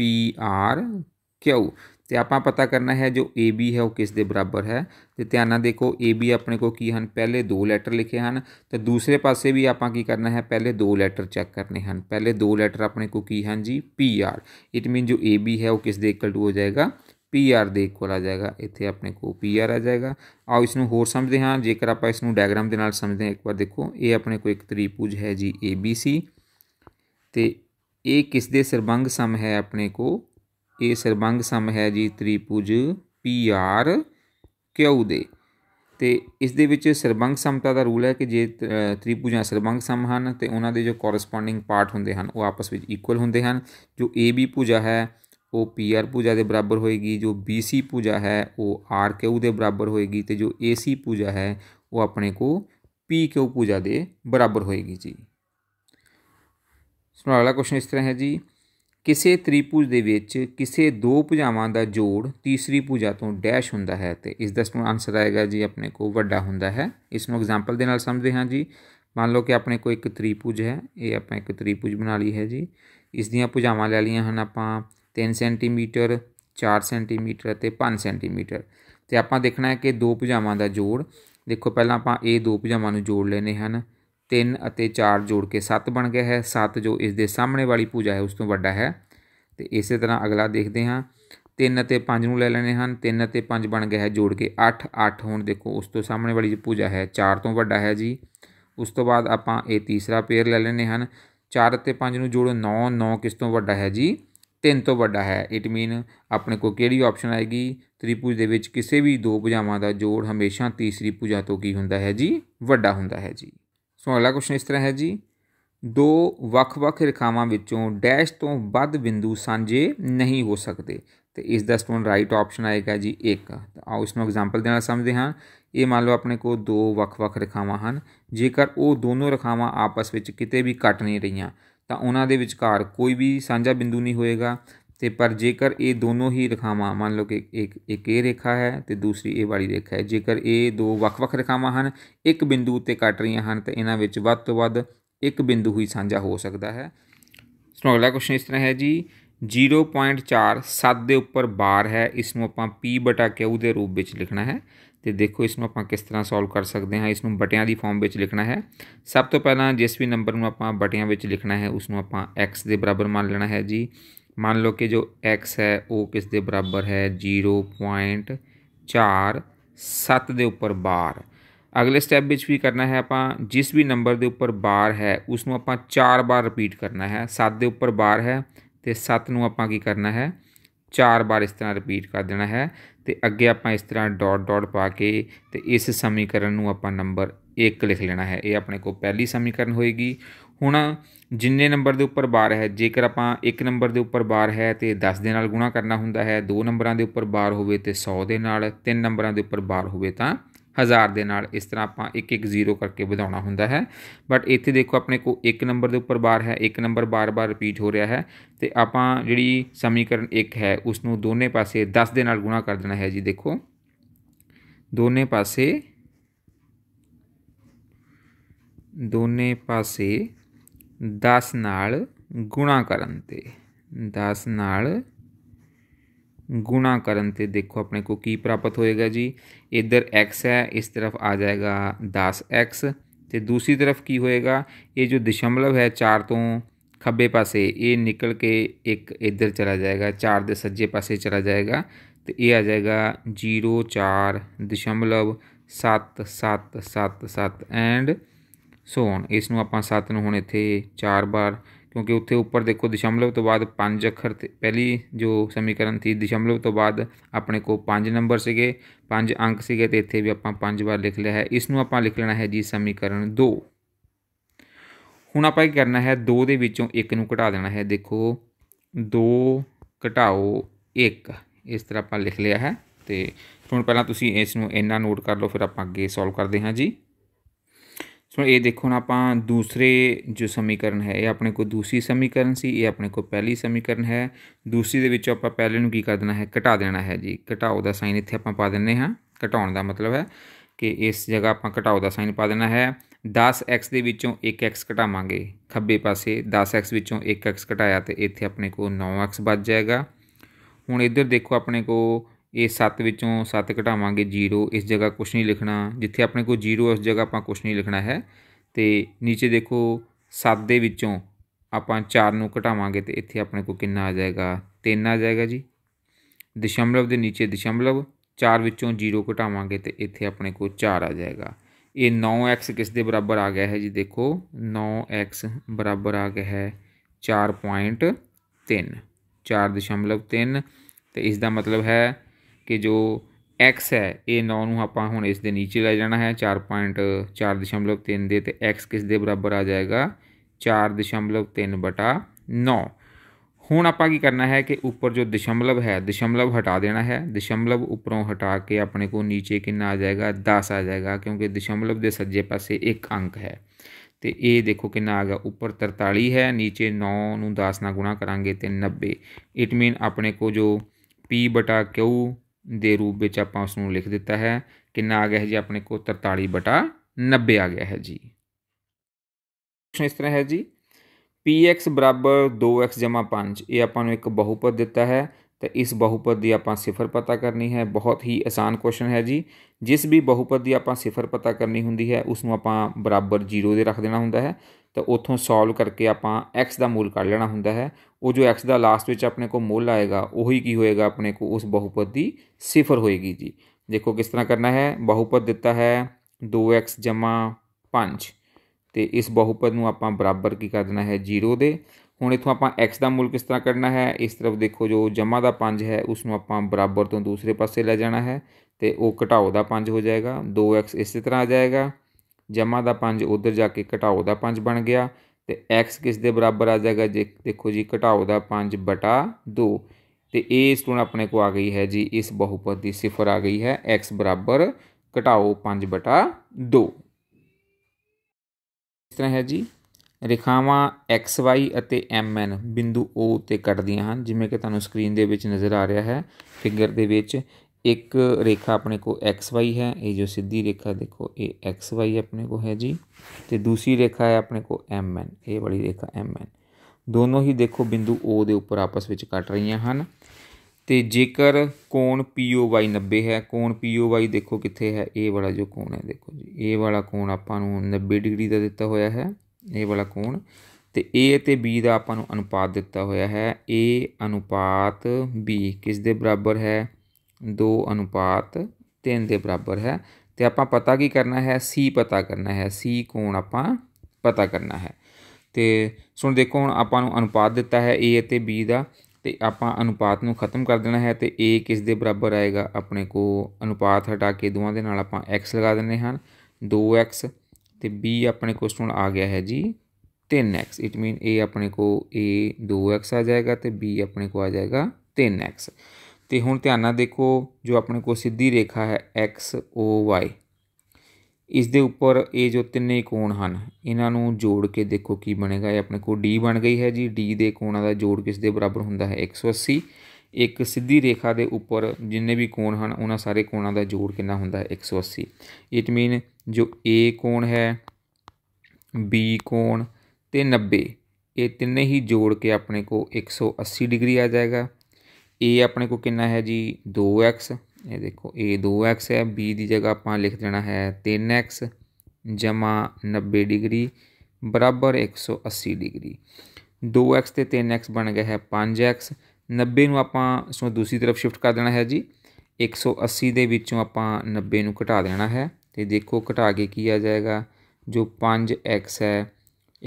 PRQ ਤੇ ਆਪਾਂ ਪਤਾ ਕਰਨਾ ਹੈ ਜੋ AB ਹੈ ਉਹ ਕਿਸ ਦੇ ਬਰਾਬਰ ਹੈ ਤੇ ਧਿਆਨ ਨਾਲ ਦੇਖੋ AB ਆਪਣੇ ਕੋ ਕੀ ਹਨ ਪਹਿਲੇ ਦੋ ਲੈਟਰ ਲਿਖੇ ਹਨ ਤੇ ਦੂਸਰੇ ਪਾਸੇ ਵੀ ਆਪਾਂ ਕੀ ਕਰਨਾ ਹੈ ਪਹਿਲੇ ਦੋ ਲੈਟਰ ਚੈੱਕ ਕਰਨੇ ਹਨ ਪਹਿਲੇ ਦੋ ਲੈਟਰ ਆਪਣੇ ਕੋ ਕੀ ਹਨ ਜੀ PR ਇਟ ਮੀਨ ਜੋ AB ਹੈ ਉਹ ਕਿਸ ਦੇ ਇਕੁਅਲ ਟੂ ਹੋ ਜਾਏਗਾ PR ਦੇ ਇਕੁਅਲ ਆ ਜਾਏਗਾ ਇੱਥੇ ਆਪਣੇ ਕੋ PR ਆ ਜਾਏਗਾ ਆਓ ਇਸ ਨੂੰ ਹੋਰ ਸਮਝਦੇ ਹਾਂ ਜੇਕਰ ਆਪਾਂ ਇਸ ਨੂੰ ਡਾਇਗਰਾਮ ਦੇ ਨਾਲ ਸਮਝਦੇ ਹਾਂ ਇੱਕ ਵਾਰ ਦੇਖੋ ਇਹ ਆਪਣੇ ਕੋ ਇੱਕ ਤ੍ਰਿਭੁਜ ਹੈ ਜੀ ABC ਤੇ ਇਹ ਕਿਸ ਦੇ ਸਰਬੰਗ ਸਮ ਹੈ ਆਪਣੇ ਕੋ ये सरबंग सम है जी त्रिभुज पी आर क्यू दे तो इस सरबंग समता का रूल है कि जे त्रिभुज सरबंग सम हैं तो उन्होंने जो कोरसपोंडिंग पार्ट होंगे वो आपस में इक्वल होंगे जो ए बी पूजा है वह पी आर पूजा के बराबर होएगी जो बी सी भूजा है वह आर क्यू के बराबर होएगी तो जो ए सी पूजा है वह अपने को पी क्यू पूजा के बराबर होएगी जी अगला क्वेश्चन इस तरह है जी ਕਿਸੇ ਤ੍ਰਿਭੁਜ ਦੇ ਵਿੱਚ ਕਿਸੇ ਦੋ ਭੁਜਾਵਾਂ ਦਾ ਜੋੜ ਤੀਸਰੀ ਭੁਜਾ ਤੋਂ ਡੈਸ਼ ਹੁੰਦਾ ਹੈ ਤੇ ਇਸ ਦਾ ਸਮ ਆਨਸਰ ਆਏਗਾ ਜੀ ਆਪਣੇ ਕੋ ਵੱਡਾ ਹੁੰਦਾ ਹੈ ਇਸ ਨੂੰ ਐਗਜ਼ਾਮਪਲ ਦੇ ਨਾਲ ਸਮਝਦੇ ਹਾਂ ਜੀ ਮੰਨ ਲਓ ਕਿ ਆਪਣੇ ਕੋ ਇੱਕ ਤ੍ਰਿਭੁਜ ਹੈ ਇਹ ਆਪਾਂ ਇੱਕ ਤ੍ਰਿਭੁਜ ਬਣਾ ਲਈ ਹੈ ਜੀ ਇਸ ਦੀਆਂ ਭੁਜਾਵਾਂ ਲੈ ਲਈਆਂ ਹਨ ਆਪਾਂ 3 ਸੈਂਟੀਮੀਟਰ 4 ਸੈਂਟੀਮੀਟਰ ਅਤੇ 5 ਸੈਂਟੀਮੀਟਰ ਤੇ ਆਪਾਂ ਦੇਖਣਾ ਹੈ ਕਿ ਦੋ ਭੁਜਾਵਾਂ ਦਾ ਜੋੜ ਦੇਖੋ ਪਹਿਲਾਂ ਆਪਾਂ ਇਹ ਦੋ ਭੁਜਾਵਾਂ ਨੂੰ ਜੋੜ ਲੈਨੇ ਹਨ 3 ਅਤੇ 4 ਜੋੜ ਕੇ 7 ਬਣ ਗਿਆ ਹੈ 7 ਜੋ ਇਸ ਦੇ ਸਾਹਮਣੇ ਵਾਲੀ ਪੂਜਾ ਹੈ ਉਸ ਤੋਂ ਵੱਡਾ ਹੈ ਤੇ ਇਸੇ ਤਰ੍ਹਾਂ ਅਗਲਾ ਦੇਖਦੇ ਹਾਂ 3 ਅਤੇ 5 ਨੂੰ ਲੈ ਲੈਣੇ ਹਨ 3 ਅਤੇ 5 ਬਣ ਗਿਆ ਹੈ ਜੋੜ ਕੇ 8 8 ਹੁਣ ਦੇਖੋ ਉਸ ਤੋਂ ਸਾਹਮਣੇ ਵਾਲੀ ਪੂਜਾ ਹੈ 4 ਤੋਂ ਵੱਡਾ ਹੈ ਜੀ ਉਸ ਤੋਂ ਬਾਅਦ ਆਪਾਂ ਇਹ ਤੀਸਰਾ ਪੇਅਰ ਲੈ ਲੈਣੇ ਹਨ 4 ਅਤੇ 5 ਨੂੰ ਜੋੜੋ 9 9 ਕਿਸ ਤੋਂ ਵੱਡਾ ਹੈ ਜੀ 3 ਤੋਂ ਵੱਡਾ ਹੈ ਇਟ ਮੀਨ ਆਪਣੇ ਕੋਲ ਕਿਹੜੀ ਆਪਸ਼ਨ ਆਏਗੀ ਤ੍ਰਿਪੂਜ ਦੇ ਵਿੱਚ ਕਿਸੇ ਵੀ ਦੋ ਭੁਜਾਵਾਂ ਦਾ ਜੋੜ ਹਮੇਸ਼ਾ ਤੀਸਰੀ ਭੁਜਾ ਤੋਂ ਕੀ ਹੁੰਦਾ ਹੈ ਜੀ ਵੱਡਾ ਹੁੰਦਾ ਹੈ ਜੀ ਸੋ ਅਗਲਾ ਕੁਸ਼ਨ ਇਸ ਤਰ੍ਹਾਂ ਹੈ ਜੀ ਦੋ ਵੱਖ-ਵੱਖ ਰੇਖਾਵਾਂ ਵਿੱਚੋਂ ਡੈਸ਼ ਤੋਂ ਵੱਧ ਬਿੰਦੂ ਸਾਂਝੇ ਨਹੀਂ ਹੋ ਸਕਦੇ ਤੇ ਇਸ ਦਾ ਸਟੂਡੈਂਟ ਰਾਈਟ ਆਪਸ਼ਨ ਆਏਗਾ ਜੀ 1 ਤਾਂ ਆਓ ਇਸ ਨੂੰ ਐਗਜ਼ਾਮਪਲ ਦੇ ਨਾਲ ਸਮਝਦੇ ਹਾਂ ਇਹ ਮੰਨ ਲਓ ਆਪਣੇ ਕੋਲ ਦੋ ਵੱਖ-ਵੱਖ ਰੇਖਾਵਾਂ ਹਨ ਜੇਕਰ ਉਹ ਦੋਨੋਂ ਰੇਖਾਵਾਂ ਆਪਸ ਵਿੱਚ ਕਿਤੇ ਵੀ ਕੱਟ ਨਹੀਂ ਰਹੀਆਂ ਤਾਂ ਉਹਨਾਂ ਦੇ ਵਿਚਕਾਰ ਕੋਈ ਵੀ ਸਾਂਝਾ ਬਿੰਦੂ ਨਹੀਂ ਹੋਏਗਾ ਤੇ ਪਰ ਜੇਕਰ ਇਹ ਦੋਨੋਂ ਹੀ ਰੇਖਾਵਾਂ ਮੰਨ ਲਓ ਕਿ ਇੱਕ ਇੱਕ ਇਹ ਰੇਖਾ ਹੈ ਤੇ ਦੂਸਰੀ ਇਹ ਵਾਲੀ ਰੇਖਾ ਹੈ ਜੇਕਰ ਇਹ ਦੋ ਵੱਖ-ਵੱਖ ਰੇਖਾਵਾਂ ਹਨ ਇੱਕ ਬਿੰਦੂ ਉੱਤੇ ਕੱਟ ਰਹੀਆਂ ਹਨ ਤਾਂ ਇਹਨਾਂ ਵਿੱਚ ਵੱਧ ਤੋਂ ਵੱਧ ਇੱਕ ਬਿੰਦੂ ਹੀ ਸਾਂਝਾ ਹੋ ਸਕਦਾ ਹੈ ਸੋ ਅਗਲਾ ਕੁਐਸਚਨ ਇਸ ਤਰ੍ਹਾਂ ਹੈ ਜੀ 0.4 7 ਦੇ ਉੱਪਰ ਬਾਰ ਹੈ ਇਸ ਨੂੰ ਆਪਾਂ p/q ਦੇ ਰੂਪ ਵਿੱਚ ਲਿਖਣਾ ਹੈ ਤੇ ਦੇਖੋ ਇਸ ਨੂੰ ਆਪਾਂ ਕਿਸ ਤਰ੍ਹਾਂ ਸੋਲਵ ਕਰ ਸਕਦੇ ਹਾਂ ਇਸ ਨੂੰ ਬਟਿਆਂ ਦੀ ਫਾਰਮ ਵਿੱਚ ਲਿਖਣਾ ਹੈ ਸਭ ਤੋਂ ਪਹਿਲਾਂ ਜਿਸ ਵੀ ਨੰਬਰ ਨੂੰ ਆਪਾਂ ਬਟਿਆਂ ਵਿੱਚ ਲਿਖਣਾ ਹੈ ਉਸ ਨੂੰ ਆਪਾਂ x ਦੇ ਬਰਾਬਰ ਮੰਨ ਲੈਣਾ ਹੈ ਜੀ ਮੰਨ ਲਓ ਕਿ ਜੋ x ਹੈ ਉਹ ਕਿਸ ਦੇ ਬਰਾਬਰ ਹੈ 0.47 ਦੇ ਉੱਪਰ ਬਾਰ ਅਗਲੇ ਸਟੈਪ ਵਿੱਚ ਵੀ ਕਰਨਾ ਹੈ ਆਪਾਂ ਜਿਸ ਵੀ ਨੰਬਰ ਦੇ ਉੱਪਰ ਬਾਰ ਹੈ ਉਸ ਨੂੰ ਆਪਾਂ 4 ਬਾਰ ਰਿਪੀਟ ਕਰਨਾ ਹੈ 7 ਦੇ ਉੱਪਰ ਬਾਰ ਹੈ ਤੇ 7 ਨੂੰ ਆਪਾਂ ਕੀ ਕਰਨਾ ਹੈ 4 ਬਾਰ ਇਸ ਤਰ੍ਹਾਂ ਰਿਪੀਟ ਕਰ ਦੇਣਾ ਹੈ ਤੇ ਅੱਗੇ ਆਪਾਂ ਇਸ ਤਰ੍ਹਾਂ ਡਾਟ ਡਾਟ ਪਾ ਕੇ ਤੇ ਇਸ ਸਮੀਕਰਨ ਨੂੰ ਆਪਾਂ ਨੰਬਰ 1 ਲਿਖ ਲੈਣਾ ਹੈ ਇਹ ਆਪਣੇ ਕੋਲ ਪਹਿਲੀ ਸਮੀਕਰਨ ਹੋਏਗੀ ਹੁਣ ਜਿੰਨੇ ਨੰਬਰ ਦੇ ਉੱਪਰ ਬਾਰ ਹੈ ਜੇਕਰ ਆਪਾਂ 1 ਨੰਬਰ ਦੇ ਉੱਪਰ ਬਾਰ ਹੈ ਤੇ 10 ਦੇ ਨਾਲ ਗੁਣਾ ਕਰਨਾ ਹੁੰਦਾ ਹੈ 2 ਨੰਬਰਾਂ ਦੇ ਉੱਪਰ ਬਾਰ ਹੋਵੇ ਤੇ 100 ਦੇ ਨਾਲ 3 ਨੰਬਰਾਂ ਦੇ ਉੱਪਰ ਬਾਰ ਹੋਵੇ ਤਾਂ 1000 ਦੇ ਨਾਲ ਇਸ ਤਰ੍ਹਾਂ ਆਪਾਂ ਇੱਕ ਇੱਕ ਜ਼ੀਰੋ ਕਰਕੇ ਵਧਾਉਣਾ ਹੁੰਦਾ ਹੈ ਬਟ ਇੱਥੇ ਦੇਖੋ ਆਪਣੇ ਕੋ ਇੱਕ ਨੰਬਰ ਦੇ ਉੱਪਰ ਬਾਰ ਹੈ ਇੱਕ ਨੰਬਰ ਬਾਰ-ਬਾਰ ਰਿਪੀਟ ਹੋ ਰਿਹਾ ਹੈ ਤੇ ਆਪਾਂ ਜਿਹੜੀ ਸਮੀਕਰਨ 1 ਹੈ ਉਸ ਨੂੰ ਦੋਨੇ ਪਾਸੇ 10 ਦੇ ਨਾਲ ਗੁਣਾ ਕਰ ਦੇਣਾ ਹੈ ਜੀ ਦੇਖੋ ਦੋਨੇ ਪਾਸੇ ਦੋਨੇ ਪਾਸੇ 10 ਨਾਲ ਗੁਣਾ ਕਰਨ ਤੇ 10 ਨਾਲ ਗੁਣਾ ਕਰਨ ਤੇ ਦੇਖੋ ਆਪਣੇ ਕੋ ਕੀ ਪ੍ਰਾਪਤ ਹੋਏਗਾ ਜੀ ਇਧਰ x ਹੈ ਇਸ ਤਰਫ ਆ ਜਾਏਗਾ 10x ਤੇ ਦੂਸਰੀ ਤਰਫ ਕੀ ਹੋਏਗਾ ਇਹ ਜੋ ਦਸ਼ਮਲਵ ਹੈ 4 ਤੋਂ ਖੱਬੇ ਪਾਸੇ ਇਹ ਨਿਕਲ ਕੇ ਇੱਕ ਇਧਰ ਚਲਾ ਜਾਏਗਾ 4 ਦੇ ਸੱਜੇ ਪਾਸੇ ਚਲਾ ਜਾਏਗਾ ਤੇ ਇਹ ਆ ਜਾਏਗਾ 04.7777 ਐਂਡ ਸੋ ਹੁਣ ਇਸ ਨੂੰ ਆਪਾਂ 7 ਨੂੰ ਹੁਣ ਇੱਥੇ 4 ਬਾਰ ਕਿਉਂਕਿ ਉੱਥੇ ਉੱਪਰ ਦੇਖੋ ਦਸ਼ਮਲਵ ਤੋਂ ਬਾਅਦ ਪੰਜ ਅੱਖਰ ਤੇ ਪਹਿਲੀ ਜੋ ਸਮੀਕਰਨ ਸੀ ਦਸ਼ਮਲਵ ਤੋਂ ਬਾਅਦ ਆਪਣੇ ਕੋ ਪੰਜ ਨੰਬਰ ਸੀਗੇ ਪੰਜ ਅੰਕ ਸੀਗੇ ਤੇ ਇੱਥੇ ਵੀ ਆਪਾਂ ਪੰਜ ਵਾਰ ਲਿਖ ਲਿਆ ਹੈ ਇਸ ਨੂੰ ਆਪਾਂ ਲਿਖ ਲੈਣਾ ਹੈ ਜੀ ਸਮੀਕਰਨ 2 ਹੁਣ ਆਪਾਂ ਕੀ ਕਰਨਾ ਹੈ 2 ਦੇ ਵਿੱਚੋਂ 1 ਨੂੰ ਘਟਾ ਦੇਣਾ ਹੈ ਦੇਖੋ 2 ਘਟਾਓ 1 ਇਸ ਤਰ੍ਹਾਂ ਆਪਾਂ ਲਿਖ ਲਿਆ ਹੈ ਤੇ ਹੁਣ ਪਹਿਲਾਂ ਤੁਸੀਂ ਇਸ ਨੂੰ ਇੰਨਾ ਨੋਟ ਕਰ ਲਓ ਫਿਰ ਆਪਾਂ ਅੱਗੇ ਸੋਲਵ ਕਰਦੇ ਹਾਂ ਜੀ ਸੋ ਇਹ ਦੇਖੋ ਨਾ ਆਪਾਂ ਦੂਸਰੇ ਜੋ ਸਮੀਕਰਨ ਹੈ ਇਹ ਆਪਣੇ ਕੋਲ ਦੂਸਰੀ ਸਮੀਕਰਨ ਸੀ ਇਹ ਆਪਣੇ ਕੋਲ ਪਹਿਲੀ ਸਮੀਕਰਨ ਹੈ ਦੂਸਰੀ ਦੇ ਵਿੱਚੋਂ ਆਪਾਂ ਪਹਿਲੇ ਨੂੰ ਕੀ ਕਰ ਦੇਣਾ ਹੈ ਘਟਾ ਦੇਣਾ ਹੈ ਜੀ ਘਟਾਓ ਦਾ ਸਾਈਨ ਇੱਥੇ ਆਪਾਂ ਪਾ ਦਿੰਨੇ ਹਾਂ ਘਟਾਉਣ ਦਾ ਮਤਲਬ ਹੈ ਕਿ ਇਸ ਜਗ੍ਹਾ ਆਪਾਂ ਘਟਾਓ ਦਾ ਸਾਈਨ ਪਾ ਦੇਣਾ ਹੈ 10x ਦੇ ਵਿੱਚੋਂ 1x ਘਟਾਵਾਂਗੇ ਖੱਬੇ ਪਾਸੇ 10x ਵਿੱਚੋਂ 1x ਘਟਾਇਆ ਤੇ ਇੱਥੇ ਆਪਣੇ ਕੋਲ 9x ਬਚ ਜਾਏਗਾ ਹੁਣ ਇੱਧਰ ਦੇਖੋ ਆਪਣੇ ਕੋਲ ਇਹ 7 ਵਿੱਚੋਂ 7 ਘਟਾਵਾਂਗੇ 0 ਇਸ ਜਗ੍ਹਾ ਕੁਝ ਨਹੀਂ ਲਿਖਣਾ ਜਿੱਥੇ ਆਪਣੇ ਕੋਲ 0 ਉਸ ਜਗ੍ਹਾ ਆਪਾਂ ਕੁਝ ਨਹੀਂ ਲਿਖਣਾ ਹੈ ਤੇ ਨੀਚੇ ਦੇਖੋ 7 ਦੇ ਵਿੱਚੋਂ ਆਪਾਂ 4 ਨੂੰ ਘਟਾਵਾਂਗੇ ਤੇ ਇੱਥੇ ਆਪਣੇ ਕੋਲ ਕਿੰਨਾ ਆ ਜਾਏਗਾ 3 ਆ ਜਾਏਗਾ ਜੀ ਦਸ਼ਮਲਵ ਦੇ ਨੀਚੇ ਦਸ਼ਮਲਵ 4 ਵਿੱਚੋਂ 0 ਘਟਾਵਾਂਗੇ ਤੇ ਇੱਥੇ ਆਪਣੇ ਕੋਲ 4 ਆ ਜਾਏਗਾ ਇਹ 9x ਕਿਸ ਦੇ ਬਰਾਬਰ ਆ ਗਿਆ ਹੈ ਜੀ ਦੇਖੋ 9x ਬਰਾਬਰ ਆ ਗਿਆ ਹੈ 4.3 4.3 ਤੇ ਇਸ ਦਾ ਮਤਲਬ ਹੈ ਕਿ ਜੋ x ਹੈ ਇਹ 9 ਨੂੰ ਆਪਾਂ ਹੁਣ ਇਸ ਦੇ ਨੀਚੇ ਲੈ ਜਾਣਾ ਹੈ 4.4.3 ਦੇ ਤੇ x ਕਿਸ ਦੇ ਬਰਾਬਰ ਆ ਜਾਏਗਾ 4.3/9 ਹੁਣ ਆਪਾਂ ਕੀ ਕਰਨਾ ਹੈ ਕਿ ਉੱਪਰ ਜੋ ਦਸ਼ਮਲਵ ਹੈ ਦਸ਼ਮਲਵ ਹਟਾ ਦੇਣਾ ਹੈ ਦਸ਼ਮਲਵ ਉੱਪਰੋਂ ਹਟਾ ਕੇ ਆਪਣੇ ਕੋਲ ਨੀਚੇ ਕਿੰਨਾ ਆ ਜਾਏਗਾ 10 ਆ ਜਾਏਗਾ ਕਿਉਂਕਿ ਦਸ਼ਮਲਵ ਦੇ ਸੱਜੇ ਪਾਸੇ ਇੱਕ ਅੰਕ ਹੈ ਤੇ ਇਹ ਦੇਖੋ ਕਿੰਨਾ ਆ ਗਿਆ ਉੱਪਰ 43 ਹੈ نیچے 9 ਨੂੰ 10 ਨਾਲ ਗੁਣਾ ਕਰਾਂਗੇ ਤੇ 90 ਇਟ ਮੀਨ ਆਪਣੇ ਕੋ ਜੋ p q ਦੇ ਰੂਪ ਵਿੱਚ ਆਪਾਂ ਉਸ ਨੂੰ ਲਿਖ ਦਿੱਤਾ ਹੈ ਕਿੰਨਾ ਆ ਗਿਆ ਹੈ ਜੀ ਆਪਣੇ ਕੋਲ 43 ਬਟਾ 90 ਆ ਗਿਆ ਹੈ ਜੀ ਕੁਐਸਚਨ ਇਸ ਤਰ੍ਹਾਂ ਹੈ ਜੀ px 2x 5 ਇਹ ਆਪਾਂ ਨੂੰ ਇੱਕ ਬਹੁਪਦ ਦਿੱਤਾ ਹੈ ਤਾਂ ਇਸ ਬਹੁਪਦ ਦੀ ਆਪਾਂ ਸਿਫਰ ਪਤਾ ਕਰਨੀ ਹੈ ਬਹੁਤ ਹੀ ਆਸਾਨ ਕੁਐਸਚਨ ਹੈ ਜੀ ਜਿਸ ਵੀ ਬਹੁਪਦ ਦੀ ਆਪਾਂ ਸਿਫਰ ਪਤਾ ਕਰਨੀ ਹੁੰਦੀ ਹੈ ਉਸ ਨੂੰ ਆਪਾਂ ਬਰਾਬਰ 0 ਦੇ ਰੱਖ ਦੇਣਾ ਹੁੰਦਾ ਹੈ ਤਾਂ ਉਥੋਂ ਸੋਲਵ ਕਰਕੇ ਆਪਾਂ x ਦਾ ਮੂਲ ਕੱਢ ਲੈਣਾ ਹੁੰਦਾ ਹੈ ਉਹ ਜੋ x ਦਾ ਲਾਸਟ ਵਿੱਚ ਆਪਣੇ ਕੋਲ ਮੂਲ ਆਏਗਾ ਉਹੀ ਕੀ ਹੋਏਗਾ ਆਪਣੇ ਕੋਲ ਉਸ ਬਹੁਪਦ ਦੀ ਸਿਫਰ ਹੋਏਗੀ ਜੀ ਦੇਖੋ ਕਿਸ ਤਰ੍ਹਾਂ ਕਰਨਾ ਹੈ ਬਹੁਪਦ ਦਿੱਤਾ ਹੈ 2x 5 ਤੇ ਇਸ ਬਹੁਪਦ ਨੂੰ ਆਪਾਂ ਬਰਾਬਰ ਕੀ ਕਰ ਦੇਣਾ ਹੈ 0 ਦੇ ਹੁਣ ਇਥੋਂ ਆਪਾਂ x ਦਾ ਮੂਲ ਕਿਸ ਤਰ੍ਹਾਂ ਕਰਨਾ ਹੈ ਇਸ ਤਰਫ ਦੇਖੋ ਜੋ ਜਮਾ ਦਾ 5 ਹੈ ਉਸ ਨੂੰ ਆਪਾਂ ਬਰਾਬਰ ਤੋਂ ਦੂਸਰੇ ਪਾਸੇ ਲੈ ਜਾਣਾ ਹੈ ਤੇ ਉਹ ਘਟਾਓ ਦਾ 5 ਹੋ ਜਾਏਗਾ 2x ਇਸੇ ਤਰ੍ਹਾਂ ਆ ਜਾਏਗਾ ਜਮਾ ਦਾ 5 ਉਧਰ ਜਾ ਕੇ ਘਟਾਓ ਦਾ 5 ਬਣ ਗਿਆ ਤੇ x ਕਿਸ ਦੇ ਬਰਾਬਰ ਆ ਜਾਏਗਾ ਜੇ ਦੇਖੋ ਜੀ ਘਟਾਓ ਦਾ 5 ਬਟਾ 2 ਤੇ ਇਹ ਸਟੂਡੈਂਟ ਆਪਣੇ ਕੋ ਆ ਗਈ ਹੈ ਜੀ ਇਸ ਬਹੁਪਦ ਦੀ ਸਿਫਰ ਆ ਗਈ ਹੈ x ਬਰਾਬਰ ਘਟਾਓ 5 ਬਟਾ 2 ਇਸ ਤਰ੍ਹਾਂ ਹੈ ਜੀ ਰੇਖਾਵਾਂ xy ਅਤੇ mn ਬਿੰਦੂ O ਤੇ ਕੱਟਦੀਆਂ ਹਨ ਜਿਵੇਂ ਕਿ ਤੁਹਾਨੂੰ ਸਕਰੀਨ ਦੇ ਵਿੱਚ ਨਜ਼ਰ ਆ ਰਿਹਾ ਹੈ ਫਿਗਰ ਦੇ ਵਿੱਚ ਇੱਕ ਰੇਖਾ ਆਪਣੇ ਕੋਲ XY ਹੈ ਇਹ ਜੋ ਸਿੱਧੀ ਰੇਖਾ ਦੇਖੋ ਇਹ XY ਆਪਣੇ वाई ਹੈ ਜੀ ਤੇ ਦੂਸਰੀ ਰੇਖਾ ਹੈ ਆਪਣੇ है MN ਇਹ ਵਾਲੀ ਰੇਖਾ MN ਦੋਨੋਂ ਹੀ ਦੇਖੋ ਬਿੰਦੂ O ਦੇ ਉੱਪਰ ਆਪਸ ਵਿੱਚ ਕੱਟ ਰਹੀਆਂ ਹਨ ਤੇ ਜੇਕਰ ਕੋਣ POY 90 ਹੈ ਕੋਣ POY ਦੇਖੋ ਕਿੱਥੇ ਹੈ ਇਹ ਵਾਲਾ ਜੋ ਕੋਣ ਹੈ ਦੇਖੋ ਜੀ ਇਹ ਵਾਲਾ ਕੋਣ ਆਪਾਂ ਨੂੰ 90 ਡਿਗਰੀ ਦਾ ਦਿੱਤਾ ਹੋਇਆ ਹੈ ਇਹ ਵਾਲਾ ਕੋਣ ਤੇ A ਤੇ B ਦਾ ਆਪਾਂ ਨੂੰ ਅਨੁਪਾਤ ਦਿੱਤਾ ਹੋਇਆ ਹੈ A ਅਨੁਪਾਤ B ਕਿਸ ਦੇ ਬਰਾਬਰ ਹੈ 2 ਅਨੁਪਾਤ 3 ਦੇ ਬਰਾਬਰ ਹੈ ਤੇ ਆਪਾਂ ਪਤਾ ਕੀ ਕਰਨਾ ਹੈ ਸੀ ਪਤਾ ਕਰਨਾ ਹੈ ਸੀ ਕੋਣ ਆਪਾਂ ਪਤਾ ਕਰਨਾ ਹੈ ਤੇ ਸੁਣ ਦੇਖੋ ਹੁਣ ਆਪਾਂ ਨੂੰ ਅਨੁਪਾਤ ਦਿੱਤਾ ਹੈ A ਅਤੇ B ਦਾ ਤੇ ਆਪਾਂ ਅਨੁਪਾਤ ਨੂੰ ਖਤਮ ਕਰ ਦੇਣਾ ਹੈ ਤੇ A ਕਿਸ ਦੇ ਬਰਾਬਰ ਆਏਗਾ ਆਪਣੇ ਕੋ ਅਨੁਪਾਤ ਹਟਾ ਕੇ ਦੋਵਾਂ ਦੇ ਨਾਲ ਆਪਾਂ x ਲਗਾ ਦਿੰਦੇ ਹਨ 2x ਤੇ B ਆਪਣੇ ਕੋਲ ਹੁਣ ਆ ਗਿਆ ਹੈ ਜੀ 3x ਇਟ ਮੀਨ A ਆਪਣੇ ਕੋ A 2x ਆ ਜਾਏਗਾ ਤੇ B ਆਪਣੇ ਕੋ ਆ ਜਾਏਗਾ 3x ਤੇ ਹੁਣ ਧਿਆਨ ਨਾਲ ਦੇਖੋ ਜੋ ਆਪਣੇ ਕੋਲ ਸਿੱਧੀ ਰੇਖਾ ਹੈ x o y ਇਸ ਦੇ ਉੱਪਰ ਇਹ ਜੋ ਤਿੰਨੇ ਕੋਣ ਹਨ ਇਹਨਾਂ ਨੂੰ ਜੋੜ ਕੇ ਦੇਖੋ ਕੀ ਬਣੇਗਾ ਇਹ ਆਪਣੇ ਕੋਲ d ਬਣ ਗਈ ਹੈ ਜੀ d ਦੇ ਕੋਣਾਂ ਦਾ ਜੋੜ ਕਿਸ ਦੇ ਬਰਾਬਰ ਹੁੰਦਾ ਹੈ 180 ਇੱਕ ਸਿੱਧੀ ਰੇਖਾ ਦੇ ਉੱਪਰ ਜਿੰਨੇ ਵੀ ਕੋਣ ਹਨ ਉਹਨਾਂ ਸਾਰੇ ਕੋਣਾਂ ਦਾ ਜੋੜ ਕਿੰਨਾ ਹੁੰਦਾ ਹੈ 180 ਇਟ ਮੀਨ ਜੋ a ਕੋਣ ਹੈ b ਕੋਣ ਤੇ 90 ਇਹ ਤਿੰਨੇ ਹੀ ਜੋੜ ਕੇ ਆਪਣੇ ਕੋ 180 ਡਿਗਰੀ ਆ ਜਾਏਗਾ ਏ ਆਪਣੇ ਕੋ ਕਿੰਨਾ ਹੈ ਜੀ 2x ਇਹ ਦੇਖੋ ਏ 2x ਹੈ b ਦੀ ਜਗ੍ਹਾ ਆਪਾਂ ਲਿਖ ਦੇਣਾ ਹੈ 3x 90 ਡਿਗਰੀ ਬਰਾਬਰ 180 ਡਿਗਰੀ 2x ਤੇ 3x ਬਣ ਗਿਆ ਹੈ 5x 90 ਨੂੰ ਆਪਾਂ ਇਸ ਨੂੰ ਦੂਸਰੀ ਤਰਫ ਸ਼ਿਫਟ ਕਰ ਦੇਣਾ ਹੈ ਜੀ 180 ਦੇ ਵਿੱਚੋਂ ਆਪਾਂ 90 ਨੂੰ ਘਟਾ ਦੇਣਾ ਹੈ ਤੇ ਦੇਖੋ ਘਟਾ ਕੇ ਕੀ ਆ ਜਾਏਗਾ ਜੋ 5x ਹੈ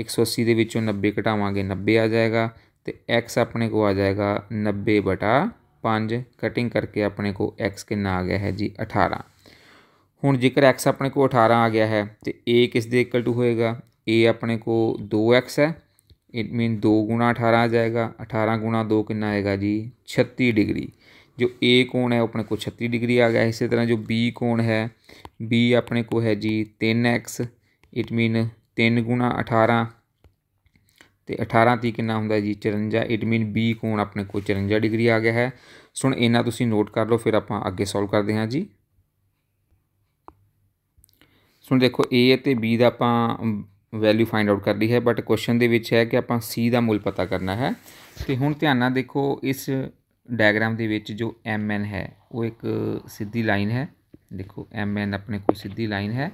180 ਦੇ ਵਿੱਚੋਂ 90 ਘਟਾਵਾਂਗੇ 90 ਆ ਜਾਏਗਾ तो एक्स अपने को आ जाएगा नब्बे बटा पाँच कटिंग करके अपने को एक्स कि आ गया है जी अठारह हूँ जेकर एक्स अपने को अठारह आ गया है तो ए किस देकल टू होएगा ए अपने को दो एक्स है इट मीन दो गुणा अठारह आ जाएगा अठारह गुणा दो कि आएगा जी छत्ती डिग्री जो ए कोण है अपने को छत्ती डिग्री आ गया है इसी तरह जो बी कोण है बी अपने को है जी तीन एक्स इट मीन तीन गुणा अठारह ਤੇ 18 30 ਕਿੰਨਾ ਹੁੰਦਾ ਜੀ 54 ਇਟ ਮੀਨ B ਕੋਣ ਆਪਣੇ ਕੋਲ 54 ਡਿਗਰੀ ਆ ਗਿਆ ਹੈ ਸੁਣ ਹੁਣ ਇਹਨਾਂ ਤੁਸੀਂ ਨੋਟ ਕਰ ਲਓ ਫਿਰ ਆਪਾਂ ਅੱਗੇ ਸੋਲਵ ਕਰਦੇ ਹਾਂ ਜੀ ਸੁਣ ਦੇਖੋ A ਅਤੇ B ਦਾ ਆਪਾਂ ਵੈਲਿਊ ਫਾਈਂਡ ਆਊਟ ਕਰ ਲਈ ਹੈ ਬਟ ਕੁਐਸਚਨ ਦੇ ਵਿੱਚ ਹੈ ਕਿ ਆਪਾਂ C ਦਾ ਮੁੱਲ ਪਤਾ ਕਰਨਾ ਹੈ ਤੇ ਹੁਣ ਧਿਆਨ ਨਾਲ ਦੇਖੋ ਇਸ ਡਾਇਗਰਾਮ ਦੇ ਵਿੱਚ ਜੋ MN ਹੈ ਉਹ ਇੱਕ ਸਿੱਧੀ ਲਾਈਨ ਹੈ ਦੇਖੋ MN ਆਪਣੇ ਕੋਲ ਸਿੱਧੀ ਲਾਈਨ ਹੈ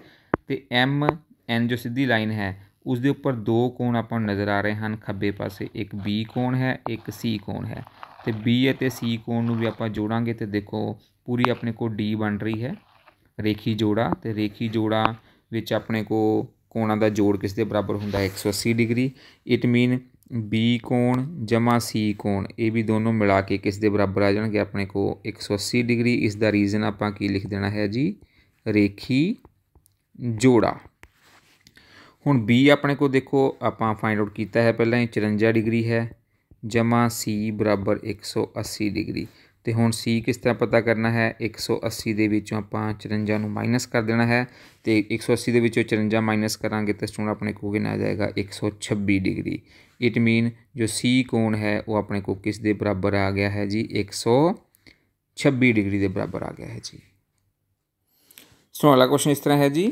ਤੇ MN ਜੋ ਸਿੱਧੀ ਲਾਈਨ ਹੈ ਉਸ ਦੇ ਉੱਪਰ ਦੋ ਕੋਣ ਆਪਾਂ ਨੂੰ ਨਜ਼ਰ ਆ ਰਹੇ ਹਨ ਖੱਬੇ ਪਾਸੇ ਇੱਕ B ਕੋਣ ਹੈ ਇੱਕ C ਕੋਣ ਹੈ ਤੇ B ਅਤੇ C ਕੋਣ ਨੂੰ ਵੀ ਆਪਾਂ ਜੋੜਾਂਗੇ ਤੇ ਦੇਖੋ ਪੂਰੀ ਆਪਣੇ ਕੋਲ D ਬਣ ਰਹੀ ਹੈ ਰੇਖੀ ਜੋੜਾ ਤੇ ਰੇਖੀ ਜੋੜਾ ਵਿੱਚ ਆਪਣੇ ਕੋ ਕੋਣਾਂ ਦਾ ਜੋੜ ਕਿਸ ਦੇ ਬਰਾਬਰ ਹੁੰਦਾ ਹੈ 180 ਡਿਗਰੀ ਇਟ ਮੀਨ B ਕੋਣ ਜਮਾ C ਕੋਣ ਇਹ ਵੀ ਦੋਨੋਂ ਮਿਲਾ ਕੇ ਕਿਸ ਦੇ ਬਰਾਬਰ ਆ ਜਾਣਗੇ ਆਪਣੇ ਕੋ 180 ਡਿਗਰੀ ਇਸ ਦਾ ਰੀਜ਼ਨ ਆਪਾਂ ਕੀ ਲਿਖ ਦੇਣਾ ਹੈ ਜੀ ਰੇਖੀ ਜੋੜਾ ਹੁਣ B ਆਪਣੇ ਕੋਲ ਦੇਖੋ ਆਪਾਂ ਫਾਈਂਡ ਆਊਟ ਕੀਤਾ ਹੈ ਪਹਿਲਾਂ ਇਹ 54 ਡਿਗਰੀ ਹੈ ਜਮਾ C 180 ਡਿਗਰੀ ਤੇ ਹੁਣ C ਕਿਸ ਤਰ੍ਹਾਂ ਪਤਾ ਕਰਨਾ ਹੈ 180 ਦੇ ਵਿੱਚੋਂ ਆਪਾਂ 54 ਨੂੰ ਮਾਈਨਸ ਕਰ ਦੇਣਾ ਹੈ ਤੇ 180 ਦੇ ਵਿੱਚੋਂ 54 ਮਾਈਨਸ ਕਰਾਂਗੇ ਤਾਂ ਸਟੂਡੈਂਟ ਆਪਣੇ ਕੋਲ ਕਿੰਨਾ ਆ ਜਾਏਗਾ 126 ਡਿਗਰੀ ਇਟ ਮੀਨ ਜੋ C ਕੋਣ ਹੈ ਉਹ ਆਪਣੇ ਕੋਲ ਕਿਸ ਦੇ ਬਰਾਬਰ ਆ ਗਿਆ ਹੈ ਜੀ 126 ਡਿਗਰੀ ਦੇ ਬਰਾਬਰ ਆ ਗਿਆ ਹੈ ਜੀ ਸੋ ਅਗਲਾ ਕੁਐਸਚਨ ਇਸ ਤਰ੍ਹਾਂ ਹੈ ਜੀ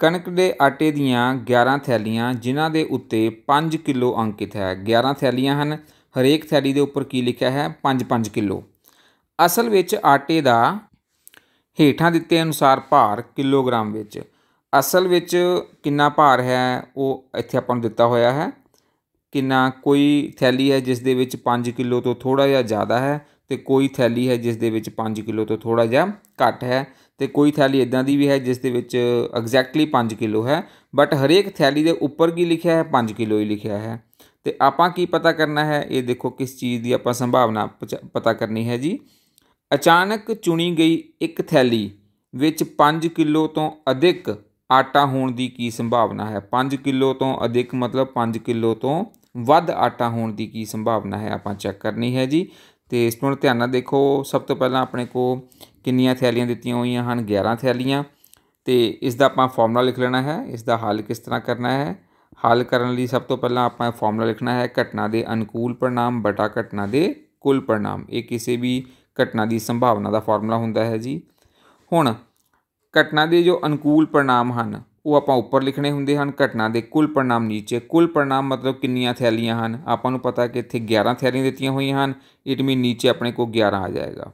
ਕਣਕ ਦੇ ਆਟੇ ਦੀਆਂ 11 ਥੈਲੀਆਂ ਜਿਨ੍ਹਾਂ ਦੇ ਉੱਤੇ 5 ਕਿਲੋ ਅੰਕਿਤ ਹੈ 11 ਥੈਲੀਆਂ ਹਨ ਹਰੇਕ ਥੈਲੀ ਦੇ ਉੱਪਰ ਕੀ ਲਿਖਿਆ ਹੈ 5-5 ਕਿਲੋ ਅਸਲ ਵਿੱਚ ਆਟੇ ਦਾ ਹੇਠਾਂ ਦਿੱਤੇ ਅਨੁਸਾਰ ਭਾਰ ਕਿਲੋਗ੍ਰਾਮ ਵਿੱਚ ਅਸਲ ਵਿੱਚ ਕਿੰਨਾ ਭਾਰ ਹੈ ਉਹ ਇੱਥੇ ਆਪਾਂ ਨੂੰ ਦਿੱਤਾ ਹੋਇਆ ਹੈ ਕਿੰਨਾ ਕੋਈ ਥੈਲੀ ਹੈ ਜਿਸ ਦੇ ਵਿੱਚ 5 ਕਿਲੋ ਤੋਂ ਥੋੜਾ ਜਿਹਾ ਜ਼ਿਆਦਾ ਹੈ ਤੇ ਕੋਈ ਥੈਲੀ ਹੈ ਜਿਸ ਦੇ ਵਿੱਚ 5 ਕਿਲੋ ਤੋਂ ਥੋੜਾ ਜਿਹਾ ਘੱਟ ਹੈ ਤੇ ਕੋਈ ਥੈਲੀ ਇਦਾਂ ਦੀ ਵੀ ਹੈ ਜਿਸ ਦੇ ਵਿੱਚ ਐਗਜ਼ੈਕਟਲੀ 5 ਕਿਲੋ ਹੈ ਬਟ ਹਰੇਕ ਥੈਲੀ ਦੇ ਉੱਪਰ ਕੀ ਲਿਖਿਆ ਹੈ 5 ਕਿਲੋ ਹੀ ਲਿਖਿਆ ਹੈ ਤੇ ਆਪਾਂ ਕੀ ਪਤਾ ਕਰਨਾ ਹੈ ਇਹ ਦੇਖੋ ਕਿਸ ਚੀਜ਼ ਦੀ ਆਪਾਂ ਸੰਭਾਵਨਾ ਪਤਾ ਕਰਨੀ ਹੈ ਜੀ ਅਚਾਨਕ ਚੁਣੀ ਗਈ ਇੱਕ ਥੈਲੀ ਵਿੱਚ 5 ਕਿਲੋ ਤੋਂ ਅਧਿਕ ਆਟਾ ਹੋਣ ਦੀ ਕੀ ਸੰਭਾਵਨਾ ਹੈ 5 ਕਿਲੋ ਤੋਂ ਅਧਿਕ ਮਤਲਬ 5 ਕਿਲੋ ਤੋਂ ਵੱਧ ਆਟਾ ਹੋਣ ਦੀ ਕੀ ਸੰਭਾਵਨਾ ਹੈ ਆਪਾਂ ਚੈੱਕ ਕਰਨੀ ਹੈ ਜੀ ਤੇ ਇਸ ਨੂੰ ਧਿਆਨ ਨਾਲ ਦੇਖੋ ਸਭ ਤੋਂ ਪਹਿਲਾਂ ਆਪਣੇ ਕੋ ਕਿੰਨੀਆਂ ਥੈਲੀਆਂ ਦਿੱਤੀਆਂ ਹੋਈਆਂ ਹਨ 11 ਥੈਲੀਆਂ ਤੇ ਇਸ ਦਾ ਆਪਾਂ ਫਾਰਮੂਲਾ ਲਿਖ ਲੈਣਾ ਹੈ ਇਸ ਦਾ ਹੱਲ ਕਿਸ ਤਰ੍ਹਾਂ ਕਰਨਾ ਹੈ ਹੱਲ ਕਰਨ ਲਈ ਸਭ ਤੋਂ ਪਹਿਲਾਂ ਆਪਾਂ ਫਾਰਮੂਲਾ ਲਿਖਣਾ ਹੈ ਘਟਨਾ ਦੇ ਅਨੁਕੂਲ ਪਰਿਣਾਮ ਬਟਾ ਘਟਨਾ ਦੇ ਕੁੱਲ ਪਰਿਣਾਮ ਇਹ ਕਿਸੇ ਵੀ ਘਟਨਾ ਦੀ ਸੰਭਾਵਨਾ ਦਾ ਫਾਰਮੂਲਾ ਹੁੰਦਾ ਹੈ ਜੀ ਹੁਣ ਘਟਨਾ ਦੇ ਜੋ ਅਨੁਕੂਲ ਪਰਿਣਾਮ ਹਨ ਉਹ ਆਪਾਂ ਉੱਪਰ ਲਿਖਣੇ ਹੁੰਦੇ ਹਨ ਘਟਨਾ ਦੇ ਕੁੱਲ ਪਰਿਣਾਮ نیچے ਕੁੱਲ ਪਰਿਣਾਮ ਮਤਲਬ ਕਿੰਨੀਆਂ ਥੈਲੀਆਂ ਹਨ ਆਪਾਂ ਨੂੰ ਪਤਾ ਕਿ ਇੱਥੇ 11 ਥੈਲੀਆਂ ਦਿੱਤੀਆਂ ਹੋਈਆਂ ਹਨ ਇਟ ਮੀਨ نیچے ਆਪਣੇ ਕੋਲ 11 ਆ ਜਾਏਗਾ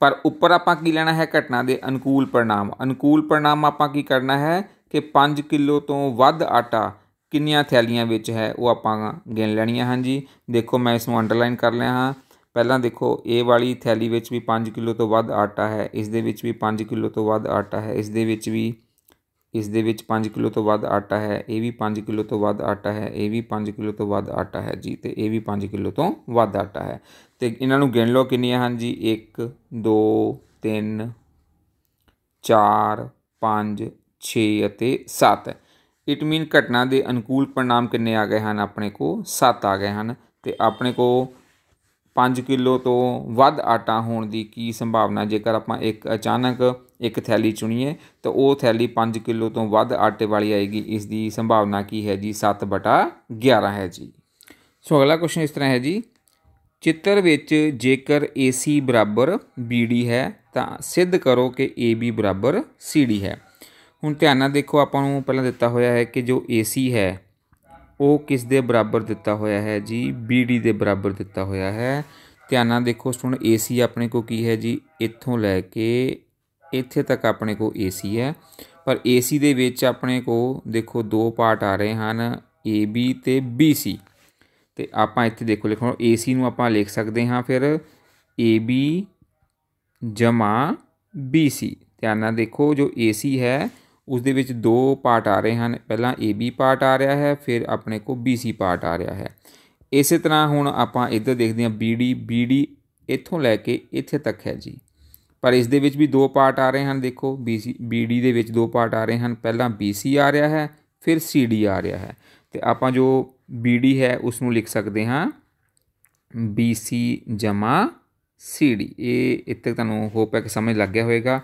ਪਰ ਉੱਪਰ ਆਪਾਂ ਕੀ ਲੈਣਾ ਹੈ ਘਟਨਾ ਦੇ ਅਨੁਕੂਲ ਪਰਿਣਾਮ ਅਨੁਕੂਲ ਪਰਿਣਾਮ ਆਪਾਂ ਕੀ ਕਰਨਾ ਹੈ ਕਿ 5 ਕਿਲੋ ਤੋਂ ਵੱਧ ਆਟਾ ਕਿੰਨੀਆਂ ਥੈਲੀਆਂ ਵਿੱਚ ਹੈ ਉਹ ਆਪਾਂ ਗਿਣ ਲੈਣੀਆਂ ਹਨ ਜੀ ਦੇਖੋ ਮੈਂ ਇਸ ਨੂੰ ਅੰਡਰਲਾਈਨ ਕਰ ਲਿਆ ਹਾਂ ਪਹਿਲਾਂ ਦੇਖੋ ਇਹ ਵਾਲੀ ਥੈਲੀ ਵਿੱਚ ਵੀ 5 ਕਿਲੋ ਤੋਂ ਵੱਧ ਆਟਾ ਹੈ ਇਸ ਦੇ ਵਿੱਚ ਵੀ 5 ਕਿਲੋ ਤੋਂ ਵੱਧ ਆਟਾ ਹੈ ਇਸ ਦੇ ਵਿੱਚ ਵੀ ਇਸ ਦੇ ਵਿੱਚ 5 ਕਿਲੋ ਤੋਂ ਵੱਧ ਆਟਾ ਹੈ ਇਹ ਵੀ 5 ਕਿਲੋ ਤੋਂ ਵੱਧ ਆਟਾ ਹੈ ਇਹ ਵੀ 5 ਕਿਲੋ ਤੋਂ ਵੱਧ ਆਟਾ ਹੈ ਜੀ ਤੇ ਇਹ ਵੀ 5 ਕਿਲੋ ਤੋਂ ਵੱਧ ਆਟਾ ਹੈ ਤੇ ਇਹਨਾਂ ਨੂੰ ਗਿਣ ਲਓ ਕਿੰਨੀਆਂ ਹਨ ਜੀ 1 2 3 4 5 6 ਅਤੇ 7 ਇਟ ਮੀਨ ਘਟਨਾ ਦੇ ਅਨੁਕੂਲ ਪਰਿਣਾਮ ਕਿੰਨੇ ਆ ਗਏ ਹਨ ਆਪਣੇ ਕੋ 7 ਆ ਗਏ ਹਨ ਤੇ ਆਪਣੇ ਕੋ 5 ਕਿਲੋ ਤੋਂ ਵੱਧ ਆਟਾ ਹੋਣ ਦੀ ਕੀ ਸੰਭਾਵਨਾ ਜੇਕਰ ਆਪਾਂ ਇੱਕ ਅਚਾਨਕ ਇੱਕ ਥੈਲੀ ਚੁਣੀਏ ਤਾਂ ਉਹ ਥੈਲੀ 5 ਕਿਲੋ ਤੋਂ ਵੱਧ ਆਟੇ ਵਾਲੀ ਆਏਗੀ ਇਸ ਦੀ ਸੰਭਾਵਨਾ ਕੀ ਹੈ ਜੀ 7 ਬਟਾ 11 ਹੈ ਜੀ ਸੋ ਅਗਲਾ ਕੁਐਸਚਨ ਇਸ ਤਰ੍ਹਾਂ ਹੈ ਜੀ ਚਿੱਤਰ ਵਿੱਚ ਜੇਕਰ AC ਬਰਾਬਰ BD ਹੈ ਤਾਂ ਸਿੱਧ ਕਰੋ ਕਿ AB ਬਰਾਬਰ CD ਹੈ ਹੁਣ ਧਿਆਨ ਨਾਲ ਦੇਖੋ ਆਪਾਂ ਨੂੰ ਪਹਿਲਾਂ ਦਿੱਤਾ ਹੋਇਆ ਹੈ ਕਿ ਜੋ AC ਹੈ ਉਹ ਕਿਸ ਦੇ ਬਰਾਬਰ ਦਿੱਤਾ ਹੋਇਆ ਹੈ ਜੀ BD ਦੇ ਬਰਾਬਰ ਦਿੱਤਾ ਹੋਇਆ ਹੈ ਧਿਆਨ ਨਾਲ ਦੇਖੋ ਸਟੂਡੈਂਟ AC ਆਪਣੇ ਕੋ ਕੀ ਹੈ ਜੀ ਇੱਥੋਂ ਲੈ ਕੇ ਇੱਥੇ ਤੱਕ ਆਪਣੇ ਕੋ AC ਹੈ ਪਰ AC ਦੇ ਵਿੱਚ ਆਪਣੇ ਕੋ ਦੇਖੋ ਦੋ ਪਾਰਟ ਆ ਰਹੇ ਹਨ AB ਤੇ BC ਤੇ ਆਪਾਂ ਇੱਥੇ ਦੇਖੋ ਲਿਖੋ AC ਨੂੰ ਆਪਾਂ ਲਿਖ ਸਕਦੇ ਹਾਂ ਫਿਰ AB ਜਮਾ BC ਧਿਆਨ ਨਾਲ ਦੇਖੋ ਜੋ AC ਹੈ ਉਸ ਦੇ ਵਿੱਚ ਦੋ ਪਾਰਟ ਆ ਰਹੇ ਹਨ ਪਹਿਲਾਂ AB ਪਾਰਟ ਆ ਰਿਹਾ ਹੈ ਫਿਰ ਆਪਣੇ ਕੋ BC ਪਾਰਟ ਆ ਰਿਹਾ ਹੈ ਇਸੇ ਤਰ੍ਹਾਂ ਹੁਣ ਆਪਾਂ ਇੱਧਰ ਦੇਖਦੇ ਹਾਂ BD BD ਇੱਥੋਂ ਲੈ ਕੇ ਇੱਥੇ ਤੱਕ ਹੈ ਜੀ ਪਰ ਇਸ ਦੇ ਵਿੱਚ ਵੀ ਦੋ ਪਾਰਟ ਆ ਰਹੇ ਹਨ ਦੇਖੋ BC BD ਦੇ ਵਿੱਚ ਦੋ ਪਾਰਟ ਆ ਰਹੇ ਹਨ ਪਹਿਲਾਂ BC ਆ ਰਿਹਾ ਹੈ ਫਿਰ CD ਆ ਰਿਹਾ ਹੈ ਤੇ ਆਪਾਂ ਜੋ BD ਹੈ ਉਸ ਨੂੰ ਲਿਖ ਸਕਦੇ ਹਾਂ BC ਜਮਾ CD ਇਹ ਇੱਥੇ ਤੁਹਾਨੂੰ ਹੋਪ ਹੈ ਕਿ ਸਮਝ ਲੱਗ ਗਿਆ ਹੋਵੇਗਾ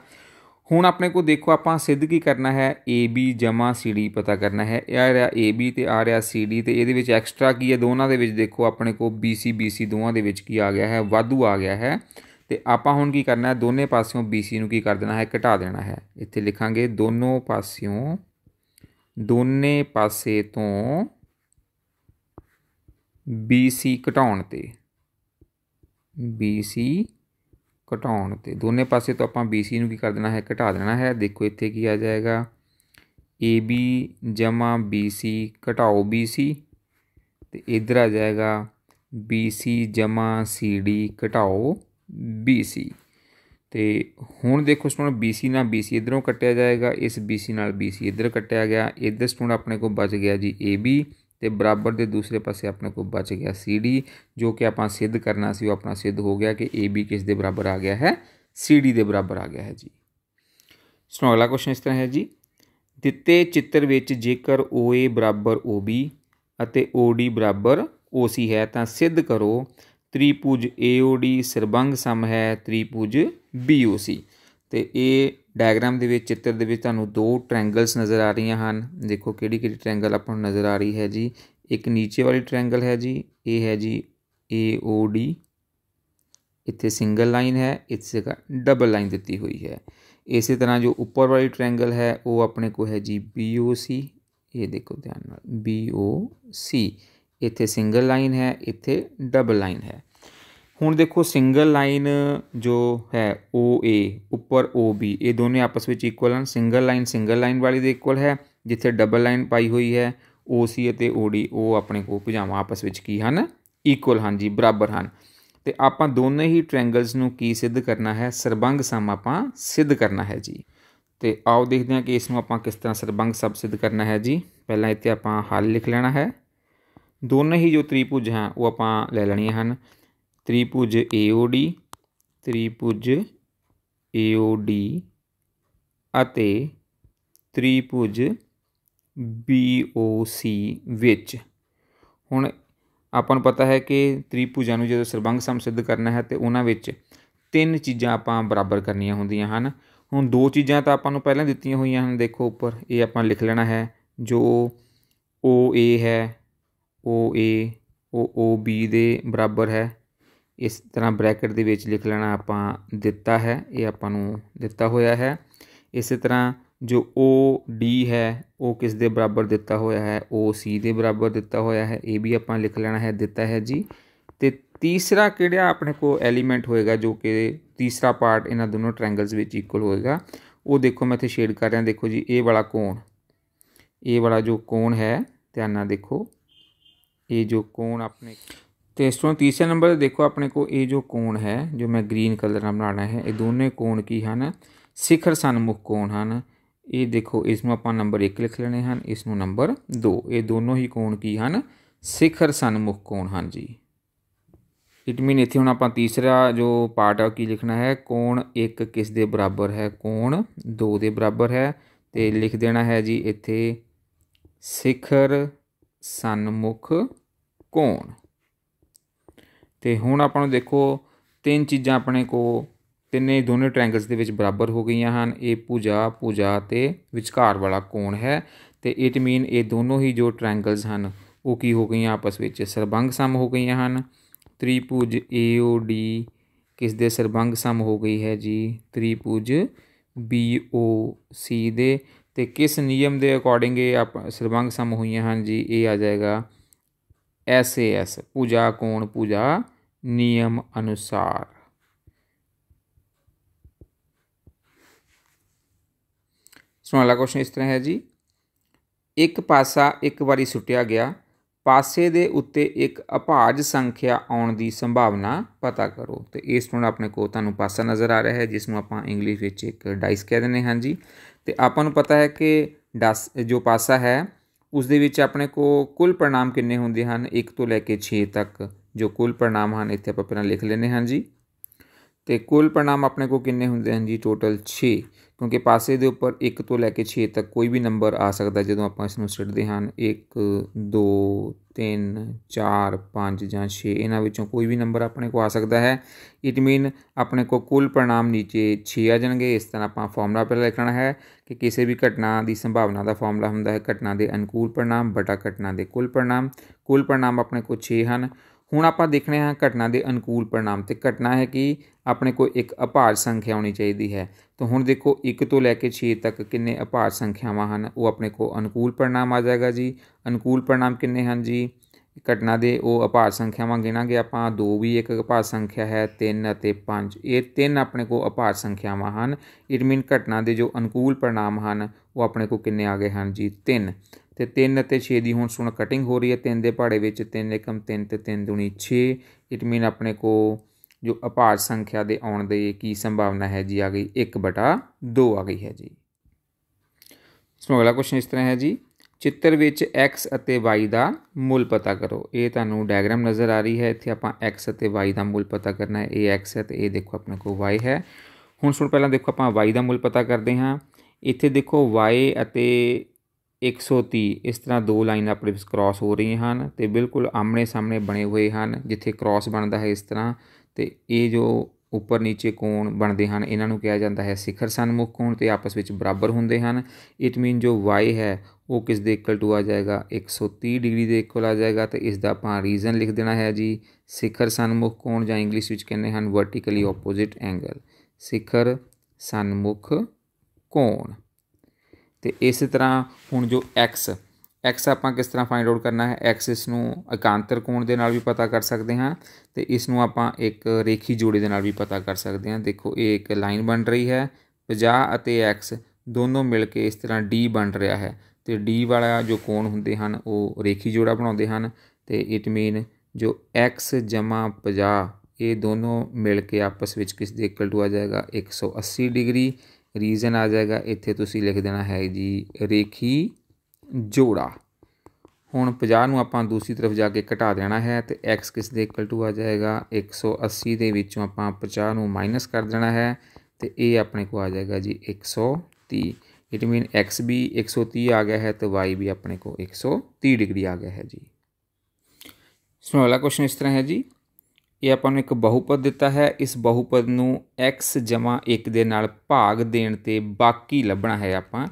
ਹੁਣ ਆਪਣੇ ਕੋ ਦੇਖੋ ਆਪਾਂ ਸਿੱਧ ਕੀ ਕਰਨਾ ਹੈ AB ਜਮਾ CD ਪਤਾ ਕਰਨਾ ਹੈ ਇਹ ਆ ਰਿਹਾ AB ਤੇ ਆ ਰਿਹਾ CD ਤੇ ਇਹਦੇ ਵਿੱਚ ਐਕਸਟਰਾ ਕੀ ਹੈ ਦੋਨਾਂ ਦੇ ਵਿੱਚ ਦੇਖੋ ਆਪਣੇ ਕੋ BC BC ਦੋਵਾਂ ਦੇ ਵਿੱਚ ਕੀ ਆ ਗਿਆ ਹੈ ਵਾਧੂ ਆ ਗਿਆ ਹੈ ਤੇ ਆਪਾਂ ਹੁਣ ਕੀ ਕਰਨਾ ਹੈ ਦੋਨੇ ਪਾਸਿਓਂ BC ਨੂੰ ਕੀ ਕਰ ਦੇਣਾ ਹੈ ਘਟਾ ਦੇਣਾ ਹੈ ਇੱਥੇ ਲਿਖਾਂਗੇ ਦੋਨੋਂ ਪਾਸਿਓਂ ਦੋਨੇ ਪਾਸੇ ਤੋਂ BC ਘਟਾਉਣ ਤੇ BC ਘਟਾਉਣ ਤੇ ਦੋਨੇ ਪਾਸੇ ਤੋਂ ਆਪਾਂ BC ਨੂੰ ਕੀ ਕਰ ਦੇਣਾ ਹੈ ਘਟਾ ਦੇਣਾ ਹੈ ਦੇਖੋ ਇੱਥੇ ਕੀ ਆ ਜਾਏਗਾ AB ਜਮਾ BC ਘਟਾਓ BC ਤੇ ਇਧਰ ਆ ਜਾਏਗਾ BC ਜਮਾ CD ਘਟਾਓ BC ਤੇ ਹੁਣ ਦੇਖੋ ਸਟੂਡੈਂਟ BC ਨਾਲ BC ਇਧਰੋਂ ਕੱਟਿਆ ਜਾਏਗਾ ਇਸ BC ਨਾਲ BC ਇਧਰ ਕੱਟਿਆ ਗਿਆ ਇਧਰ ਸਟੂਡੈਂਟ ਆਪਣੇ ਕੋਲ ਬਚ ਗਿਆ ਜੀ AB ਤੇ ਬਰਾਬਰ ਦੇ ਦੂਸਰੇ ਪਾਸੇ ਆਪਣੇ ਕੋਲ ਬਚ ਗਿਆ CD ਜੋ ਕਿ ਆਪਾਂ ਸਿੱਧ ਕਰਨਾ ਸੀ ਉਹ ਆਪਣਾ ਸਿੱਧ ਹੋ ਗਿਆ ਕਿ AB ਕਿਸ ਦੇ ਬਰਾਬਰ ਆ ਗਿਆ ਹੈ CD ਦੇ ਬਰਾਬਰ ਆ ਗਿਆ ਹੈ ਜੀ ਸਟੂਡੈਂਟ ਅਗਲਾ ਕੁਐਸਚਨ ਇਸ ਤਰ੍ਹਾਂ ਹੈ ਜੀ ਦਿੱਤੇ ਚਿੱਤਰ ਵਿੱਚ ਜੇਕਰ OA OB ਅਤੇ OD OC ਹੈ ਤਾਂ ਸਿੱਧ ਕਰੋ ਤ੍ਰਿਪੂਜ AOD ਸਰਬੰਗ ਸਮ ਹੈ ਤ੍ਰਿਪੂਜ BOC ਤੇ ਇਹ ਡਾਇਗਰਾਮ ਦੇ ਵਿੱਚ ਚਿੱਤਰ ਦੇ ਵਿੱਚ ਤੁਹਾਨੂੰ ਦੋ ਟ੍ਰਾਇੰਗਲਸ ਨਜ਼ਰ ਆ ਰਹੀਆਂ ਹਨ ਦੇਖੋ ਕਿਹੜੀ ਕਿਹੜੀ ਟ੍ਰਾਇੰਗਲ ਆਪਾਂ ਨੂੰ ਨਜ਼ਰ ਆ ਰਹੀ ਹੈ ਜੀ ਇੱਕ ਨੀਚੇ ਵਾਲੀ ਟ੍ਰਾਇੰਗਲ ਹੈ ਜੀ ਇਹ ਹੈ ਜੀ AOD ਇੱਥੇ ਸਿੰਗਲ ਲਾਈਨ ਹੈ ਇੱਥੇ ਡਬਲ ਲਾਈਨ ਦਿੱਤੀ ਹੋਈ ਹੈ ਇਸੇ ਤਰ੍ਹਾਂ ਜੋ ਉੱਪਰ ਵਾਲੀ ਟ੍ਰਾਇੰਗਲ ਹੈ ਉਹ ਆਪਣੇ ਕੋ ਹੈ ਜੀ BOC ਇਹ ਦੇਖੋ ਧਿਆਨ ਨਾਲ BOC ਇੱਥੇ ਸਿੰਗਲ ਲਾਈਨ ਹੈ ਇੱਥੇ ਡਬਲ ਲਾਈਨ ਹੈ ਹੁਣ ਦੇਖੋ ਸਿੰਗਲ ਲਾਈਨ ਜੋ ਹੈ OA ਉੱਪਰ OB ਇਹ ਦੋਨੇ ਆਪਸ ਵਿੱਚ ਇਕੁਅਲ ਹਨ ਸਿੰਗਲ ਲਾਈਨ ਸਿੰਗਲ ਲਾਈਨ ਵਾਲੀ ਦੇ ਇਕੁਅਲ ਹੈ ਜਿੱਥੇ ਡਬਲ ਲਾਈਨ ਪਾਈ ਹੋਈ ਹੈ OC ਅਤੇ OD ਉਹ ਆਪਣੇ ਕੋ ਭੁਜਾਵਾਂ ਆਪਸ ਵਿੱਚ ਕੀ ਹਨ ਇਕੁਅਲ ਹਨ ਜੀ ਬਰਾਬਰ ਹਨ ਤੇ ਆਪਾਂ ਦੋਨੇ ਹੀ ਟ੍ਰਾਇੰਗਲਸ ਨੂੰ ਕੀ ਸਿੱਧ ਕਰਨਾ ਹੈ ਸਰਬੰਗ ਸਮ ਆਪਾਂ ਸਿੱਧ ਕਰਨਾ ਹੈ ਜੀ ਤੇ ਆਓ ਦੇਖਦੇ ਹਾਂ ਕਿ ਇਸ ਨੂੰ ਆਪਾਂ ਕਿਸ ਤਰ੍ਹਾਂ ਸਰਬੰਗ ਸਮ ਸਿੱਧ ਕਰਨਾ ਹੈ ਜੀ ਪਹਿਲਾਂ ਇੱਥੇ ਆਪਾਂ ਹੱਲ ਲਿਖ ਲੈਣਾ ਹੈ ਦੋਨੇ ਹੀ ਜੋ ਤ੍ਰਿਭੁਜ ਹਨ ਉਹ ਆਪਾਂ ਲੈ ਲੈਣੀਆਂ ਹਨ ਤ੍ਰਿਭੁਜ AOD ਤ੍ਰਿਭੁਜ AOD ਅਤੇ ਤ੍ਰਿਭੁਜ BOC ਵਿੱਚ ਹੁਣ ਆਪਾਂ ਨੂੰ ਪਤਾ ਹੈ ਕਿ ਤ੍ਰਿਭੁਜਾਂ ਨੂੰ ਜਦੋਂ ਸਰਬੰਗ ਸਮ ਸਿੱਧ ਕਰਨਾ ਹੈ ਤੇ ਉਹਨਾਂ ਵਿੱਚ ਤਿੰਨ ਚੀਜ਼ਾਂ ਆਪਾਂ ਬਰਾਬਰ ਕਰਨੀਆਂ ਹੁੰਦੀਆਂ ਹਨ ਹੁਣ ਦੋ ਚੀਜ਼ਾਂ ਤਾਂ ਆਪਾਂ ਨੂੰ ਪਹਿਲਾਂ ਦਿੱਤੀਆਂ ਹੋਈਆਂ ਹਨ ਦੇਖੋ ਉੱਪਰ ਇਹ ਆਪਾਂ ਲਿਖ ਲੈਣਾ ਹੈ ਜੋ OA ਹੈ ਓ ਏ ਓ ਓ ਬੀ ਦੇ ਬਰਾਬਰ ਹੈ ਇਸ ਤਰ੍ਹਾਂ ਬ੍ਰੈਕਟ ਦੇ ਵਿੱਚ ਲਿਖ ਲੈਣਾ ਆਪਾਂ ਦਿੱਤਾ ਹੈ ਇਹ ਆਪਾਂ ਨੂੰ ਦਿੱਤਾ ਹੋਇਆ ਹੈ ਇਸੇ ਤਰ੍ਹਾਂ ਜੋ ਓ ਡੀ ਹੈ ਉਹ ਕਿਸ ਦੇ ਬਰਾਬਰ ਦਿੱਤਾ ਹੋਇਆ ਹੈ ਓ ਸੀ ਦੇ ਬਰਾਬਰ ਦਿੱਤਾ ਹੋਇਆ ਹੈ ਇਹ ਵੀ ਆਪਾਂ ਲਿਖ ਲੈਣਾ ਹੈ ਦਿੱਤਾ ਹੈ ਜੀ ਤੇ ਤੀਸਰਾ ਕਿਹੜਾ ਆਪਣੇ ਕੋ ਐਲੀਮੈਂਟ ਹੋਏਗਾ ਜੋ ਕਿ ਤੀਸਰਾ ਪਾਰਟ ਇਹਨਾਂ ਦੋਨੋਂ ਟ੍ਰਾਇੰਗਲਸ ਵਿੱਚ ਇਕੁਅਲ ਹੋਏਗਾ ਉਹ ਦੇਖੋ ਮੈਂ ਇੱਥੇ ਸ਼ੇਡ ਕਰ ਰਿਹਾ ਦੇਖੋ ਜੀ ਇਹ ਵਾਲਾ ਕੋਣ ਇਹ ਵਾਲਾ ਜੋ ਕੋਣ ਹੈ ਧਿਆਨ ਨਾਲ ਦੇਖੋ ये जो कोण अपने तो इस तीसरे नंबर देखो अपने को ये जो कोण है जो मैं ग्रीन कलर बनाना है ये दोनों कोण की हैं शिखर सन्मुख कोण हैं ये देखो इसमें आप नंबर एक लिख लेने हैं इस नंबर दो ये दोनों ही कोण की हैं शिखर सन्मुख कोण हैं हाँ जी इट मीन इतने हूँ आप तीसरा जो पार्ट की लिखना है कोण एक किस दे बराबर है कोण दो दे बराबर है तो लिख देना है जी इतर ਸਨਮੁਖ ਕੋਣ ਤੇ ਹੁਣ ਆਪਾਂ ਨੂੰ ਦੇਖੋ ਤਿੰਨ ਚੀਜ਼ਾਂ ਆਪਣੇ ਕੋ ਤਿੰਨੇ ਦੋਨੇ ਟ੍ਰਾਇੰਗਲਸ ਦੇ ਵਿੱਚ ਬਰਾਬਰ ਹੋ ਗਈਆਂ ਹਨ ਇਹ ਪੂਜਾ ਪੂਜਾ ਤੇ ਵਿਚਕਾਰ ਵਾਲਾ ਕੋਣ ਹੈ ਤੇ ਇਟ ਮੀਨ ਇਹ ਦੋਨੋਂ ਹੀ ਜੋ ਟ੍ਰਾਇੰਗਲਸ ਹਨ ਉਹ ਕੀ ਹੋ ਗਈਆਂ ਆਪਸ ਵਿੱਚ ਸਰਬੰਗ ਸਮ ਹੋ ਗਈਆਂ ਹਨ ਤ੍ਰਿਭੁਜ AOD ਕਿਸ ਦੇ ਸਰਬੰਗ ਸਮ ਹੋ ਗਈ ਹੈ ਜੀ ਤ੍ਰਿਭੁਜ BOC ਦੇ ਤੇ ਕਿਸ ਨਿਯਮ ਦੇ ਅਕੋਰਡਿੰਗ ਇਹ ਆਪ ਸਰਵੰਗ ਸਮ ਹੋਈਆਂ ਹਨ ਜੀ ਇਹ ਆ ਜਾਏਗਾ ਐਸ ਏ ਐਸ ਪੂਜਾ ਕੋਣ ਪੂਜਾ ਨਿਯਮ ਅਨੁਸਾਰ ਸੋ ਕੁਸ਼ਨ ਇਸ ਤਰ੍ਹਾਂ ਹੈ ਜੀ ਇੱਕ ਪਾਸਾ ਇੱਕ ਵਾਰੀ ਸੁੱਟਿਆ ਗਿਆ ਪਾਸੇ ਦੇ ਉੱਤੇ ਇੱਕ ਅਭਾਜ ਸੰਖਿਆ ਆਉਣ ਦੀ ਸੰਭਾਵਨਾ ਪਤਾ ਕਰੋ ਤੇ ਇਸ ਤੋਂ ਆਪਣੇ ਕੋਲ ਤੁਹਾਨੂੰ ਪਾਸਾ ਨਜ਼ਰ ਆ ਰਿਹਾ ਹੈ ਜਿਸ ਨੂੰ ਆਪਾਂ ਇੰਗਲਿਸ਼ ਵਿੱਚ ਇੱਕ ਡਾਈਸ ਕਹਿੰਦੇ ਦਿੰਦੇ ਹਾਂ ਜੀ ਤੇ ਆਪਾਂ ਨੂੰ ਪਤਾ ਹੈ ਕਿ ਦਸ ਜੋ ਪਾਸਾ ਹੈ ਉਸ ਦੇ ਵਿੱਚ ਆਪਣੇ ਕੋ ਕੁੱਲ ਪ੍ਰਣਾਮ ਕਿੰਨੇ ਹੁੰਦੇ ਹਨ 1 ਤੋਂ ਲੈ ਕੇ 6 ਤੱਕ ਜੋ ਕੁੱਲ ਪ੍ਰਣਾਮ ਹਨ ਇੱਥੇ ਆਪਾਂ ਪਹਿਲਾਂ ਲਿਖ ਲੈਨੇ ਹਨ ਜੀ ਤੇ ਕੁੱਲ ਪ੍ਰਣਾਮ ਆਪਣੇ ਕੋ ਕਿੰਨੇ ਹੁੰਦੇ ਹਨ ਜੀ ਟੋਟਲ 6 ਕਿਉਂਕਿ ਪਾਸੇ ਦੇ ਉੱਪਰ 1 ਤੋਂ ਲੈ ਕੇ 6 ਤੱਕ ਕੋਈ ਵੀ ਨੰਬਰ ਆ ਸਕਦਾ ਜਦੋਂ ਆਪਾਂ ਇਸ ਨੂੰ ਸਿੱਟਦੇ ਹਾਂ 1 2 3 4 5 ਜਾਂ 6 ਇਹਨਾਂ ਵਿੱਚੋਂ ਕੋਈ ਵੀ ਨੰਬਰ ਆਪਣੇ ਕੋ ਆ ਸਕਦਾ ਹੈ ਇਟ ਮੀਨ ਆਪਣੇ ਕੋ ਕੁੱਲ ਪ੍ਰਣਾਮ ਨੀਚੇ 6 ਆ ਜਾਣਗੇ ਇਸ ਤਰ੍ਹਾਂ ਆਪਾਂ ਫਾਰਮੂਲਾ ਪਹਿਲਾਂ ਲਿਖਣਾ ਹੈ ਕਿ ਕਿਸੇ ਵੀ ਘਟਨਾ ਦੀ ਸੰਭਾਵਨਾ ਦਾ ਫਾਰਮੂਲਾ ਹੁੰਦਾ ਹੈ ਘਟਨਾ ਦੇ ਅਨੁਕੂਲ ਪ੍ਰਣਾਮ ਬਟਾ ਘਟਨਾ ਦੇ ਕੁੱਲ ਪ੍ਰਣਾਮ ਕੁੱਲ ਪ੍ਰਣਾਮ ਆਪਣੇ ਕੋ 6 ਹਨ ਹੁਣ ਆਪਾਂ ਦੇਖਣੇ ਹੈ ਘਟਨਾ ਦੇ ਅਨੁਕੂਲ ਪਰਿਣਾਮ ਤੇ ਘਟਨਾ ਹੈ ਕਿ ਆਪਣੇ ਕੋਲ ਇੱਕ ਅਪਾਰ ਸੰਖਿਆ ਹੋਣੀ ਚਾਹੀਦੀ ਹੈ ਤਾਂ ਹੁਣ ਦੇਖੋ 1 ਤੋਂ ਲੈ ਕੇ 6 ਤੱਕ ਕਿੰਨੇ ਅਪਾਰ ਸੰਖਿਆਵਾਂ ਹਨ ਉਹ ਆਪਣੇ ਕੋਲ ਅਨੁਕੂਲ ਪਰਿਣਾਮ ਆ ਜਾਏਗਾ ਜੀ ਅਨੁਕੂਲ ਪਰਿਣਾਮ ਕਿੰਨੇ ਹਨ ਜੀ ਘਟਨਾ ਦੇ ਉਹ ਅਪਾਰ ਸੰਖਿਆਵਾਂ ਗਿਣਾਂਗੇ ਆਪਾਂ 2 ਵੀ ਇੱਕ ਅਪਾਰ ਸੰਖਿਆ ਹੈ 3 ਅਤੇ 5 ਇਹ ਤਿੰਨ ਆਪਣੇ ਕੋਲ ਅਪਾਰ ਸੰਖਿਆਵਾਂ ਹਨ ਇਟ ਮੀਨ ਘਟਨਾ ਦੇ ਜੋ ਅਨੁਕੂਲ ਪਰਿਣਾਮ ਹਨ ਉਹ ਆਪਣੇ ਕੋਲ ਕਿੰਨੇ ਆ ਗਏ ਹਨ ਜੀ 3 ਤੇ 3 ਅਤੇ 6 ਦੀ ਹੁਣ ਸੁਣ ਕਟਿੰਗ ਹੋ ਰਹੀ ਹੈ 3 ਦੇ ਪਹਾੜੇ ਵਿੱਚ 3 1 3 ਤੇ 3 ਦੁਣੀ 6 ਇਟ ਮੀਨ ਆਪਣੇ ਕੋ ਜੋ ਅਪਾਰ ਸੰਖਿਆ ਦੇ ਆਉਣ ਦੇ ਕੀ ਸੰਭਾਵਨਾ ਹੈ ਜੀ ਆ ਗਈ 1/2 ਆ ਗਈ ਹੈ ਜੀ ਸੋ ਅਗਲਾ ਕੁਐਸਚਨ ਇਸ ਤਰ੍ਹਾਂ ਹੈ ਜੀ ਚਿੱਤਰ ਵਿੱਚ x ਅਤੇ y ਦਾ ਮੁੱਲ ਪਤਾ ਕਰੋ ਇਹ ਤੁਹਾਨੂੰ ਡਾਇਗਰਾਮ ਨਜ਼ਰ ਆ ਰਹੀ ਹੈ ਇੱਥੇ ਆਪਾਂ x ਅਤੇ y ਦਾ ਮੁੱਲ ਪਤਾ ਕਰਨਾ ਹੈ ਇਹ x ਹੈ ਤੇ ਇਹ ਦੇਖੋ ਆਪਣੇ ਕੋ y ਹੈ ਹੁਣ ਸੁਣ ਪਹਿਲਾਂ ਦੇਖੋ ਆਪਾਂ y ਦਾ ਮੁੱਲ ਪਤਾ ਕਰਦੇ ਹਾਂ ਇੱਥੇ ਦੇਖੋ y ਅਤੇ 130 ਇਸ ਤਰ੍ਹਾਂ ਦੋ ਲਾਈਨ ਆਪਣੇ ਵਿੱਚ ਕ੍ਰਾਸ ਹੋ ਰਹੀਆਂ ਹਨ ਤੇ ਬਿਲਕੁਲ ਆਮਣੇ ਸਾਹਮਣੇ ਬਣੇ ਹੋਏ ਹਨ ਜਿੱਥੇ ਕ੍ਰਾਸ ਬਣਦਾ ਹੈ ਇਸ ਤਰ੍ਹਾਂ ਤੇ ਇਹ ਜੋ ਉੱਪਰ ਨੀਚੇ ਕੋਣ ਬਣਦੇ ਹਨ ਇਹਨਾਂ ਨੂੰ ਕਿਹਾ ਜਾਂਦਾ ਹੈ ਸਿਖਰ ਸਨਮੁਖ ਕੋਣ ਤੇ ਆਪਸ ਵਿੱਚ ਬਰਾਬਰ ਹੁੰਦੇ ਹਨ ਇਟ ਮੀਨ ਜੋ y ਹੈ ਉਹ ਕਿਸ ਦੇ ਇਕੁਅਲ ਟੂ ਆ ਜਾਏਗਾ 130 ਡਿਗਰੀ ਦੇ ਇਕੁਅਲ ਆ ਜਾਏਗਾ ਤੇ ਇਸ ਦਾ ਆਪਾਂ ਰੀਜ਼ਨ ਲਿਖ ਦੇਣਾ ਹੈ ਜੀ ਸਿਖਰ ਸਨਮੁਖ ਕੋਣ ਜਾਂ ਇੰਗਲਿਸ਼ ਵਿੱਚ ਕਹਿੰਦੇ ਹਨ ਵਰਟੀਕਲੀ ਆਪੋਜ਼ਿਟ ਐਂਗਲ ਸਿਖਰ ਸਨਮੁਖ ਕੋਣ ਤੇ ਇਸੇ ਤਰ੍ਹਾਂ ਹੁਣ ਜੋ x x ਆਪਾਂ ਕਿਸ ਤਰ੍ਹਾਂ ਫਾਈਂਡ ਆਊਟ ਕਰਨਾ ਹੈ x ਇਸ ਨੂੰ ਇਕਾਂਤਰ ਕੋਣ ਦੇ ਨਾਲ ਵੀ ਪਤਾ ਕਰ ਸਕਦੇ ਹਾਂ ਤੇ ਇਸ ਨੂੰ ਆਪਾਂ ਇੱਕ ਰੇਖੀ ਜੋੜੇ ਦੇ ਨਾਲ ਵੀ ਪਤਾ ਕਰ ਸਕਦੇ ਹਾਂ ਦੇਖੋ ਇਹ ਇੱਕ ਲਾਈਨ ਬਣ ਰਹੀ ਹੈ 50 ਅਤੇ x ਦੋਨੋਂ ਮਿਲ ਕੇ ਇਸ ਤਰ੍ਹਾਂ d ਬਣ ਰਿਹਾ ਹੈ ਤੇ d ਵਾਲਾ ਜੋ ਕੋਣ ਹੁੰਦੇ ਹਨ ਉਹ ਰੇਖੀ ਜੋੜਾ ਬਣਾਉਂਦੇ ਹਨ ਤੇ ਇਟ ਮੀਨ ਜੋ x 50 ਇਹ ਦੋਨੋਂ ਮਿਲ ਕੇ ਆਪਸ ਵਿੱਚ ਕਿਸ ਦੇ ਇਕੁਅਲ ਟੂ ਆ ਜਾਏਗਾ 180 ਡਿਗਰੀ ਰੀਜ਼ਨ ਆ ਜਾਏਗਾ ਇੱਥੇ ਤੁਸੀਂ ਲਿਖ ਦੇਣਾ ਹੈ ਜੀ ਰੇਖੀ ਜੋੜਾ ਹੁਣ 50 ਨੂੰ ਆਪਾਂ ਦੂਸਰੀ ਤਰਫ ਜਾ ਕੇ ਘਟਾ ਦੇਣਾ ਹੈ ਤੇ x ਕਿਸ ਦੇ ਇਕੁਅਲ ਟੂ ਆ ਜਾਏਗਾ 180 ਦੇ ਵਿੱਚੋਂ ਆਪਾਂ 50 ਨੂੰ ਮਾਈਨਸ ਕਰ ਦੇਣਾ ਹੈ ਤੇ ਇਹ ਆਪਣੇ ਕੋ ਆ ਜਾਏਗਾ ਜੀ 130 ਇਟ ਮੀਨ x ਵੀ 130 ਆ ਗਿਆ ਹੈ ਤੇ y ਵੀ ਆਪਣੇ ਕੋ 130 ਡਿਗਰੀ ਆ ਗਿਆ ਹੈ ਜੀ ਸੋ ਅਗਲਾ ਕੁਐਸਚਨ ਇਸ ਤਰ੍ਹਾਂ ਹੈ ਜੀ ਇਹ ਆਪਾਂ ਨੂੰ ਇੱਕ ਬਹੁਪਦ ਦਿੱਤਾ ਹੈ ਇਸ ਬਹੁਪਦ ਨੂੰ x 1 ਦੇ ਨਾਲ ਭਾਗ ਦੇਣ ਤੇ ਬਾਕੀ ਲੱਭਣਾ ਹੈ ਆਪਾਂ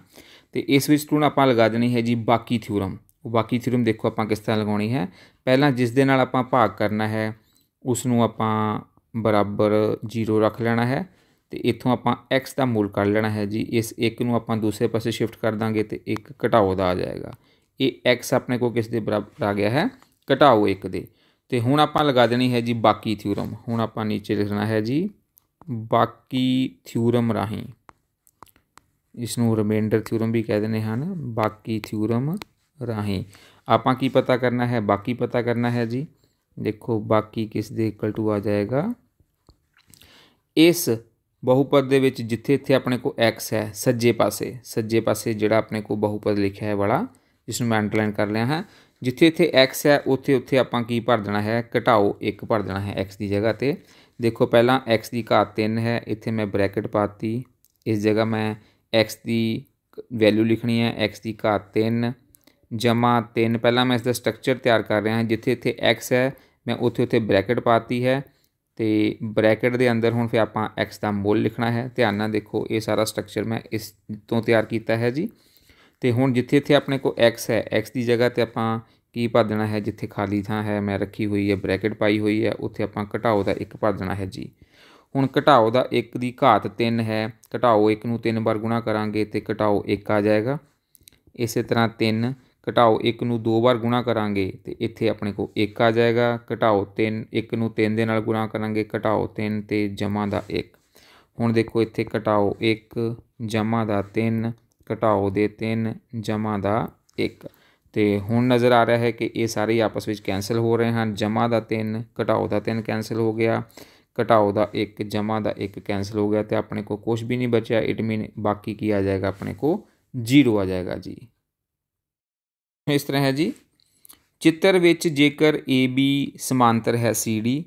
ਤੇ ਇਸ ਵਿੱਚ ਤੁਹਾਨੂੰ ਆਪਾਂ ਲਗਾ ਦੇਣੀ ਹੈ ਜੀ ਬਾਕੀ ਥਿਊਰਮ ਉਹ ਬਾਕੀ ਥਿਊਰਮ ਦੇਖੋ ਆਪਾਂ ਕਿਸ ਤਰ੍ਹਾਂ ਲਗਾਉਣੀ ਹੈ ਪਹਿਲਾਂ ਜਿਸ ਦੇ ਨਾਲ ਆਪਾਂ ਭਾਗ ਕਰਨਾ ਹੈ ਉਸ ਨੂੰ ਆਪਾਂ ਬਰਾਬਰ 0 ਰੱਖ ਲੈਣਾ ਹੈ ਤੇ ਇੱਥੋਂ ਆਪਾਂ x ਦਾ ਮੂਲ ਕੱਢ ਲੈਣਾ ਹੈ ਜੀ ਇਸ 1 ਨੂੰ ਆਪਾਂ ਦੂਸਰੇ ਪਾਸੇ ਸ਼ਿਫਟ ਕਰ ਦਾਂਗੇ ਤੇ 1 ਘਟਾਓ ਦਾ ਆ ਜਾਏਗਾ ਇਹ x ਆਪਣੇ ਕੋ ਕਿਸ ਦੇ ਬਰਾਬਰ ਆ ਗਿਆ ਹੈ ਘਟਾਓ 1 ਦੇ तो हूँ आप लगा देनी है जी बाकी थ्यूरम हूँ आप नीचे लिखना है जी बाकी थ्यूरम राही इसन रिमेंडर थ्यूरम भी कह देने हैं बाकी थ्यूरम राही आप पता करना है बाकी पता करना है जी देखो बाकी किस देकल टू आ जाएगा इस बहुपद के जिथे इतने अपने को एक्स है सज्जे पासे सज्जे पासे जोड़ा अपने को बहुपद लिखा है वाला जिसनों मैं अंडरलाइन कर लिया है जिथे इतने एक्स है उत्थे उत्थे आप भर देना है घटाओ एक भर देना है एक्स की जगह पर देखो पहला एक्स की घात तीन है इतने मैं ब्रैकेट पाती इस जगह मैं एक्स की वैल्यू लिखनी है एक्स की घात तीन जमा तीन पहला मैं इसका स्ट्रक्चर तैयार कर रहा जिथे इतने एक्स है मैं उत्थे उत्थे ब्रैकेट पाती है तो ब्रैकेट के अंदर हूँ फिर आप एक्स का मुल लिखना है ध्यान ना देखो ये सारा स्ट्रक्चर मैं इस तो तैयार किया है जी ਤੇ ਹੁਣ ਜਿੱਥੇ ਇੱਥੇ ਆਪਣੇ ਕੋਲ x ਹੈ x ਦੀ ਜਗ੍ਹਾ ਤੇ ਆਪਾਂ ਕੀ ਭਰ ਦੇਣਾ ਹੈ ਜਿੱਥੇ ਖਾਲੀ ਥਾਂ ਹੈ ਮੈਂ ਰੱਖੀ ਹੋਈ ਹੈ ਬ੍ਰੈਕਟ ਪਾਈ ਹੋਈ ਹੈ ਉੱਥੇ ਆਪਾਂ ਘਟਾਓ ਦਾ 1 ਭਰ ਦੇਣਾ ਹੈ ਜੀ ਹੁਣ ਘਟਾਓ ਦਾ 1 ਦੀ ਘਾਤ 3 ਹੈ ਘਟਾਓ 1 ਨੂੰ 3 ਵਾਰ ਗੁਣਾ ਕਰਾਂਗੇ ਤੇ ਘਟਾਓ 1 ਆ ਜਾਏਗਾ ਇਸੇ ਤਰ੍ਹਾਂ 3 ਘਟਾਓ 1 ਨੂੰ 2 ਵਾਰ ਗੁਣਾ ਕਰਾਂਗੇ ਤੇ ਇੱਥੇ ਆਪਣੇ ਕੋਲ 1 ਆ ਜਾਏਗਾ ਘਟਾਓ 3 1 ਨੂੰ 3 ਦੇ ਨਾਲ ਗੁਣਾ ਕਰਾਂਗੇ ਘਟਾਓ 3 ਤੇ ਜਮਾ ਦਾ 1 ਹੁਣ ਦੇਖੋ ਇੱਥੇ ਘਟਾਓ 1 ਜਮਾ ਦਾ 3 ਘਟਾਓ ਦੇ 3 ਜਮਾ ਦਾ 1 ਤੇ ਹੁਣ ਨਜ਼ਰ ਆ ਰਿਹਾ ਹੈ ਕਿ ਇਹ ਸਾਰੇ ਆਪਸ ਵਿੱਚ ਕੈਨਸਲ ਹੋ ਰਹੇ ਹਨ ਜਮਾ ਦਾ 3 ਘਟਾਓ ਦਾ 3 ਕੈਨਸਲ ਹੋ ਗਿਆ ਘਟਾਓ ਦਾ 1 ਜਮਾ ਦਾ 1 ਕੈਨਸਲ ਹੋ ਗਿਆ ਤੇ ਆਪਣੇ ਕੋ ਕੁਝ ਵੀ ਨਹੀਂ ਬਚਿਆ ਇਟ ਮੀਨ ਬਾਕੀ ਕੀ ਆ ਜਾਏਗਾ ਆਪਣੇ ਕੋ 0 ਆ ਜਾਏਗਾ ਜੀ ਇਸ ਤਰ੍ਹਾਂ ਹੈ ਜੀ ਚਿੱਤਰ ਵਿੱਚ ਜੇਕਰ AB ਸਮਾਂਤਰ ਹੈ CD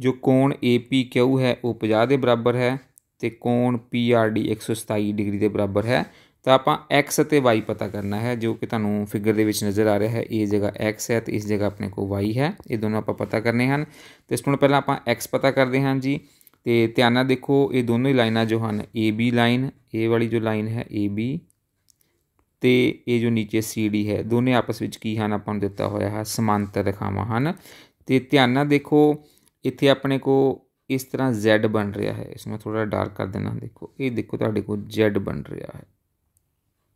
ਜੋ ਕੋਣ APQ ਹੈ ਉਹ 50 ਦੇ ਬਰਾਬਰ ਹੈ ਤੇ ਕੋਣ PRD 127 ਡਿਗਰੀ ਦੇ ਬਰਾਬਰ ਹੈ ਤਾਂ ਆਪਾਂ x ਅਤੇ y ਪਤਾ ਕਰਨਾ ਹੈ ਜੋ ਕਿ ਤੁਹਾਨੂੰ ਫਿਗਰ ਦੇ ਵਿੱਚ ਨਜ਼ਰ ਆ ਰਿਹਾ ਹੈ ਇਹ ਜਗ੍ਹਾ x ਹੈ ਤੇ ਇਸ ਜਗ੍ਹਾ ਆਪਣੇ ਕੋਲ y ਹੈ ਇਹ ਦੋਨੋਂ ਆਪਾਂ ਪਤਾ ਕਰਨੇ ਹਨ ਤੇ ਇਸ ਤੋਂ ਪਹਿਲਾਂ ਆਪਾਂ x ਪਤਾ ਕਰਦੇ ਹਾਂ ਜੀ ਤੇ ਧਿਆਨ ਨਾਲ ਦੇਖੋ ਇਹ ਦੋਨੋਂ ਹੀ ਲਾਈਨਾਂ ਜੋ ਹਨ AB ਲਾਈਨ ਇਹ ਵਾਲੀ ਜੋ ਲਾਈਨ ਹੈ AB ਤੇ ਇਹ ਜੋ ਨੀਚੇ CD ਹੈ ਦੋਨੇ ਆਪਸ ਵਿੱਚ ਕੀ ਹਨ ਆਪਾਂ ਨੂੰ ਦਿੱਤਾ ਹੋਇਆ ਹੈ ਸਮਾਂਤਰ ਰੇਖਾਵਾਂ ਹਨ ਤੇ ਧਿਆਨ ਨਾਲ ਦੇਖੋ ਇੱਥੇ ਆਪਣੇ ਕੋ ਇਸ ਤਰ੍ਹਾਂ Z ਬਣ ਰਿਹਾ ਹੈ ਇਸ ਨੂੰ ਥੋੜਾ ਡਾਰਕ ਕਰ ਦੇਣਾ ਦੇਖੋ ਇਹ ਦੇਖੋ ਤੁਹਾਡੇ ਕੋਲ Z ਬਣ ਰਿਹਾ ਹੈ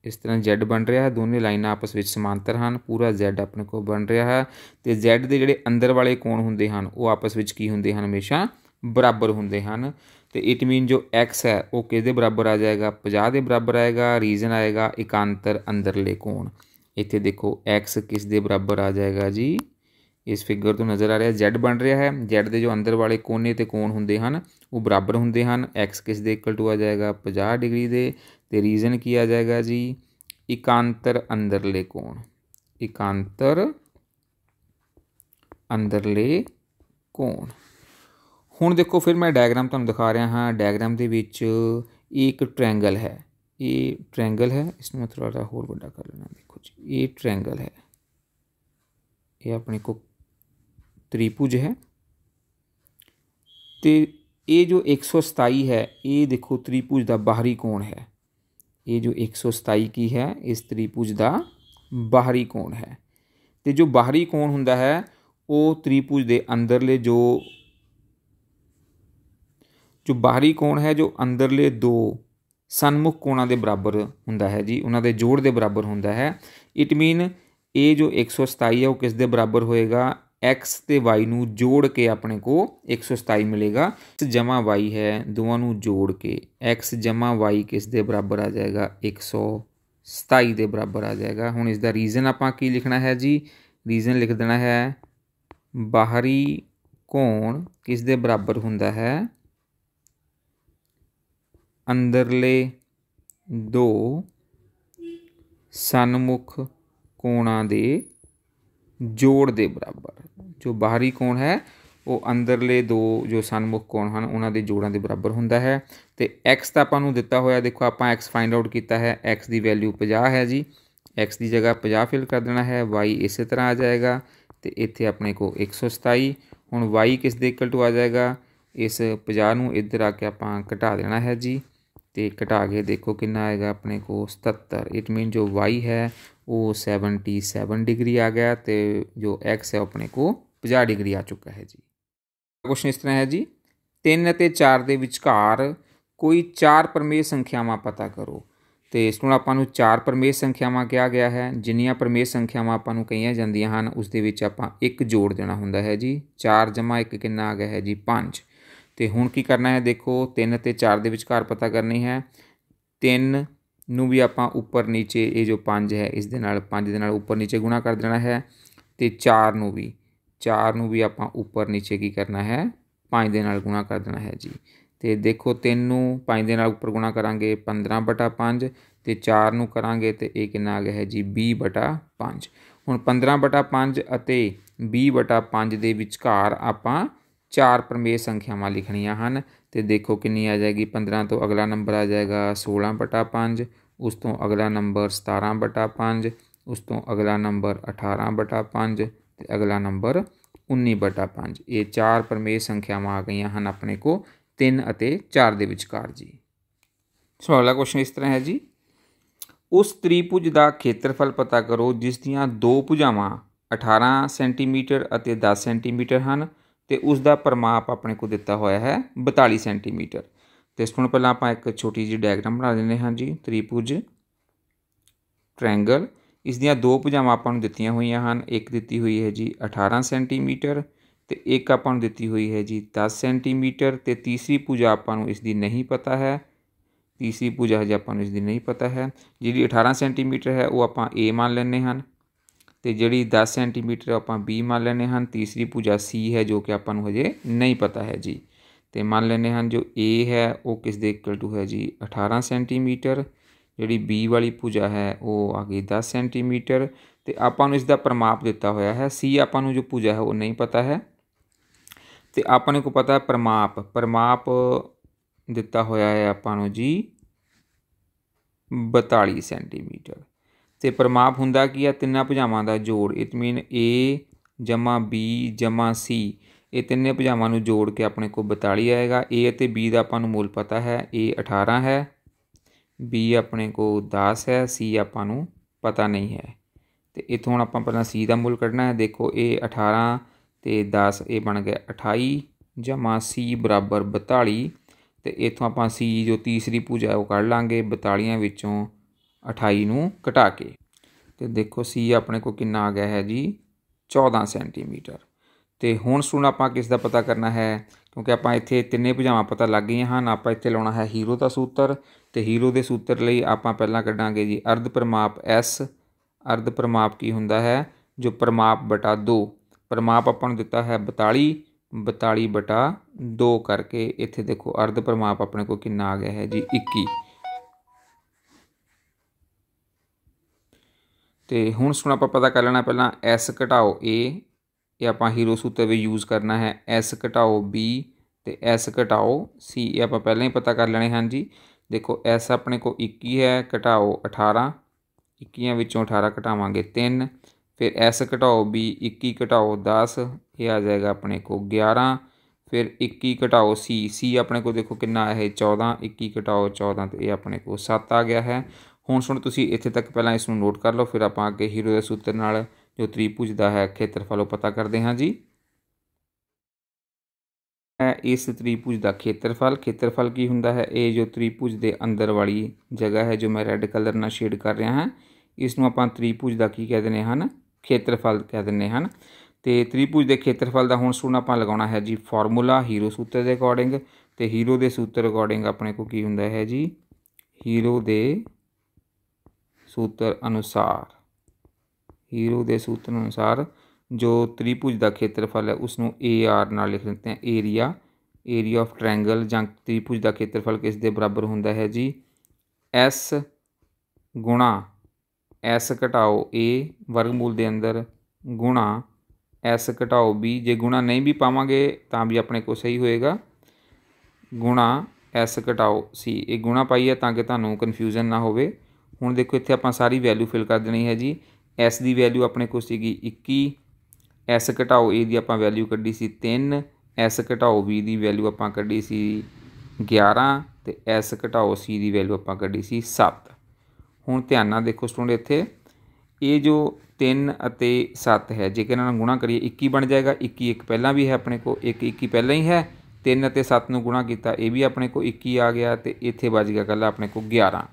ਇਸ ਤਰ੍ਹਾਂ z ਬਣ ਰਿਹਾ ਹੈ ਦੋਨੇ ਲਾਈਨਾਂ ਆਪਸ ਵਿੱਚ ਸਮਾਂਤਰ ਹਨ ਪੂਰਾ z ਆਪਣੇ ਕੋਲ ਬਣ ਰਿਹਾ ਹੈ ਤੇ z ਦੇ ਜਿਹੜੇ ਅੰਦਰ ਵਾਲੇ ਕੋਣ ਹੁੰਦੇ ਹਨ ਉਹ ਆਪਸ ਵਿੱਚ ਕੀ ਹੁੰਦੇ ਹਨ ਹਮੇਸ਼ਾ ਬਰਾਬਰ ਹੁੰਦੇ ਹਨ ਤੇ ਇਟ ਮੀਨ ਜੋ x ਹੈ ਉਹ ਕਿਸ ਦੇ ਬਰਾਬਰ ਆ ਜਾਏਗਾ 50 ਦੇ ਬਰਾਬਰ ਆਏਗਾ ਰੀਜਨ ਆਏਗਾ ਇਕਾਂਤਰ ਅੰਦਰਲੇ ਕੋਣ ਇੱਥੇ ਦੇਖੋ x ਕਿਸ ਦੇ ਬਰਾਬਰ ਆ ਜਾਏਗਾ ਜੀ ਇਸ ਫਿਗਰ ਤੋਂ ਨਜ਼ਰ ਆ ਰਿਹਾ z ਬਣ ਰਿਹਾ ਹੈ z ਦੇ ਜੋ ਅੰਦਰ ਵਾਲੇ ਕੋਨੇ ਤੇ ਕੋਣ ਹੁੰਦੇ ਹਨ ਉਹ ਬਰਾਬਰ ਹੁੰਦੇ ਹਨ x ਕਿਸ ਦੇ ਇਕੁਅਲ ਟੂ ਆ ਜਾਏਗਾ 50 ਡਿਗਰੀ ਦੇ ਤੇ ਰੀਜ਼ਨ ਕੀ ਆ ਜਾਏਗਾ ਜੀ ਇਕਾਂਤਰ ਅੰਦਰਲੇ ਕੋਣ ਇਕਾਂਤਰ ਅੰਦਰਲੇ ਕੋਣ ਹੁਣ ਦੇਖੋ ਫਿਰ ਮੈਂ ਡਾਇਗਰਾਮ ਤੁਹਾਨੂੰ ਦਿਖਾ ਰਿਹਾ ਹਾਂ ਡਾਇਗਰਾਮ ਦੇ ਵਿੱਚ ਇੱਕ ਟ੍ਰਾਇੰਗਲ ਹੈ ਇਹ ਟ੍ਰਾਇੰਗਲ ਹੈ ਇਸ ਨੂੰ ਥੋੜਾ ਜਿਹਾ ਹੋਰ ਵੱਡਾ ਕਰ ਲੈਣਾ ਦੇਖੋ ਜੀ ਇਹ ਟ੍ਰਾਇੰਗਲ ਹੈ ਇਹ ਆਪਣੇ ਕੋ ਤ੍ਰਿਭੁਜ ਹੈ ਤੇ ਇਹ ਜੋ 127 ਹੈ ਇਹ ਦੇਖੋ ਤ੍ਰਿਭੁਜ ਦਾ ਬਾਹਰੀ ਕੋਣ ਹੈ ਇਹ ਜੋ 127 ਕੀ ਹੈ ਇਸ ਤ੍ਰਿਪੂਜ ਦਾ ਬਾਹਰੀ ਕੋਣ ਹੈ ਤੇ ਜੋ ਬਾਹਰੀ ਕੋਣ ਹੁੰਦਾ ਹੈ ਉਹ ਤ੍ਰਿਪੂਜ ਦੇ ਅੰਦਰਲੇ ਜੋ ਜੋ ਬਾਹਰੀ ਕੋਣ ਹੈ ਜੋ ਅੰਦਰਲੇ ਦੋ ਸਨਮੁਖ ਕੋਣਾਂ ਦੇ ਬਰਾਬਰ ਹੁੰਦਾ ਹੈ ਜੀ ਉਹਨਾਂ ਦੇ ਜੋੜ ਦੇ ਬਰਾਬਰ ਹੁੰਦਾ ਹੈ ਇਟ ਮੀਨ ਇਹ ਜੋ 127 ਹੈ ਉਹ ਕਿਸ ਦੇ ਬਰਾਬਰ ਹੋਏਗਾ x ਤੇ y ਨੂੰ ਜੋੜ ਕੇ ਆਪਣੇ ਕੋ 127 ਮਿਲੇਗਾ ਜਮਾ y ਹੈ ਦੋਵਾਂ ਨੂੰ ਜੋੜ ਕੇ x ਜਮਾ y ਕਿਸ ਦੇ ਬਰਾਬਰ ਆ ਜਾਏਗਾ 127 ਦੇ ਬਰਾਬਰ ਆ ਜਾਏਗਾ ਹੁਣ ਇਸ ਦਾ ਰੀਜ਼ਨ ਆਪਾਂ ਕੀ ਲਿਖਣਾ ਹੈ ਜੀ ਰੀਜ਼ਨ ਲਿਖ ਦੇਣਾ ਹੈ ਬਾਹਰੀ ਕੋਣ ਕਿਸ ਦੇ ਬਰਾਬਰ ਹੁੰਦਾ ਹੈ ਅੰਦਰਲੇ ਦੋ ਸਨਮੁਖ ਕੋਣਾਂ ਦੇ ਜੋੜ ਦੇ ਬਰਾਬਰ ਜੋ ਬਾਹਰੀ ਕੋਣ ਹੈ ਉਹ ਅੰਦਰਲੇ ਦੋ ਜੋ ਸਨਮੁਖ ਕੋਣ ਹਨ ਉਹਨਾਂ ਦੇ ਜੋੜਾਂ ਦੇ ਬਰਾਬਰ ਹੁੰਦਾ ਹੈ ਤੇ x ਤਾਂ ਆਪਾਂ ਨੂੰ ਦਿੱਤਾ ਹੋਇਆ ਦੇਖੋ ਆਪਾਂ x ਫਾਈਂਡ ਆਊਟ ਕੀਤਾ ਹੈ x ਦੀ ਵੈਲਿਊ 50 ਹੈ ਜੀ x ਦੀ ਜਗ੍ਹਾ 50 ਫਿਲ ਕਰ ਦੇਣਾ ਹੈ y ਇਸੇ ਤਰ੍ਹਾਂ ਆ ਜਾਏਗਾ ਤੇ ਇੱਥੇ ਆਪਣੇ ਕੋ 127 ਹੁਣ y ਕਿਸ ਦੇ ਇਕੁਅਲ ਟੂ ਆ ਜਾਏਗਾ ਇਸ 50 ਨੂੰ ਇੱਧਰ ਆ ਕੇ ਆਪਾਂ ਘਟਾ ਦੇਣਾ ਹੈ ਜੀ ਤੇ ਘਟਾ ਕੇ ਦੇਖੋ ਕਿੰਨਾ ਆਏਗਾ ਆਪਣੇ ਕੋ 77 ਇਟ ਮੀਨ ਜੋ y ਹੈ ਉਹ 77 ਡਿਗਰੀ ਆ ਗਿਆ ਤੇ ਜੋ x ਹੈ ਆਪਣੇ ਕੋ 50 ਡਿਗਰੀ ਆ ਚੁੱਕਾ ਹੈ ਜੀ ਕੁਐਸਚਨ ਇਸ ਤਰ੍ਹਾਂ ਹੈ ਜੀ 3 ਅਤੇ 4 ਦੇ ਵਿਚਕਾਰ ਕੋਈ ਚਾਰ ਪਰਮੇਯ ਸੰਖਿਆਵਾਂ ਪਤਾ ਕਰੋ ਤੇ ਇਸ ਨੂੰ ਆਪਾਂ ਨੂੰ ਚਾਰ ਪਰਮੇਯ ਸੰਖਿਆਵਾਂ ਕਿਹਾ ਗਿਆ ਹੈ ਜਿੰਨੀਆਂ ਪਰਮੇਯ ਸੰਖਿਆਵਾਂ ਆਪਾਂ ਨੂੰ ਕਹੀਆਂ ਜਾਂਦੀਆਂ ਹਨ ਉਸ ਦੇ ਵਿੱਚ ਆਪਾਂ ਇੱਕ ਜੋੜ ਦੇਣਾ ਹੁੰਦਾ ਹੈ ਜੀ 4 1 ਕਿੰਨਾ ਆ ਗਿਆ ਹੈ ਜੀ 5 ਤੇ ਹੁਣ ਕੀ ਕਰਨਾ ਹੈ ਦੇਖੋ 3 ਤੇ 4 ਦੇ ਵਿਚਕਾਰ ਪਤਾ ਕਰਨੀ ਹੈ 3 ਨੂੰ ਵੀ ਆਪਾਂ ਉੱਪਰ ਨੀਚੇ ਇਹ ਜੋ 5 ਹੈ ਇਸ ਦੇ ਨਾਲ 5 ਦੇ ਨਾਲ ਉੱਪਰ ਨੀਚੇ ਗੁਣਾ ਕਰ ਦੇਣਾ ਹੈ ਤੇ 4 ਨੂੰ ਵੀ 4 ਨੂੰ ਵੀ ਆਪਾਂ ਉੱਪਰ ਨੀਚੇ ਕੀ ਕਰਨਾ ਹੈ 5 ਦੇ ਨਾਲ ਗੁਣਾ ਕਰ ਦੇਣਾ ਹੈ ਜੀ ਤੇ ਦੇਖੋ 3 ਨੂੰ 5 ਦੇ ਨਾਲ ਉੱਪਰ ਗੁਣਾ ਕਰਾਂਗੇ 15 ਬਟਾ 5 ਤੇ 4 ਨੂੰ ਕਰਾਂਗੇ ਤੇ ਇਹ ਕਿੰਨਾ ਆ ਗਿਆ ਹੈ ਜੀ 20 ਬਟਾ 5 ਹੁਣ 15 ਬਟਾ 5 ਅਤੇ 20 ਬਟਾ 5 ਦੇ ਵਿਚਕਾਰ ਆਪਾਂ ਚਾਰ ਪਰਮੇਸ਼ ਸੰਖਿਆਵਾਂ ਲਿਖਣੀਆਂ ਹਨ ਤੇ ਦੇਖੋ ਕਿੰਨੀ ਆ ਜਾਏਗੀ 15 ਤੋਂ ਅਗਲਾ ਨੰਬਰ ਆ ਜਾਏਗਾ 16 ਬਟਾ 5 ਉਸ ਤੋਂ ਅਗਲਾ ਨੰਬਰ 17 ਬਟਾ 5 ਉਸ ਤੋਂ ਅਗਲਾ ਨੰਬਰ 18 ਬਟਾ 5 ਤੇ ਅਗਲਾ ਨੰਬਰ 19/5 ਇਹ ਚਾਰ ਪਰਮੇਸ਼ ਸੰਖਿਆਵਾਂ ਆ ਗਈਆਂ ਹਨ ਆਪਣੇ ਕੋ 3 ਅਤੇ 4 ਦੇ ਵਿਚਕਾਰ ਜੀ ਸੋ ਅਗਲਾ ਕੁਐਸਚਨ ਇਸ ਤਰ੍ਹਾਂ ਹੈ ਜੀ ਉਸ ਤ੍ਰਿਭੁਜ ਦਾ ਖੇਤਰਫਲ ਪਤਾ ਕਰੋ ਜਿਸ ਦੀਆਂ ਦੋ ਭੁਜਾਵਾਂ 18 ਸੈਂਟੀਮੀਟਰ ਅਤੇ 10 ਸੈਂਟੀਮੀਟਰ ਹਨ ਤੇ ਉਸ ਦਾ ਪਰਮਾਪ ਆਪਣੇ ਕੋ ਦਿੱਤਾ ਹੋਇਆ ਹੈ 42 ਸੈਂਟੀਮੀਟਰ ਤੇ ਇਸ ਤੋਂ ਪਹਿਲਾਂ ਆਪਾਂ ਇੱਕ ਛੋਟੀ ਜਿਹੀ ਡਾਇਗਰਾਮ ਬਣਾ ਲੈਂਦੇ ਹਾਂ ਜੀ ਤ੍ਰਿਭੁਜ ਟ੍ਰਾਇੰਗਲ ਇਸ ਦੀਆਂ ਦੋ ਭੁਜਾਵਾਂ ਆਪਾਂ ਨੂੰ ਦਿੱਤੀਆਂ ਹੋਈਆਂ ਹਨ ਇੱਕ ਦਿੱਤੀ ਹੋਈ ਹੈ ਜੀ 18 ਸੈਂਟੀਮੀਟਰ ਤੇ ਇੱਕ ਆਪਾਂ ਨੂੰ ਦਿੱਤੀ ਹੋਈ ਹੈ ਜੀ 10 ਸੈਂਟੀਮੀਟਰ ਤੇ ਤੀਸਰੀ ਭੁਜਾ ਆਪਾਂ ਨੂੰ ਇਸ ਦੀ ਨਹੀਂ ਪਤਾ ਹੈ ਤੀਸਰੀ ਭੁਜਾ ਜੀ ਆਪਾਂ ਨੂੰ ਇਸ ਦੀ ਨਹੀਂ ਪਤਾ ਹੈ ਜਿਹੜੀ 18 ਸੈਂਟੀਮੀਟਰ ਹੈ ਉਹ ਆਪਾਂ A ਮੰਨ ਲੈਨੇ ਹਨ ਤੇ ਜਿਹੜੀ 10 ਸੈਂਟੀਮੀਟਰ ਆਪਾਂ B ਮੰਨ ਲੈਨੇ ਹਨ ਤੀਸਰੀ ਭੁਜਾ C ਹੈ ਜੋ ਕਿ ਆਪਾਂ ਨੂੰ ਹਜੇ ਨਹੀਂ ਪਤਾ ਹੈ ਜੀ ਤੇ ਮੰਨ ਲੈਨੇ ਹਨ ਜੋ A ਹੈ ਉਹ ਕਿਸ ਦੇ ਇਕੁਅਲ ਟੂ ਹੈ ਜੀ 18 ਸੈਂਟੀਮੀਟਰ ਜਿਹੜੀ B ਵਾਲੀ ਭੁਜਾ ਹੈ ਉਹ ਆ ਗਈ 10 ਸੈਂਟੀਮੀਟਰ ਤੇ ਆਪਾਂ ਨੂੰ ਇਸ ਦਾ ਪਰਮਾਪ ਦਿੱਤਾ ਹੋਇਆ ਹੈ C ਆਪਾਂ ਨੂੰ ਜੋ ਭੁਜਾ ਹੈ ਉਹ ਨਹੀਂ ਪਤਾ ਹੈ ਤੇ ਆਪਾਂ ਨੂੰ ਕੋ ਪਤਾ ਹੈ ਪਰਮਾਪ ਪਰਮਾਪ ਦਿੱਤਾ ਹੋਇਆ ਹੈ ਆਪਾਂ ਨੂੰ ਜੀ 42 ਸੈਂਟੀਮੀਟਰ ਤੇ ਪਰਮਾਪ ਹੁੰਦਾ ਕੀ ਹੈ ਤਿੰਨਾਂ ਭੁਜਾਵਾਂ ਦਾ ਜੋੜ it mean A B C ਇਹ ਤਿੰਨੇ ਭੁਜਾਵਾਂ ਨੂੰ ਜੋੜ ਕੇ ਆਪਣੇ ਕੋਲ 42 ਆਏਗਾ A ਅਤੇ B ਦਾ ਆਪਾਂ ਨੂੰ ਮੂਲ ਪਤਾ ਹੈ A 18 ਹੈ ਬੀ ਆਪਣੇ ਕੋ 10 ਹੈ ਸੀ ਆਪਾਂ ਨੂੰ ਪਤਾ ਨਹੀਂ ਹੈ ਤੇ ਇਥੋਂ ਹੁਣ ਆਪਾਂ ਪਹਿਲਾਂ ਸੀ ਦਾ ਮੁੱਲ ਕੱਢਣਾ ਹੈ ਦੇਖੋ ਇਹ 18 ਤੇ 10 ਇਹ ਬਣ ਗਿਆ 28 ਜਮਾ ਸੀ 42 ਤੇ ਇਥੋਂ ਆਪਾਂ ਸੀ ਜੋ ਤੀਸਰੀ ਪੂਜਾ ਉਹ ਕੱਢ ਲਾਂਗੇ 42 ਵਿੱਚੋਂ 28 ਨੂੰ ਘਟਾ ਕੇ ਤੇ ਦੇਖੋ ਸੀ ਆਪਣੇ ਕੋ ਕਿੰਨਾ ਆ ਗਿਆ ਹੈ ਜੀ 14 ਸੈਂਟੀਮੀਟਰ ਤੇ ਹੁਣ ਸੁਣ ਆਪਾਂ ਕਿਸ ਦਾ ਪਤਾ ਕਰਨਾ ਹੈ ਕਿਉਂਕਿ ਆਪਾਂ ਇੱਥੇ ਤਿੰਨੇ ਭੁਜਾਵਾਂ ਪਤਾ ਲੱਗ ਗਈਆਂ ਹਨ ਆਪਾਂ ਇੱਥੇ ਲਾਉਣਾ ਹੈ ਹੀਰੋ ਦਾ ਸੂਤਰ ਤੇ ਹੀਰੋ ਦੇ ਸੂਤਰ ਲਈ ਆਪਾਂ ਪਹਿਲਾਂ ਕੱਢਾਂਗੇ ਜੀ ਅਰਧ ਪਰਮਾਪ ਐਸ ਅਰਧ ਪਰਮਾਪ ਕੀ ਹੁੰਦਾ ਹੈ ਜੋ ਪਰਮਾਪ ਬਟਾ 2 ਪਰਮਾਪ ਆਪਾਂ ਨੂੰ ਦਿੱਤਾ ਹੈ 42 42 ਬਟਾ 2 ਕਰਕੇ ਇੱਥੇ ਦੇਖੋ ਅਰਧ ਪਰਮਾਪ ਆਪਣੇ ਕੋਲ ਕਿੰਨਾ ਆ ਗਿਆ ਹੈ ਜੀ 21 ਤੇ ਹੁਣ ਸੁਣ ਆਪਾਂ ਪਤਾ ਕਰ ਲੈਣਾ ਪਹਿਲਾਂ s ਘਟਾਓ a ਇਹ ਆਪਾਂ ਹੀਰੋ ਸੂਤਰ ਵੀ ਯੂਜ਼ ਕਰਨਾ ਹੈ s ਘਟਾਓ b ਤੇ s ਘਟਾਓ c ਇਹ ਆਪਾਂ ਪਹਿਲਾਂ ਹੀ ਪਤਾ ਕਰ ਲੈਣੇ ਹਨ ਜੀ ਦੇਖੋ ਐਸ ਆਪਣੇ ਕੋ 21 ਹੈ ਘਟਾਓ 18 21 ਵਿੱਚੋਂ 18 ਘਟਾਵਾਂਗੇ 3 ਫਿਰ ਐਸ ਘਟਾਓ ਵੀ 21 ਘਟਾਓ 10 ਇਹ ਆ ਜਾਏਗਾ ਆਪਣੇ ਕੋ 11 ਫਿਰ 21 ਘਟਾਓ ਸੀ ਸੀ ਆਪਣੇ ਕੋ ਦੇਖੋ ਕਿੰਨਾ ਹੈ 14 21 ਘਟਾਓ 14 ਤੇ ਇਹ ਆਪਣੇ ਕੋ 7 ਆ ਗਿਆ ਹੈ ਹੁਣ ਸੁਣ ਤੁਸੀਂ ਇੱਥੇ ਤੱਕ ਪਹਿਲਾਂ ਇਸ ਨੂੰ ਨੋਟ ਕਰ ਲਓ ਫਿਰ ਆਪਾਂ ਅੱਗੇ ਹੀਰੋ ਦੇ ਸੂਤਰ ਨਾਲ ਜੋ ਤ੍ਰਿਭੁਜ ਦਾ ਹੈ ਖੇਤਰਫਲ ਉਹ ਪਤਾ ਕਰਦੇ ਹਾਂ ਜੀ ਹੈ ਇਸ ਤ੍ਰਿਭੁਜ ਦਾ ਖੇਤਰਫਲ ਖੇਤਰਫਲ ਕੀ ਹੁੰਦਾ ਹੈ ਇਹ ਜੋ ਤ੍ਰਿਭੁਜ ਦੇ ਅੰਦਰ ਵਾਲੀ ਜਗ੍ਹਾ ਹੈ ਜੋ ਮੈਂ ਰੈੱਡ ਕਲਰ ਨਾਲ ਸ਼ੇਡ ਕਰ ਰਿਹਾ ਹਾਂ ਇਸ ਨੂੰ ਆਪਾਂ ਤ੍ਰਿਭੁਜ ਦਾ ਕੀ ਕਹਿ ਦਿੰਦੇ ਹਨ ਖੇਤਰਫਲ ਕਹਿ ਦਿੰਦੇ ਹਨ ਤੇ ਤ੍ਰਿਭੁਜ ਦੇ ਖੇਤਰਫਲ ਦਾ ਹੁਣ ਸੂਣ ਆਪਾਂ ਲਗਾਉਣਾ ਹੈ ਜੀ ਫਾਰਮੂਲਾ ਹੀਰੋ ਸੂਤਰ ਦੇ ਅਕੋਰਡਿੰਗ ਤੇ ਹੀਰੋ ਦੇ ਸੂਤਰ ਅਕੋਰਡਿੰਗ ਆਪਣੇ ਕੋ ਕੀ ਹੁੰਦਾ ਹੈ ਜੀ ਹੀਰੋ ਦੇ ਸੂਤਰ ਅਨੁਸਾਰ ਹੀਰੋ ਦੇ ਸੂਤਰ ਅਨੁਸਾਰ ਜੋ ਤ੍ਰਿਭੁਜ ਦਾ ਖੇਤਰਫਲ ਹੈ ਉਸ ਨੂੰ AR ਨਾਲ ਲਿਖ ਦਿੰਦੇ ਹਾਂ ਏਰੀਆ ਏਰੀਆ ਆਫ ਟ੍ਰਾਇੰਗਲ ਜਾਂ ਤ੍ਰਿਭੁਜ ਦਾ ਖੇਤਰਫਲ ਕਿਸ ਦੇ ਬਰਾਬਰ ਹੁੰਦਾ ਹੈ ਜੀ S ਗੁਣਾ S ਘਟਾਓ A ਵਰਗਮੂਲ ਦੇ ਅੰਦਰ ਗੁਣਾ S ਘਟਾਓ B ਜੇ ਗੁਣਾ ਨਹੀਂ ਵੀ ਪਾਵਾਂਗੇ ਤਾਂ ਵੀ ਆਪਣੇ ਕੋਲ ਸਹੀ ਹੋਏਗਾ ਗੁਣਾ S ਘਟਾਓ C ਇਹ ਗੁਣਾ ਹੈ ਤਾਂ ਕਿ ਤੁਹਾਨੂੰ ਕਨਫਿਊਜ਼ਨ ਨਾ ਹੋਵੇ ਹੁਣ ਦੇਖੋ ਇੱਥੇ ਆਪਾਂ ਸਾਰੀ ਵੈਲਿਊ ਫਿਲ ਕਰ ਦੇਣੀ ਹੈ ਜੀ S ਦੀ ਵੈਲਿਊ ਆਪਣੇ ਕੋਲ ਸੀਗੀ 21 ਐਸ ਘਟਾਓ ਏ ਦੀ ਆਪਾਂ ਵੈਲਿਊ ਕੱਢੀ ਸੀ 3 ਐਸ ਘਟਾਓ ਬੀ ਦੀ ਵੈਲਿਊ ਆਪਾਂ ਕੱਢੀ ਸੀ 11 ਤੇ ਐਸ ਘਟਾਓ ਸੀ ਦੀ ਵੈਲਿਊ ਆਪਾਂ ਕੱਢੀ ਸੀ 7 ਹੁਣ ਧਿਆਨ ਨਾਲ ਦੇਖੋ ਸਟੂਡੈਂਟ ਇੱਥੇ ਇਹ ਜੋ 3 ਅਤੇ 7 ਹੈ ਜੇਕਰ ਇਹਨਾਂ ਨੂੰ ਗੁਣਾ ਕਰੀਏ 21 ਬਣ ਜਾਏਗਾ 21 ਇੱਕ ਪਹਿਲਾਂ ਵੀ ਹੈ ਆਪਣੇ ਕੋਲ ਇੱਕ 21 ਪਹਿਲਾਂ ਹੀ ਹੈ 3 ਅਤੇ 7 ਨੂੰ ਗੁਣਾ ਕੀਤਾ ਇਹ ਵੀ ਆਪਣੇ ਕੋਲ 21 ਆ ਗਿਆ ਤੇ ਇੱਥੇ ਬਚ ਗਿਆ ਕੱਲਾ ਆਪਣੇ ਕੋਲ 11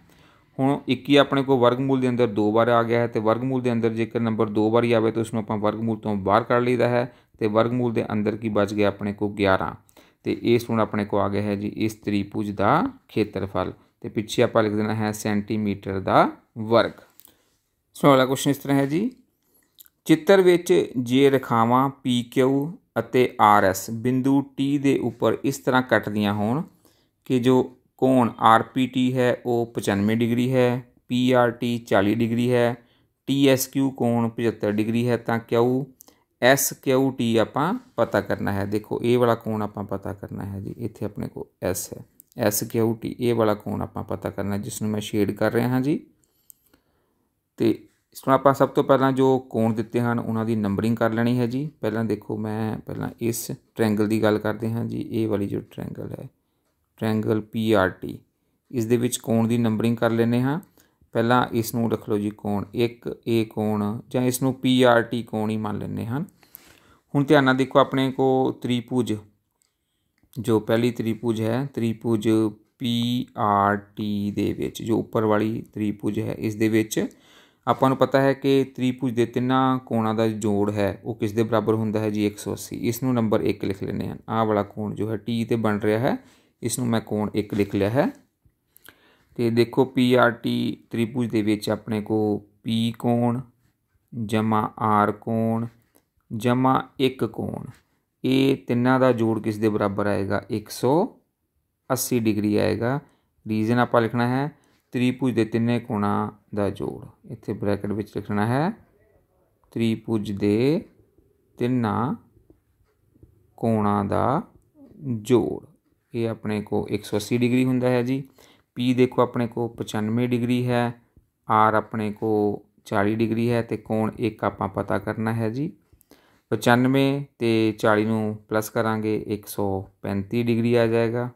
ਹੁਣ 21 ਆਪਣੇ ਕੋਲ ਵਰਗਮੂਲ ਦੇ ਅੰਦਰ ਦੋ ਵਾਰ ਆ ਗਿਆ ਹੈ ਤੇ ਵਰਗਮੂਲ ਦੇ ਅੰਦਰ ਜੇਕਰ ਨੰਬਰ ਦੋ ਹੀ ਆਵੇ ਤਾਂ ਉਸ ਨੂੰ ਆਪਾਂ ਵਰਗਮੂਲ ਤੋਂ ਬਾਹਰ ਕੱਢ ਲਈਦਾ ਹੈ ਤੇ ਵਰਗਮੂਲ ਦੇ ਅੰਦਰ ਕੀ ਬਚ ਗਿਆ ਆਪਣੇ ਕੋਲ 11 ਤੇ ਇਸ ਹੁਣ ਆਪਣੇ ਕੋਲ ਆ ਗਿਆ ਹੈ ਜੀ ਇਸ ਤ੍ਰਿਭੁਜ ਦਾ ਖੇਤਰਫਲ ਤੇ ਪਿੱਛੇ ਆਪਾਂ ਲਿਖ ਦੇਣਾ ਹੈ ਸੈਂਟੀਮੀਟਰ ਦਾ ਵਰਗ ਸੋ ਅਗਲਾ ਕੁਐਸਚਨ ਇਸ ਤਰ੍ਹਾਂ ਹੈ ਜੀ ਚਿੱਤਰ ਵਿੱਚ ਜੇ ਰੇਖਾਵਾਂ PQ ਅਤੇ RS ਬਿੰਦੂ T ਦੇ ਉੱਪਰ ਇਸ ਤਰ੍ਹਾਂ ਕੱਟਦੀਆਂ ਹੋਣ ਕਿ ਜੋ ਕੋਣ RPT ਹੈ ਉਹ 95 ਡਿਗਰੀ ਹੈ PRT 40 ਡਿਗਰੀ ਹੈ TSQ ਕੋਣ 75 ਡਿਗਰੀ ਹੈ ਤਾਂ ਕਿਊ SQT ਆਪਾਂ ਪਤਾ ਕਰਨਾ ਹੈ ਦੇਖੋ ਇਹ ਵਾਲਾ ਕੋਣ ਆਪਾਂ ਪਤਾ ਕਰਨਾ ਹੈ ਜੀ ਇੱਥੇ ਆਪਣੇ ਕੋਲ ਐਸ ਹੈ SQT ਇਹ ਵਾਲਾ ਕੋਣ ਆਪਾਂ ਪਤਾ ਕਰਨਾ ਜਿਸ ਨੂੰ ਮੈਂ ਸ਼ੇਡ ਕਰ ਰਿਹਾ ਹਾਂ ਜੀ ਤੇ ਇਸ ਤੋਂ ਆਪਾਂ ਸਭ ਤੋਂ ਪਹਿਲਾਂ ਜੋ ਕੋਣ ਦਿੱਤੇ ਹਨ ਉਹਨਾਂ ਦੀ ਨੰਬਰਿੰਗ ਕਰ ਲੈਣੀ ਹੈ ਜੀ ਪਹਿਲਾਂ ਦੇਖੋ ਮੈਂ ਪਹਿਲਾਂ ਇਸ ਟ੍ਰਾਇੰਗਲ ਦੀ ਗੱਲ ਕਰਦੇ ਹਾਂ ਜੀ ਇਹ ਵਾਲੀ ਜੋ ਟ੍ਰਾਇੰਗਲ ਹੈ ਟ੍ਰਾਇੰਗਲ ਪੀ ਆਰ ਟੀ ਇਸ ਦੇ ਵਿੱਚ ਕੋਣ ਦੀ ਨੰਬਰਿੰਗ ਕਰ ਲੈਨੇ ਹਾਂ ਪਹਿਲਾਂ ਇਸ ਨੂੰ ਰੱਖ ਲਓ ਜੀ ਕੋਣ 1 A ਕੋਣ ਜਾਂ ਇਸ ਨੂੰ ਪੀ ਆਰ ਟੀ ਕੋਣ ਹੀ ਮੰਨ ਲੈਨੇ ਹਨ ਹੁਣ ਧਿਆਨ ਨਾਲ ਦੇਖੋ ਆਪਣੇ ਕੋ ਤ੍ਰਿਭੁਜ ਜੋ ਪਹਿਲੀ ਤ੍ਰਿਭੁਜ ਹੈ ਤ੍ਰਿਭੁਜ ਪੀ ਆਰ ਟੀ ਦੇ ਵਿੱਚ ਜੋ ਉੱਪਰ ਵਾਲੀ ਤ੍ਰਿਭੁਜ ਹੈ ਇਸ ਦੇ ਵਿੱਚ ਆਪਾਂ ਨੂੰ ਪਤਾ ਹੈ ਕਿ ਤ੍ਰਿਭੁਜ ਦੇ ਤਿੰਨਾਂ ਕੋਣਾਂ ਦਾ ਜੋੜ ਹੈ ਉਹ ਕਿਸ ਦੇ ਬਰਾਬਰ ਹੁੰਦਾ ਹੈ ਜੀ 180 ਇਸ ਨੂੰ ਨੰਬਰ 1 ਲਿਖ ਲੈਨੇ ਹਨ ਆਹ ਵਾਲਾ ਕੋਣ ਜੋ ਹੈ t ਤੇ ਬਣ ਰਿਹਾ ਹੈ ਇਸ ਨੂੰ ਮੈਂ ਕੋਣ 1 ਲਿਖ ਲਿਆ ਹੈ ਤੇ ਦੇਖੋ PRT ਤ੍ਰਿਭੁਜ ਦੇ ਵਿੱਚ ਆਪਣੇ ਕੋ P ਕੋਣ ਜਮਾ R ਕੋਣ ਜਮਾ 1 ਕੋਣ ਇਹ ਤਿੰਨਾਂ ਦਾ ਜੋੜ ਕਿਸ ਦੇ ਬਰਾਬਰ ਆਏਗਾ 180 ਡਿਗਰੀ ਆਏਗਾ ਰੀਜਨ ਆਪਾਂ ਲਿਖਣਾ ਹੈ ਤ੍ਰਿਭੁਜ ਦੇ ਤਿੰਨੇ ਕੋਣਾਂ ਦਾ ਜੋੜ ਇੱਥੇ ਬ੍ਰੈਕਟ ਵਿੱਚ ਲਿਖਣਾ ਹੈ ਤ੍ਰਿਭੁਜ ਦੇ ਤਿੰਨਾਂ ਕੋਣਾਂ ਦਾ ਜੋੜ ਇਹ ਆਪਣੇ ਕੋ 180 ਡਿਗਰੀ ਹੁੰਦਾ ਹੈ ਜੀ ਪੀ ਦੇਖੋ ਆਪਣੇ ਕੋ 95 ਡਿਗਰੀ ਹੈ ਆਰ ਆਪਣੇ ਕੋ 40 ਡਿਗਰੀ ਹੈ ਤੇ ਕੋਣ 1 ਆਪਾਂ ਪਤਾ ਕਰਨਾ ਹੈ ਜੀ 95 ਤੇ 40 ਨੂੰ ਪਲੱਸ ਕਰਾਂਗੇ 135 ਡਿਗਰੀ ਆ ਜਾਏਗਾ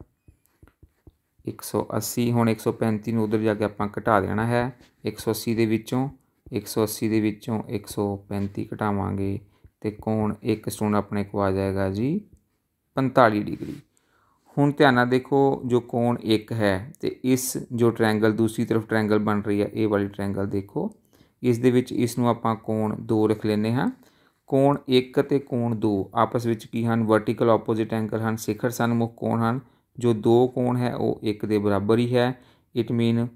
180 ਹੁਣ 135 ਨੂੰ ਉਧਰ ਜਾ ਕੇ ਆਪਾਂ ਘਟਾ ਦੇਣਾ ਹੈ 180 ਦੇ ਵਿੱਚੋਂ 180 ਦੇ ਵਿੱਚੋਂ 135 ਘਟਾਵਾਂਗੇ ਤੇ ਕੋਣ 1 ਸਟੂਨ ਆਪਣੇ ਕੋ ਆ ਜਾਏਗਾ ਜੀ 45 ਡਿਗਰੀ ਹੁਣ ਧਿਆਨ ਨਾਲ ਦੇਖੋ ਜੋ ਕੋਣ 1 ਹੈ ਤੇ ਇਸ ਜੋ ਟ੍ਰਾਇੰਗਲ ਦੂਸਰੀ ਤਰਫ ਟ੍ਰਾਇੰਗਲ ਬਣ ਰਹੀ ਹੈ ਇਹ ਵਾਲੀ ਟ੍ਰਾਇੰਗਲ ਦੇਖੋ ਇਸ ਦੇ ਵਿੱਚ ਇਸ ਨੂੰ ਆਪਾਂ ਕੋਣ 2 ਰੱਖ ਲੈਨੇ ਹਾਂ ਕੋਣ 1 ਤੇ ਕੋਣ 2 ਆਪਸ ਵਿੱਚ ਕੀ ਹਨ ਵਰਟੀਕਲ ਆਪੋਜ਼ਿਟ ਐਂਗਲ ਹਨ ਸਿਖਰ ਸਨਮੁਖ ਕੋਣ ਹਨ ਜੋ 2 ਕੋਣ ਹੈ ਉਹ 1 ਦੇ ਬਰਾਬਰ ਹੀ ਹੈ ਇਟ ਮੀਨ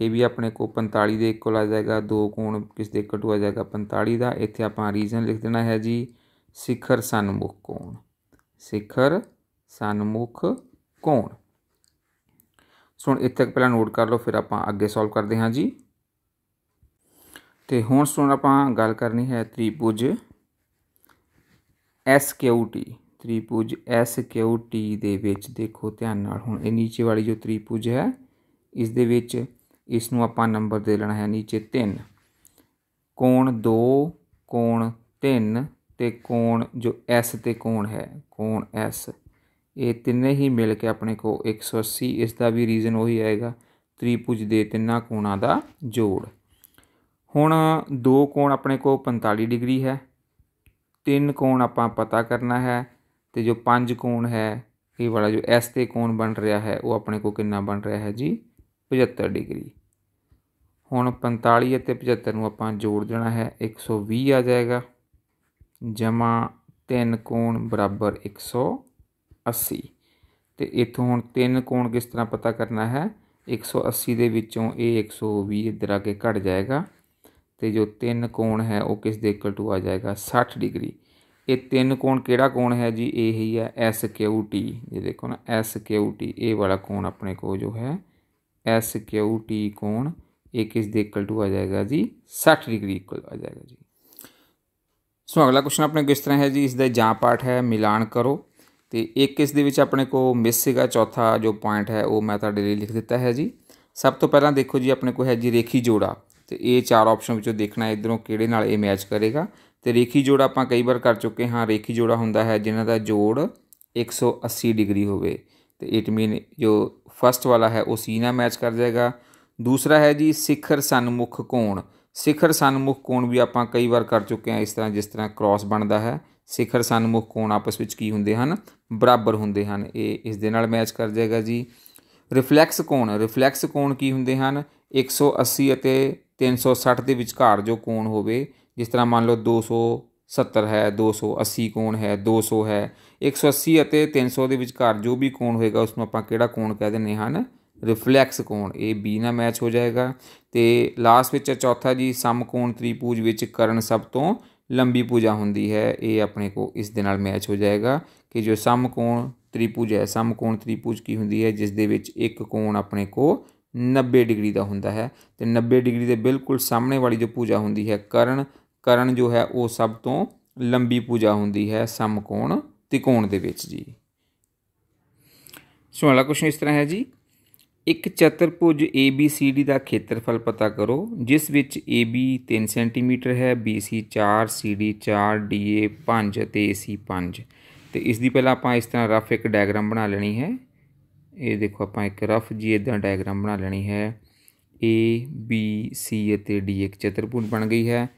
ਇਹ ਵੀ ਆਪਣੇ ਕੋ 45 ਦੇ ਇਕੁਅਲ ਆ ਜਾਏਗਾ 2 ਕੋਣ ਕਿਸ ਦੇ ਇਕੁਅਲ ਆ ਜਾਏਗਾ 45 ਦਾ ਇੱਥੇ ਆਪਾਂ ਰੀਜਨ ਲਿਖ ਦੇਣਾ ਹੈ ਜੀ ਸਿਖਰ ਸਨਮੁਖ ਕੋਣ ਸਿਖਰ ਸਨਮੁਖ ਕੋਣ ਸੋ ਹੁਣ ਇੱਥੇ ਪਹਿਲਾਂ ਨੋਟ ਕਰ ਲਓ ਫਿਰ ਆਪਾਂ ਅੱਗੇ ਸੋਲਵ ਕਰਦੇ ਹਾਂ ਜੀ ਤੇ ਹੁਣ ਸੁਣ ਆਪਾਂ ਗੱਲ ਕਰਨੀ ਹੈ ਤ੍ਰਿਭੁਜ SQT ਤ੍ਰਿਭੁਜ ਐਸ ਦੇ ਵਿੱਚ ਦੇਖੋ ਧਿਆਨ ਨਾਲ ਹੁਣ ਇਹ ਨੀਚੇ ਵਾਲੀ ਜੋ ਤ੍ਰਿਭੁਜ ਹੈ ਇਸ ਦੇ ਵਿੱਚ ਇਸ ਨੂੰ ਆਪਾਂ ਨੰਬਰ ਦੇ ਲੈਣਾ ਹੈ ਨੀਚੇ 3 ਕੋਣ 2 ਕੋਣ 3 ਤੇ ਕੋਣ ਜੋ ਐਸ ਤੇ ਕੋਣ ਹੈ ਕੋਣ ਐਸ ਇਹ ਤਿੰਨੇ ਹੀ ਮਿਲ ਕੇ ਆਪਣੇ ਕੋ 180 ਇਸ ਦਾ ਵੀ ਰੀਜ਼ਨ ਉਹੀ ਆਏਗਾ ਤ੍ਰਿਭੁਜ ਦੇ ਤਿੰਨਾਂ ਕੋਣਾਂ ਦਾ ਜੋੜ ਹੁਣ ਦੋ ਕੋਣ ਆਪਣੇ ਕੋ 45 ਡਿਗਰੀ ਹੈ ਤਿੰਨ ਕੋਣ ਆਪਾਂ ਪਤਾ ਕਰਨਾ ਹੈ ਤੇ ਜੋ ਪੰਜ ਕੋਣ ਹੈ ਇਹ ਵਾਲਾ ਜੋ ਐਸ ਤੇ ਕੋਣ ਬਣ ਰਿਹਾ ਹੈ ਉਹ ਆਪਣੇ ਕੋ ਕਿੰਨਾ ਬਣ ਰਿਹਾ ਹੈ ਜੀ 75 ਡਿਗਰੀ ਹੁਣ 45 ਅਤੇ 75 ਨੂੰ ਆਪਾਂ ਜੋੜ ਦੇਣਾ ਹੈ 120 ਆ ਜਾਏਗਾ ਜਮਾ 3 ਕੋਣ ਬਰਾਬਰ 100 180 ਤੇ ਇਥੋਂ ਹੁਣ ਤਿੰਨ ਕੋਣ ਕਿਸ ਤਰ੍ਹਾਂ ਪਤਾ ਕਰਨਾ ਹੈ 180 ਦੇ ਵਿੱਚੋਂ ਇਹ 120 ਇਧਰ ਆ ਕੇ ਘਟ ਜਾਏਗਾ ਤੇ ਜੋ ਤਿੰਨ ਕੋਣ ਹੈ ਉਹ ਕਿਸ ਦੇ ਇਕੁਅਲ ਟੂ ਆ ਜਾਏਗਾ 60 ਡਿਗਰੀ ਇਹ ਤਿੰਨ ਕੋਣ ਕਿਹੜਾ ਕੋਣ ਹੈ ਜੀ ਇਹ ਹੀ ਹੈ ਐਸ ਕਿਊ ਟੀ ਇਹ ਦੇਖੋ ਨਾ ਐਸ ਕਿਊ ਟੀ ਇਹ ਵਾਲਾ ਕੋਣ ਆਪਣੇ ਕੋਲ ਜੋ ਹੈ ਐਸ ਕਿਊ ਟੀ ਕੋਣ ਇਹ ਕਿਸ ਦੇ ਇਕੁਅਲ ਟੂ ਆ ਜਾਏਗਾ ਜੀ 60 ਡਿਗਰੀ ਇਕੁਅਲ ਆ ਜਾਏਗਾ ਜੀ ਸੋ ਅਗਲਾ ਕੁਐਸਚਨ ਆਪਣੇ ਕਿਸ ਤਰ੍ਹਾਂ ਹੈ ਜੀ ਇਸ ਦਾ ਜਾਂ ਪਾਠ ਹੈ ਮਿਲਾਨ ਕਰੋ ਤੇ ਇੱਕ ਇਸ ਦੇ ਵਿੱਚ ਆਪਣੇ ਕੋ ਮਿਸ ਸੀਗਾ ਚੌਥਾ ਜੋ ਪੁਆਇੰਟ ਹੈ ਉਹ ਮੈਂ ਤੁਹਾਡੇ ਲਈ ਲਿਖ ਦਿੱਤਾ ਹੈ ਜੀ ਸਭ ਤੋਂ ਪਹਿਲਾਂ ਦੇਖੋ ਜੀ ਆਪਣੇ ਕੋ ਹੈ ਜੀ ਰੇਖੀ ਜੋੜਾ ਤੇ ਇਹ ਚਾਰ ਆਪਸ਼ਨ ਵਿੱਚੋਂ ਦੇਖਣਾ ਹੈ ਇਧਰੋਂ ਕਿਹੜੇ ਨਾਲ ਇਹ ਮੈਚ ਕਰੇਗਾ ਤੇ ਰੇਖੀ ਜੋੜਾ ਆਪਾਂ ਕਈ ਵਾਰ ਕਰ ਚੁੱਕੇ ਹਾਂ ਰੇਖੀ ਜੋੜਾ ਹੁੰਦਾ ਹੈ ਜਿਨ੍ਹਾਂ ਦਾ ਜੋੜ 180 ਡਿਗਰੀ ਹੋਵੇ ਤੇ ਇਟ ਮੀਨ ਜੋ ਫਰਸਟ ਵਾਲਾ ਹੈ ਉਹ ਸੀ ਨਾਲ ਮੈਚ ਕਰ ਜਾਏਗਾ ਦੂਸਰਾ ਹੈ ਜੀ ਸਿਖਰ ਸਨਮੁਖ ਕੋਣ ਸਿਖਰ ਸਨਮੁਖ ਕੋਣ ਵੀ ਆਪਾਂ ਕਈ ਵਾਰ ਕਰ ਚੁੱਕੇ ਹਾਂ ਇਸ ਤਰ੍ਹਾਂ ਜਿਸ ਤਰ੍ਹਾਂ ਕ੍ਰਾਸ ਬਣਦਾ ਹੈ ਸਿਖਰ ਸਨਮੁਖ ਕੋਣ ਆਪਸ ਵਿੱਚ ਕੀ ਹੁੰਦੇ ਹਨ ਬਰਾਬਰ ਹੁੰਦੇ ਹਨ ਇਹ ਇਸ ਦੇ ਨਾਲ ਮੈਚ ਕਰ ਜਾਏਗਾ ਜੀ ਰਿਫਲੈਕਸ ਕੋਣ ਰਿਫਲੈਕਸ ਕੋਣ ਕੀ ਹੁੰਦੇ ਹਨ 180 ਅਤੇ 360 ਦੇ ਵਿਚਕਾਰ ਜੋ ਕੋਣ ਹੋਵੇ ਜਿਸ ਤਰ੍ਹਾਂ ਮੰਨ ਲਓ 270 ਹੈ 280 ਕੋਣ ਹੈ 200 ਹੈ 180 ਅਤੇ 300 ਦੇ ਵਿਚਕਾਰ ਜੋ ਵੀ ਕੋਣ ਹੋਏਗਾ ਉਸ ਨੂੰ ਆਪਾਂ ਕਿਹੜਾ ਕੋਣ ਕਹਿ ਦਿੰਦੇ ਹਨ ਰਿਫਲੈਕਸ ਕੋਣ ਇਹ ਬੀ ਨਾਲ ਮੈਚ ਹੋ ਜਾਏਗਾ ਤੇ ਲਾਸਟ ਵਿੱਚ ਚੌਥਾ ਜੀ ਸਮਕੋਣ ਤ੍ਰਿਪੂਜ ਵਿੱਚ ਕਰਨ ਸਭ ਤੋਂ ਲੰਬੀ ਪੂਜਾ ਹੁੰਦੀ ਹੈ ਇਹ ਆਪਣੇ ਕੋ ਇਸ ਦੇ ਨਾਲ ਮੈਚ ਹੋ ਜਾਏਗਾ ਕਿ ਜੋ ਸਮਕੋਣ ਤ੍ਰਿਭੁਜ ਹੈ ਸਮਕੋਣ ਤ੍ਰਿਭੁਜ ਕੀ ਹੁੰਦੀ ਹੈ ਜਿਸ ਦੇ ਵਿੱਚ ਇੱਕ ਕੋਣ ਆਪਣੇ ਕੋ 90 ਡਿਗਰੀ ਦਾ ਹੁੰਦਾ ਹੈ ਤੇ 90 ਡਿਗਰੀ ਦੇ ਬਿਲਕੁਲ ਸਾਹਮਣੇ ਵਾਲੀ ਜੋ ਪੂਜਾ ਹੁੰਦੀ ਹੈ ਕਰਨ ਕਰਨ ਜੋ ਹੈ ਉਹ ਸਭ ਤੋਂ ਲੰਬੀ ਪੂਜਾ ਹੁੰਦੀ ਹੈ ਸਮਕੋਣ ਤਿਕੋਣ ਦੇ ਵਿੱਚ ਜੀ ਸੋ ਅਗਲਾ ਕੁਐਸਚਨ ਇਸ ਤਰ੍ਹਾਂ ਹੈ ਜੀ ਇੱਕ ਚਤੁਰਭੁਜ ABCD ਦਾ ਖੇਤਰਫਲ ਪਤਾ ਕਰੋ ਜਿਸ ਵਿੱਚ AB 3 ਸੈਂਟੀਮੀਟਰ ਹੈ BC 4 CD 4 DA 5 ਅਤੇ AC 5 ਤੇ ਇਸ ਦੀ ਪਹਿਲਾਂ ਆਪਾਂ ਇਸ ਤਰ੍ਹਾਂ ਰਫ ਇੱਕ ਡਾਇਗਰਾਮ ਬਣਾ ਲੈਣੀ ਹੈ ਇਹ ਦੇਖੋ ਆਪਾਂ ਇੱਕ ਰਫ ਜੀ ਇਦਾਂ ਡਾਇਗਰਾਮ ਬਣਾ ਲੈਣੀ ਹੈ A B C ਅਤੇ D ਇੱਕ ਚਤੁਰਭੁਜ ਬਣ ਗਈ ਹੈ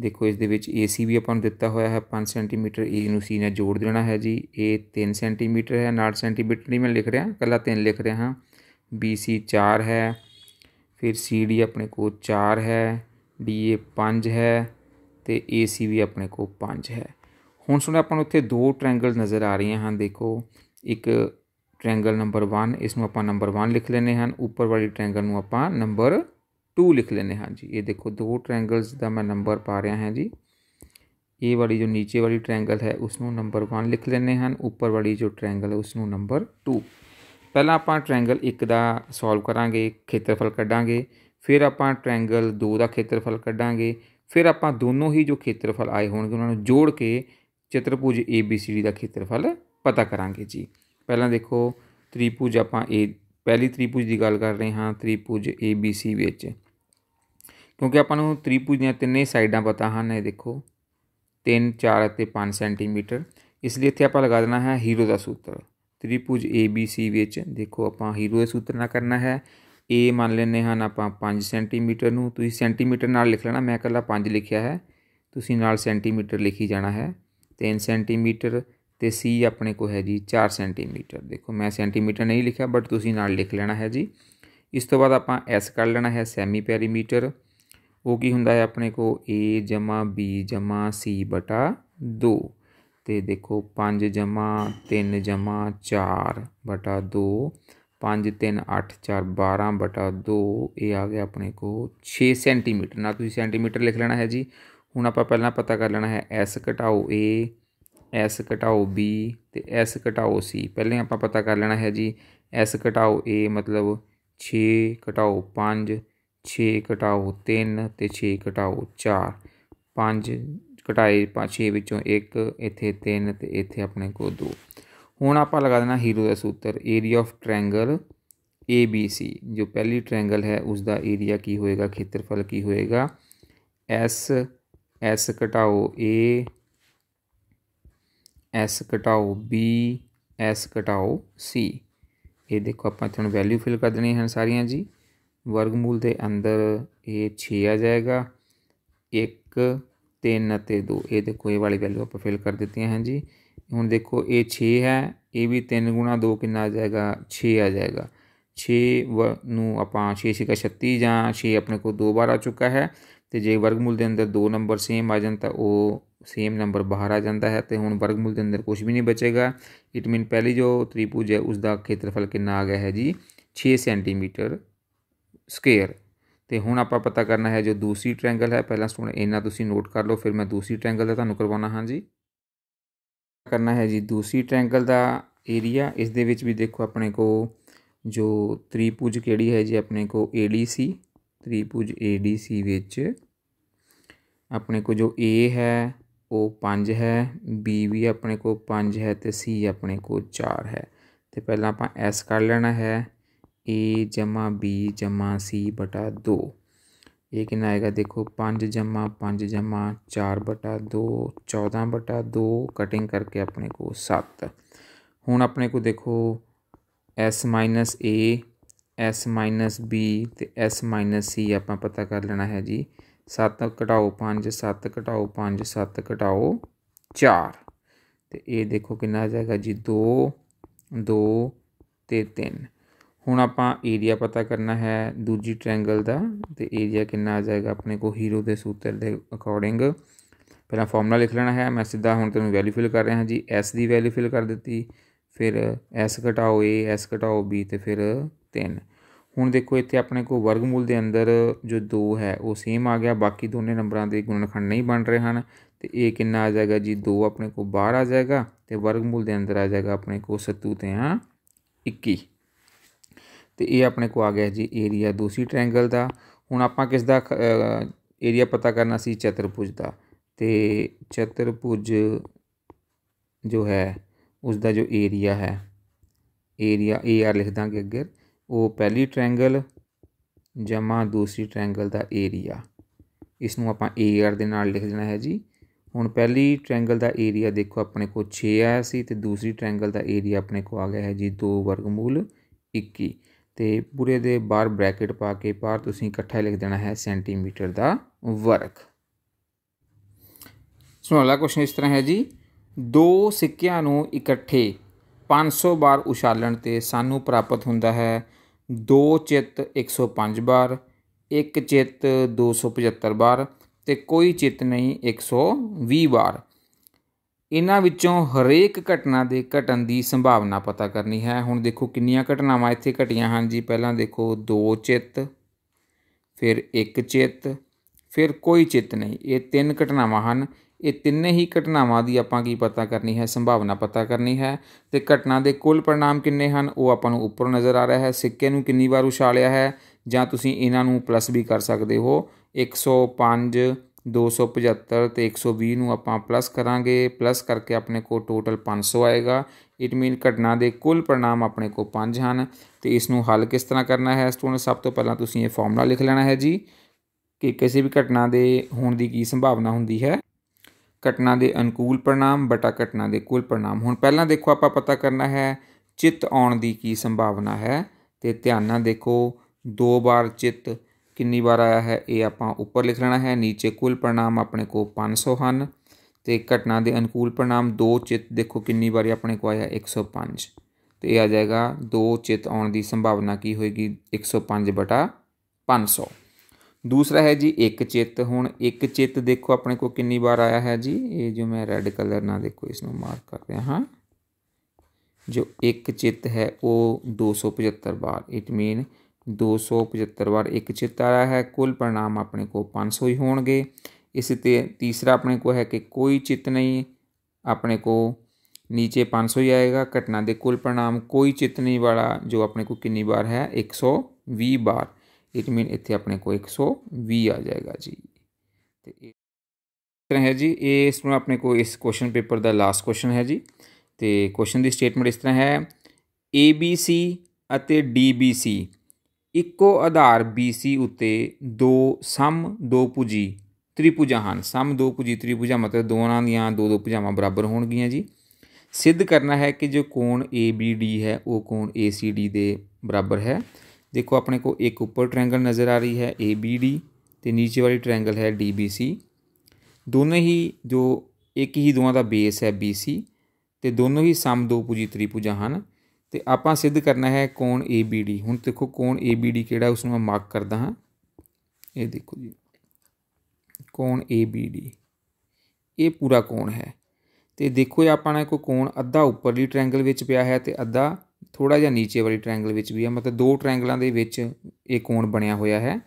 ਦੇਖੋ ਇਸ ਦੇ ਵਿੱਚ AC ਵੀ ਆਪਾਂ ਨੂੰ ਦਿੱਤਾ ਹੋਇਆ ਹੈ 5 ਸੈਂਟੀਮੀਟਰ A ਨੂੰ C ਨਾਲ ਜੋੜ ਦੇਣਾ ਹੈ ਜੀ A 3 ਸੈਂਟੀਮੀਟਰ ਹੈ 9 ਸੈਂਟੀਮੀਟਰ ਨਹੀਂ ਮੈਂ ਲਿਖ ਰਿਹਾ ਕੱਲਾ 3 ਲਿਖ ਰਿਹਾ ਹਾਂ ਬੀ ਸੀ ਹੈ ਫਿਰ ਸੀ ਡੀ ਆਪਣੇ ਕੋਲ 4 ਹੈ ਡੀ ਏ ਹੈ ਤੇ ਏ ਸੀ ਵੀ ਆਪਣੇ ਕੋਲ 5 ਹੈ ਹੁਣ ਸੁਣੋ ਆਪਾਂ ਨੂੰ ਇੱਥੇ ਦੋ ਟ੍ਰਾਇੰਗਲ ਨਜ਼ਰ ਆ ਰਹੀਆਂ ਹਨ ਦੇਖੋ ਇੱਕ ਟ੍ਰਾਇੰਗਲ ਨੰਬਰ 1 ਇਸ ਨੂੰ ਆਪਾਂ ਨੰਬਰ 1 ਲਿਖ ਲੈਨੇ ਹਨ ਉੱਪਰ ਵਾਲੀ ਟ੍ਰਾਇੰਗਲ ਨੂੰ ਆਪਾਂ ਨੰਬਰ 2 ਲਿਖ ਲੈਨੇ ਹਾਂ ਜੀ ਇਹ ਦੇਖੋ ਦੋ ਟ੍ਰਾਇੰਗਲਸ ਦਾ ਮੈਂ ਨੰਬਰ ਪਾ ਰਿਹਾ ਹਾਂ ਜੀ ਇਹ ਵਾਲੀ ਜੋ ਨੀਚੇ ਵਾਲੀ ਟ੍ਰਾਇੰਗਲ ਹੈ ਉਸ ਨੂੰ ਨੰਬਰ 1 ਲਿਖ ਲੈਨੇ ਹਨ ਉੱਪਰ ਵਾਲੀ ਜੋ ਟ੍ਰਾਇੰਗਲ ਹੈ ਉਸ ਨੂੰ ਨੰਬਰ 2 ਪਹਿਲਾਂ ਆਪਾਂ ਟ੍ਰਾਇੰਗਲ 1 ਦਾ ਸੋਲਵ ਕਰਾਂਗੇ ਖੇਤਰਫਲ ਕੱਢਾਂਗੇ ਫਿਰ ਆਪਾਂ ਟ੍ਰਾਇੰਗਲ 2 ਦਾ ਖੇਤਰਫਲ ਕੱਢਾਂਗੇ ਫਿਰ ਆਪਾਂ ਦੋਨੋਂ ਹੀ ਜੋ ਖੇਤਰਫਲ ਆਏ ਹੋਣਗੇ ਉਹਨਾਂ ਨੂੰ ਜੋੜ ਕੇ ਚਤੁਰਭੁਜ ABCD ਦਾ ਖੇਤਰਫਲ ਪਤਾ ਕਰਾਂਗੇ ਜੀ ਪਹਿਲਾਂ ਦੇਖੋ ਤ੍ਰਿਭੁਜ ਆਪਾਂ A ਪਹਿਲੀ ਤ੍ਰਿਭੁਜ ਦੀ ਗੱਲ ਕਰ ਰਹੇ ਹਾਂ ਤ੍ਰਿਭੁਜ ABC ਵਿੱਚ ਕਿਉਂਕਿ ਆਪਾਂ ਨੂੰ ਤ੍ਰਿਭੁਜ ਦੀਆਂ ਤਿੰਨੇ ਸਾਈਡਾਂ ਪਤਾ ਹਨ ਇਹ ਦੇਖੋ 3 4 ਅਤੇ 5 ਸੈਂਟੀਮੀਟਰ ਇਸ ਲਈ ਇੱਥੇ ਆਪਾਂ ਲਗਾ ਦੇਣਾ ਹੈ ਹੀਰੋ ਦਾ ਸੂਤਰ ਤ੍ਰਿਭੁਜ ABC ਵਿੱਚ ਦੇਖੋ ਆਪਾਂ ਹੀਰੋ ਦੇ ਸੂਤਰ ਨਾਲ ਕਰਨਾ ਹੈ A ਮੰਨ ਲੈਨੇ ਹਨ ਆਪਾਂ 5 ਸੈਂਟੀਮੀਟਰ ਨੂੰ ਤੁਸੀਂ ਸੈਂਟੀਮੀਟਰ ਨਾਲ ਲਿਖ ਲੈਣਾ ਮੈਂ ਇਕੱਲਾ 5 ਲਿਖਿਆ ਹੈ ਤੁਸੀਂ ਨਾਲ ਸੈਂਟੀਮੀਟਰ ਲਿਖੀ ਜਾਣਾ ਹੈ 3 ਸੈਂਟੀਮੀਟਰ ਤੇ C ਆਪਣੇ ਕੋ ਹੈ ਜੀ 4 ਸੈਂਟੀਮੀਟਰ ਦੇਖੋ ਮੈਂ ਸੈਂਟੀਮੀਟਰ ਨਹੀਂ ਲਿਖਿਆ ਬਟ ਤੁਸੀਂ ਨਾਲ ਲਿਖ ਲੈਣਾ ਹੈ ਜੀ ਇਸ ਤੋਂ ਬਾਅਦ ਆਪਾਂ S ਕਰ ਲੈਣਾ ਹੈ ਸੈਮੀ ਪੈਰੀਮੀਟਰ ਉਹ ਕੀ ਹੁੰਦਾ ਹੈ ਆਪਣੇ ਕੋ A B C 2 तो देखो पाँच जमा तीन जमा चार बटा दो पाँच तीन अठ चार बारह बटा दो ये आ गया अपने को छे सेंटीमीटर ना तो सेंटीमीटर लिख लेना है जी हूँ आप पता कर लेना है एस घटाओ ए एस घटाओ बी तो एस घटाओ सी पहले आप पता कर लेना है जी एस घटाओ ए मतलब छे घटाओ पाँच छे घटाओ तीन तो छे घटाओ चार पाँच ਘਟਾਏ 6 ਵਿੱਚੋਂ ਇੱਕ ਇੱਥੇ ਤਿੰਨ ਤੇ ਇੱਥੇ ਆਪਣੇ ਕੋਲ ਦੋ ਹੁਣ ਆਪਾਂ ਲਗਾ ਦੇਣਾ ਹੀਰੋ ਦਾ ਸੂਤਰ area of triangle A B C ਜੋ ਪਹਿਲੀ ਟ੍ਰਾਇੰਗਲ ਹੈ ਉਸ ਦਾ ਏਰੀਆ ਕੀ ਹੋਏਗਾ ਖੇਤਰਫਲ ਕੀ ਹੋਏਗਾ ਐਸ ਐਸ ਘਟਾਓ ਏ ਐਸ ਘਟਾਓ ਬੀ ਐਸ ਘਟਾਓ ਸੀ ਇਹ ਦੇਖੋ ਆਪਾਂ ਤੁਹਾਨੂੰ ਵੈਲਿਊ ਫਿਲ ਕਰ ਦੇਣੀ ਹੈ ਸਾਰੀਆਂ ਜੀ ਵਰਗਮੂਲ ਦੇ ਅੰਦਰ ਇਹ 6 ਆ ਜਾਏਗਾ 1 3 ਅਤੇ 2 ਇਹ ਦੇਖੋ ਇਹ ਵਾਲੀ ਵੈਲਿਊ ਆਪਾਂ ਫਿਲ ਕਰ ਦਿੱਤੀਆਂ ਹਨ ਜੀ ਹੁਣ ਦੇਖੋ ਇਹ 6 ਹੈ ਇਹ ਵੀ 3 ਗੁਣਾ 2 ਕਿੰਨਾ ਆ ਜਾਏਗਾ 6 ਆ ਜਾਏਗਾ 6 ਨੂੰ ਆਪਾਂ 6 6 36 ਜਾਂ 6 ਆਪਣੇ ਕੋਲ ਦੋ ਵਾਰ ਆ ਚੁੱਕਾ ਹੈ ਤੇ ਜੇ ਵਰਗਮੂਲ ਦੇ ਅੰਦਰ ਦੋ ਨੰਬਰ ਸੇਮ ਆ ਜਾਂਦਾ ਤਾਂ ਉਹ ਸੇਮ ਨੰਬਰ ਬਾਹਰ ਆ ਜਾਂਦਾ ਹੈ ਤੇ ਹੁਣ ਵਰਗਮੂਲ ਦੇ ਅੰਦਰ ਕੁਝ ਵੀ ਨਹੀਂ ਬਚੇਗਾ ਇਟ ਮੀਨ ਪਹਿਲੀ ਜੋ ਤ੍ਰਿਭੁਜ ਹੈ ਉਸ ਦਾ ਖੇਤਰਫਲ ਕਿੰਨਾ ਆ ਗਿਆ ਹੈ ਜੀ 6 ਸੈਂਟੀਮੀਟਰ ਸਕੁਅਰ ਤੇ ਹੁਣ ਆਪਾਂ ਪਤਾ ਕਰਨਾ ਹੈ ਜੋ ਦੂਸਰੀ ਟ੍ਰਾਇੰਗਲ ਹੈ ਪਹਿਲਾਂ ਸਟੂਡੈਂਟ ਇਹਨਾਂ ਤੁਸੀਂ ਨੋਟ ਕਰ ਲਓ ਫਿਰ ਮੈਂ ਦੂਸਰੀ ਟ੍ਰਾਇੰਗਲ ਦਾ ਤੁਹਾਨੂੰ ਕਰਵਾਉਣਾ ਹਾਂ ਜੀ ਕਰਨਾ ਹੈ ਜੀ ਦੂਸਰੀ ਟ੍ਰਾਇੰਗਲ ਦਾ ਏਰੀਆ ਇਸ ਦੇ ਵਿੱਚ ਵੀ ਦੇਖੋ ਆਪਣੇ ਕੋ ਜੋ ਤ੍ਰਿਭੁਜ ਕਿਹੜੀ ਹੈ ਜੀ ਆਪਣੇ ਕੋ ADC ਤ੍ਰਿਭੁਜ ADC ਵਿੱਚ ਆਪਣੇ ਕੋ ਜੋ A ਹੈ ਉਹ 5 ਹੈ B ਵੀ ਆਪਣੇ ਕੋ 5 ਹੈ ਤੇ C ਆਪਣੇ ਕੋ 4 ਹੈ ਤੇ ਪਹਿਲਾਂ ਆਪਾਂ S ਕਰ ਲੈਣਾ ਹੈ ए जमा बी जमा सी बटा दो ये कितना आएगा देखो पाँच जमा पाँच जमा चार बटा दो चौदह बटा दो कटिंग करके अपने को सत्त हूँ अपने को देखो S minus A S minus B तो एस माइनस सी आप पता कर लेना है जी सत्त घटाओ पाँच सत्त घटाओ पाँच सत्त घटाओ चार तो ये देखो कि आ जाएगा जी दो दो ते तीन हूँ आप एरिया पता करना है दूजी ट्रैंगल का तो एरिया कि आ जाएगा अपने को हीरो के सूत्र के अकॉर्डिंग पहला फॉर्मूला लिख लेना है मैं सीधा हूँ तेन वैल्यू फिल कर रहा जी एस की वैल्यू फिल कर दी फिर एस घटाओ ए एस घटाओ बी तो फिर तीन हूँ देखो इतने अपने को वर्गमूल के अंदर जो दो है वह सेम आ गया बाकी दोने नंबर के गुणनखंड नहीं बन रहे हैं तो ये कि आ जाएगा जी दो अपने को बार आ जाएगा तो वर्गमूल के अंदर आ जाएगा अपने को सत्तू तो हाँ इक्की ਤੇ ਇਹ ਆਪਣੇ ਕੋ ਆ ਗਿਆ ਜੀ ਏਰੀਆ ਦੂਸਰੀ ਟ੍ਰਾਇੰਗਲ ਦਾ ਹੁਣ ਆਪਾਂ ਕਿਸ ਦਾ ਏਰੀਆ ਪਤਾ ਕਰਨਾ ਸੀ ਚਤਰਪੁਜ ਦਾ ਤੇ ਚਤਰਪੁਜ ਜੋ ਹੈ ਉਸ ਦਾ ਜੋ ਏਰੀਆ ਹੈ ਏਰੀਆ ਏ ਆਰ ਲਿਖ ਦਾਂਗੇ ਅੱਗੇ ਉਹ ਪਹਿਲੀ ਟ੍ਰਾਇੰਗਲ ਜਮਾ ਦੂਸਰੀ ਟ੍ਰਾਇੰਗਲ ਦਾ ਏਰੀਆ ਇਸ ਨੂੰ ਆਪਾਂ ਏ ਆਰ ਦੇ ਨਾਲ ਲਿਖ ਦੇਣਾ ਹੈ ਜੀ ਹੁਣ ਪਹਿਲੀ ਟ੍ਰਾਇੰਗਲ ਦਾ ਏਰੀਆ ਦੇਖੋ ਆਪਣੇ ਕੋ 6 ਆਇਆ ਸੀ ਤੇ ਦੂਸਰੀ ਟ੍ਰਾਇੰਗਲ ਦਾ ਏਰੀਆ ਆਪਣੇ ਕੋ ਆ ਗਿਆ ਹੈ ਜੀ 2 ਵਰਗਮੂਲ 21 ਤੇ ਪੂਰੇ ਦੇ ਬਾਹਰ ਬ੍ਰੈਕਟ ਪਾ ਕੇ ਬਾਹਰ ਤੁਸੀਂ ਇਕੱਠਾ ਲਿਖ ਦੇਣਾ ਹੈ ਸੈਂਟੀਮੀਟਰ ਦਾ ਵਰਗ ਸੋ ਅਗਲਾ ਕੁਐਸਚਨ ਇਸ ਤਰ੍ਹਾਂ ਹੈ ਜੀ ਦੋ ਸਿੱਕਿਆਂ ਨੂੰ ਇਕੱਠੇ 500 ਬਾਰ ਉਛਾਲਣ ਤੇ ਸਾਨੂੰ ਪ੍ਰਾਪਤ ਹੁੰਦਾ ਹੈ ਦੋ ਚਿੱਤ 105 ਬਾਰ ਇੱਕ ਚਿੱਤ 275 ਬਾਰ ਤੇ ਕੋਈ ਚਿੱਤ ਨਹੀਂ 120 ਬਾਰ ਇਹਨਾਂ ਵਿੱਚੋਂ ਹਰੇਕ ਘਟਨਾ ਦੇ ਘਟਣ ਦੀ ਸੰਭਾਵਨਾ ਪਤਾ ਕਰਨੀ ਹੈ ਹੁਣ ਦੇਖੋ ਕਿੰਨੀਆਂ ਘਟਨਾਵਾਂ ਇੱਥੇ ਘਟੀਆਂ ਹਨ ਜੀ ਪਹਿਲਾਂ ਦੇਖੋ ਦੋ ਚਿੱਤ ਫਿਰ ਇੱਕ ਚਿੱਤ ਫਿਰ ਕੋਈ ਚਿੱਤ ਨਹੀਂ ਇਹ ਤਿੰਨ ਘਟਨਾਵਾਂ ਹਨ ਇਹ ਤਿੰਨੇ ਹੀ ਘਟਨਾਵਾਂ ਦੀ ਆਪਾਂ ਕੀ ਪਤਾ ਕਰਨੀ ਹੈ ਸੰਭਾਵਨਾ ਪਤਾ ਕਰਨੀ ਹੈ ਤੇ ਘਟਨਾ ਦੇ ਕੁੱਲ ਪਰਿਣਾਮ ਕਿੰਨੇ ਹਨ ਉਹ ਆਪਾਂ ਨੂੰ ਉੱਪਰ ਨਜ਼ਰ ਆ ਰਿਹਾ ਹੈ ਸਿੱਕੇ ਨੂੰ ਕਿੰਨੀ ਵਾਰ ਉਛਾਲਿਆ ਹੈ ਜਾਂ ਤੁਸੀਂ ਇਹਨਾਂ ਨੂੰ ਪਲੱਸ ਵੀ ਕਰ ਸਕਦੇ ਹੋ 105 275 ਤੇ 120 ਨੂੰ ਆਪਾਂ ਪਲੱਸ ਕਰਾਂਗੇ ਪਲੱਸ ਕਰਕੇ ਆਪਣੇ ਕੋਲ ਟੋਟਲ 500 ਆਏਗਾ ਇਟ ਮੀਨ ਘਟਨਾ ਦੇ ਕੁੱਲ ਪਰਿਣਾਮ ਆਪਣੇ ਕੋਲ 5 ਹਨ ਤੇ ਇਸ ਨੂੰ ਹੱਲ ਕਿਸ ਤਰ੍ਹਾਂ ਕਰਨਾ ਹੈ ਸਟੂਡੈਂਟ ਸਭ ਤੋਂ ਪਹਿਲਾਂ ਤੁਸੀਂ ਇਹ ਫਾਰਮੂਲਾ ਲਿਖ ਲੈਣਾ ਹੈ ਜੀ ਕਿ ਕਿਸੇ ਵੀ ਘਟਨਾ ਦੇ ਹੋਣ ਦੀ ਕੀ ਸੰਭਾਵਨਾ ਹੁੰਦੀ ਹੈ ਘਟਨਾ ਦੇ ਅਨੁਕੂਲ ਪਰਿਣਾਮ ਬਟਾ ਘਟਨਾ ਦੇ ਕੁੱਲ ਪਰਿਣਾਮ ਹੁਣ ਪਹਿਲਾਂ ਦੇਖੋ ਆਪਾਂ ਪਤਾ ਕਰਨਾ ਹੈ ਚਿੱਤ ਆਉਣ ਦੀ ਕੀ ਸੰਭਾਵਨਾ ਹੈ ਤੇ ਧਿਆਨ ਨਾਲ ਦੇਖੋ ਦੋ ਵਾਰ ਚਿੱਤ ਕਿੰਨੀ ਵਾਰ ਆਇਆ ਹੈ ਇਹ ਆਪਾਂ ਉੱਪਰ ਲਿਖ ਲੈਣਾ ਹੈ ਨੀਚੇ ਕੁੱਲ ਪ੍ਰਣਾਮ ਆਪਣੇ ਕੋ 500 ਹਨ ਤੇ ਘਟਨਾ ਦੇ ਅਨੁਕੂਲ ਪ੍ਰਣਾਮ ਦੋ ਚਿਤ ਦੇਖੋ ਕਿੰਨੀ ਵਾਰੀ ਆਪਣੇ ਕੋ ਆਇਆ 105 ਤੇ ਇਹ ਆ ਜਾਏਗਾ ਦੋ ਚਿਤ ਆਉਣ ਦੀ ਸੰਭਾਵਨਾ ਕੀ ਹੋਏਗੀ 105 ਬਟਾ 500 ਦੂਸਰਾ ਹੈ ਜੀ ਇੱਕ ਚਿੱਤ ਹੁਣ ਇੱਕ ਚਿੱਤ ਦੇਖੋ ਆਪਣੇ ਕੋ ਕਿੰਨੀ ਵਾਰ ਆਇਆ ਹੈ ਜੀ ਇਹ ਜੋ ਮੈਂ ਰੈੱਡ ਕਲਰ ਨਾਲ ਦੇਖੋ ਇਸ ਨੂੰ ਮਾਰਕ ਕਰ ਰਿਹਾ ਹਾਂ ਜੋ ਇੱਕ ਚਿੱਤ ਹੈ ਉਹ 275 ਬਾਰ ਇਟ ਮੀਨ 275 बार एक चित आ रहा है कुल परिणाम अपने को 500 ही होंगे इसी ते तीसरा अपने को है कि कोई चित नहीं अपने को नीचे 500 ही आएगा घटना के कुल परिणाम कोई चित नहीं वाला जो अपने को कितनी बार है 120 बार इट मीन इतने अपने को 120 आ जाएगा जी ਤੇ ਤਰ੍ਹਾਂ ਹੈ ਜੀ ਇਹ ਇਸ ਤਰ੍ਹਾਂ ਆਪਣੇ ਕੋ ਇਸ ਕੁਐਸਚਨ ਪੇਪਰ ਦਾ ਲਾਸਟ ਕੁਐਸਚਨ ਹੈ ਜੀ ਤੇ ਕੁਐਸਚਨ ਦੀ ਸਟੇਟਮੈਂਟ ਇਸ ਤਰ੍ਹਾਂ ਹੈ ABC ਅਤੇ DBC ਇੱਕੋ ਆਧਾਰ BC ਉੱਤੇ ਦੋ ਸਮ ਦੋ ਭੁਜੀ ਤ੍ਰਿਭੁਜਾਂ ਹਨ ਸਮ ਦੋ ਭੁਜੀ ਤ੍ਰਿਭੁਜਾਂ ਮਤਲਬ ਦੋਨਾਂ ਦੀਆਂ ਦੋ ਦੋ ਭੁਜਾਵਾਂ ਬਰਾਬਰ ਹੋਣਗੀਆਂ ਜੀ ਸਿੱਧ ਕਰਨਾ ਹੈ ਕਿ ਜੋ ਕੋਣ ABD ਹੈ ਉਹ ਕੋਣ ACD ਦੇ ਬਰਾਬਰ ਹੈ ਦੇਖੋ ਆਪਣੇ ਕੋ ਇੱਕ ਉੱਪਰ ਟ੍ਰਾਇੰਗਲ ਨਜ਼ਰ ਆ ਰਹੀ ਹੈ ABD ਤੇ ਨੀਚੇ ਵਾਲੀ ਟ੍ਰਾਇੰਗਲ ਹੈ DBC ਦੋਨੇ ਹੀ ਜੋ ਇੱਕ ਹੀ ਦੋਵਾਂ ਦਾ ਬੇਸ ਹੈ BC ਤੇ ਦੋਨੋਂ ਹੀ ਸਮ ਦੋ ਭੁਜੀ ਤ੍ਰਿਭੁਜਾਂ ਹਨ ਤੇ ਆਪਾਂ ਸਿੱਧ ਕਰਨਾ ਹੈ ਕੋਣ ABD ਹੁਣ ਦੇਖੋ ਕੋਣ ABD ਕਿਹੜਾ ਉਸ ਨੂੰ ਮੈਂ ਮਾਰਕ ਕਰਦਾ ਹਾਂ ਇਹ ਦੇਖੋ ਜੀ ਕੋਣ ABD ਇਹ ਪੂਰਾ ਕੋਣ ਹੈ ਤੇ ਦੇਖੋ ਇਹ ਆਪਾਂ ਨੇ ਇੱਕ ਕੋਣ ਅੱਧਾ ਉੱਪਰਲੀ ਟ੍ਰਾਇੰਗਲ ਵਿੱਚ ਪਿਆ ਹੈ ਤੇ ਅੱਧਾ ਥੋੜਾ ਜਿਹਾ ਨੀਚੇ ਵਾਲੀ ਟ੍ਰਾਇੰਗਲ ਵਿੱਚ ਵੀ ਹੈ ਮਤਲਬ ਦੋ ਟ੍ਰਾਇੰਗਲਾਂ ਦੇ ਵਿੱਚ ਇਹ ਕੋਣ ਬਣਿਆ ਹੋਇਆ ਹੈ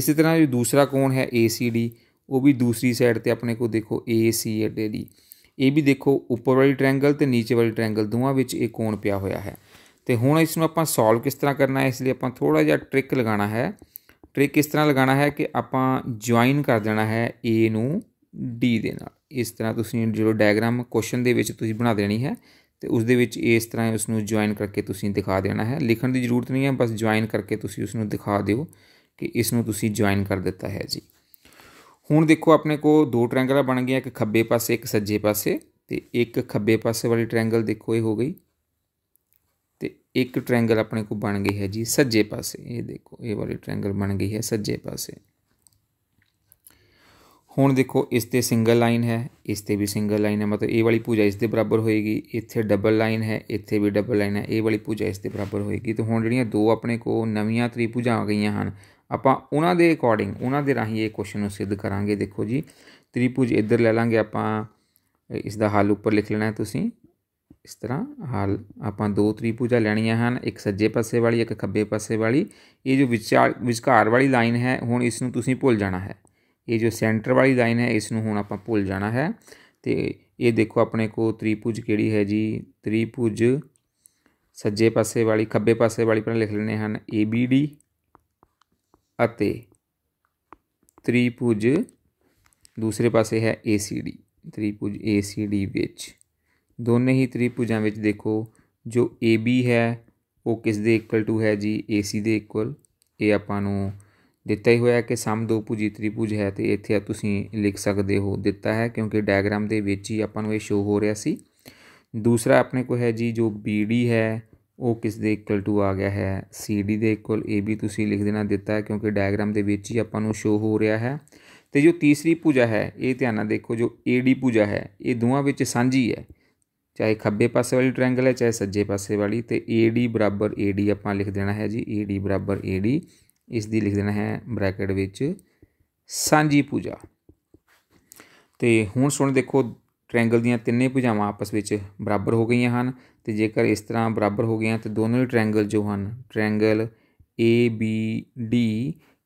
ਇਸੇ ਤਰ੍ਹਾਂ ਜੋ ਦੂਸਰਾ ਕੋਣ ਹੈ ACD ਉਹ ਵੀ ਦੂਸਰੀ ਸਾਈਡ ਤੇ ਆਪਣੇ ਕੋ ਦੇਖੋ AC ਅੱਡੇ ਦੀ e। ਇਹ ਵੀ ਦੇਖੋ ਉੱਪਰ ਵਾਲੀ ਟ੍ਰਾਇੰਗਲ ਤੇ ਨੀਚੇ ਵਾਲੀ ਟ੍ਰਾਇੰਗਲ ਦੋਵਾਂ ਵਿੱਚ ਇਹ ਕੋਣ ਪਿਆ ਹੋਇਆ ਹੈ ਤੇ ਹੁਣ ਇਸ ਨੂੰ ਆਪਾਂ ਸੋਲਵ ਕਿਸ ਤਰ੍ਹਾਂ ਕਰਨਾ ਹੈ ਇਸ ਲਈ ਆਪਾਂ ਥੋੜਾ ਜਿਹਾ ਟ੍ਰਿਕ ਲਗਾਣਾ ਹੈ ਟ੍ਰਿਕ ਇਸ ਤਰ੍ਹਾਂ ਲਗਾਣਾ ਹੈ ਕਿ ਆਪਾਂ ਜੁਆਇਨ ਕਰ ਦੇਣਾ ਹੈ A ਨੂੰ D ਦੇ ਨਾਲ ਇਸ ਤਰ੍ਹਾਂ ਤੁਸੀਂ ਜਿਹੜਾ ਡਾਇਗਰਾਮ ਕੁਐਸਚਨ ਦੇ ਵਿੱਚ ਤੁਸੀਂ ਬਣਾ ਦੇਣੀ ਹੈ ਤੇ ਉਸ ਦੇ ਵਿੱਚ ਇਸ ਤਰ੍ਹਾਂ ਉਸ ਨੂੰ ਜੁਆਇਨ ਕਰਕੇ ਤੁਸੀਂ ਦਿਖਾ ਦੇਣਾ ਹੈ ਲਿਖਣ ਦੀ ਜ਼ਰੂਰਤ ਨਹੀਂ ਹੈ ਬਸ ਜੁਆਇਨ ਕਰਕੇ ਤੁਸੀਂ ਉਸ ਨੂੰ ਦਿਖਾ ਦਿਓ ਕਿ ਇਸ ਨੂੰ ਤੁਸੀਂ ਜੁਆਇਨ ਕਰ ਦਿੱਤਾ ਹੈ ਜੀ ਹੁਣ ਦੇਖੋ ਆਪਣੇ ਕੋ ਦੋ ਟ੍ਰਾਇੰਗਲ ਬਣ ਗਏ ਇੱਕ ਖੱਬੇ ਪਾਸੇ ਇੱਕ ਸੱਜੇ ਪਾਸੇ ਤੇ ਇੱਕ ਖੱਬੇ ਪਾਸੇ ਵਾਲੀ ਟ੍ਰਾਇੰਗਲ ਦੇਖੋ ਇਹ ਹੋ ਗਈ ਇੱਕ ਟ੍ਰਾਇੰਗਲ ਆਪਣੇ ਕੋ ਬਣ ਗਈ ਹੈ ਜੀ ਸੱਜੇ ਪਾਸੇ ਇਹ ਦੇਖੋ ਇਹ ਵਾਲੀ ਟ੍ਰਾਇੰਗਲ ਬਣ ਗਈ ਹੈ ਸੱਜੇ ਪਾਸੇ ਹੁਣ ਦੇਖੋ ਇਸ ਤੇ ਸਿੰਗਲ ਲਾਈਨ ਹੈ ਇਸ ਤੇ ਵੀ ਸਿੰਗਲ ਲਾਈਨ ਹੈ ਮਤਲਬ ਇਹ ਵਾਲੀ ਪੂਜਾ ਇਸ ਦੇ ਬਰਾਬਰ ਹੋਏਗੀ ਇੱਥੇ ਡਬਲ ਲਾਈਨ ਹੈ ਇੱਥੇ ਵੀ ਡਬਲ ਲਾਈਨ ਹੈ ਇਹ ਵਾਲੀ ਪੂਜਾ ਇਸ ਦੇ ਬਰਾਬਰ ਹੋਏਗੀ ਤੇ ਹੁਣ ਜਿਹੜੀਆਂ ਦੋ ਆਪਣੇ ਕੋ ਨਵੀਆਂ ਤ੍ਰਿਭੁਜਾਂ ਆ ਗਈਆਂ ਹਨ ਆਪਾਂ ਉਹਨਾਂ ਦੇ ਅਕੋਰਡਿੰਗ ਉਹਨਾਂ ਦੇ ਰਾਹੀਂ ਇਹ ਕੁਐਸਚਨ ਨੂੰ ਸਿੱਧ ਕਰਾਂਗੇ ਦੇਖੋ ਜੀ ਤ੍ਰਿਭੁਜ ਇੱਧਰ ਲੈ ਲਾਂਗੇ ਆਪਾਂ ਇਸ ਦਾ ਹੱਲ ਉੱਪਰ ਲਿਖ ਲੈਣਾ ਹੈ ਤੁਸੀਂ ਇਸ ਤਰ੍ਹਾਂ ਹਾਲ ਆਪਾਂ ਦੋ ਤ੍ਰਿਭੁਜਾਂ ਲੈਣੀਆਂ ਹਨ ਇੱਕ ਸੱਜੇ ਪਾਸੇ ਵਾਲੀ ਇੱਕ ਖੱਬੇ ਪਾਸੇ ਵਾਲੀ ਇਹ ਜੋ ਵਿਚਾਰ ਵਿਚਕਾਰ ਵਾਲੀ ਲਾਈਨ ਹੈ ਹੁਣ ਇਸ ਨੂੰ ਤੁਸੀਂ ਭੁੱਲ ਜਾਣਾ ਹੈ ਇਹ ਜੋ ਸੈਂਟਰ ਵਾਲੀ ਲਾਈਨ ਹੈ ਇਸ ਨੂੰ ਹੁਣ ਆਪਾਂ ਭੁੱਲ ਜਾਣਾ ਹੈ ਤੇ ਇਹ ਦੇਖੋ ਆਪਣੇ ਕੋ ਤ੍ਰਿਭੁਜ ਕਿਹੜੀ ਹੈ ਜੀ ਤ੍ਰਿਭੁਜ ਸੱਜੇ ਪਾਸੇ ਵਾਲੀ ਖੱਬੇ ਪਾਸੇ ਵਾਲੀ ਪਰ ਲਿਖ ਲੈਣੇ ਹਨ ABD ਅਤੇ ਤ੍ਰਿਭੁਜ ਦੂਸਰੇ ਪਾਸੇ ਹੈ ACD ਤ੍ਰਿਭੁਜ ACD ਵਿੱਚ ਦੋਨੇ ਹੀ ਤ੍ਰਿਭੁਜਾਂ ਵਿੱਚ ਦੇਖੋ ਜੋ AB ਹੈ ਉਹ ਕਿਸ ਦੇ ਇਕੁਅਲ ਟੂ ਹੈ ਜੀ AC ਦੇ ਇਕੁਅਲ ਇਹ ਆਪਾਂ ਨੂੰ ਦਿੱਤਾ ਹੀ ਹੋਇਆ ਕਿ ਸਮ ਦੋ ਭੁਜੀ ਤ੍ਰਿਭੁਜ ਹੈ ਤੇ ਇੱਥੇ ਆ ਤੁਸੀਂ ਲਿਖ ਸਕਦੇ ਹੋ ਦਿੱਤਾ ਹੈ ਕਿਉਂਕਿ ਡਾਇਗਰਾਮ ਦੇ ਵਿੱਚ ਹੀ ਆਪਾਂ ਨੂੰ ਇਹ ਸ਼ੋ ਹੋ ਰਿਹਾ ਸੀ ਦੂਸਰਾ ਆਪਣੇ ਕੋ ਹੈ ਜੀ ਜੋ BD ਹੈ ਉਹ ਕਿਸ ਦੇ ਇਕੁਅਲ ਟੂ ਆ ਗਿਆ ਹੈ CD ਦੇ ਇਕੁਅਲ AB ਤੁਸੀਂ ਲਿਖ ਦੇਣਾ ਦਿੱਤਾ ਹੈ ਕਿਉਂਕਿ ਡਾਇਗਰਾਮ ਦੇ ਵਿੱਚ ਹੀ ਆਪਾਂ ਨੂੰ ਸ਼ੋ ਹੋ ਰਿਹਾ ਹੈ ਤੇ ਜੋ ਤੀਸਰੀ ਭੁਜਾ ਹੈ ਇਹ ਧਿਆਨ ਨਾਲ ਦੇਖੋ ਜੋ AD ਭੁਜਾ ਹੈ ਇਹ ਦੋਵਾਂ ਵਿੱਚ ਸਾਂਝੀ ਹੈ ਚਾਹੇ ਖੱਬੇ ਪਾਸੇ ਵਾਲੀ ਟ੍ਰਾਇੰਗਲ ਹੈ ਚਾਹੇ ਸੱਜੇ ਪਾਸੇ ਵਾਲੀ ਤੇ AD ਬਰਾਬਰ AD ਆਪਾਂ ਲਿਖ ਦੇਣਾ ਹੈ ਜੀ AD ਬਰਾਬਰ AD ਇਸ ਦੀ ਲਿਖ ਦੇਣਾ ਹੈ ਬ੍ਰੈਕਟ ਵਿੱਚ ਸਾਂਝੀ ਪੂਜਾ ਤੇ ਹੁਣ ਸੁਣ ਦੇਖੋ ਟ੍ਰਾਇੰਗਲ ਦੀਆਂ ਤਿੰਨੇ ਭੁਜਾਵਾਂ ਆਪਸ ਵਿੱਚ ਬਰਾਬਰ ਹੋ ਗਈਆਂ ਹਨ ਤੇ ਜੇਕਰ ਇਸ ਤਰ੍ਹਾਂ ਬਰਾਬਰ ਹੋ ਗਈਆਂ ਤੇ ਦੋਨੋਂ ਹੀ ਟ੍ਰਾਇੰਗਲ ਜੋ ਹਨ ਟ੍ਰਾਇੰਗਲ ABD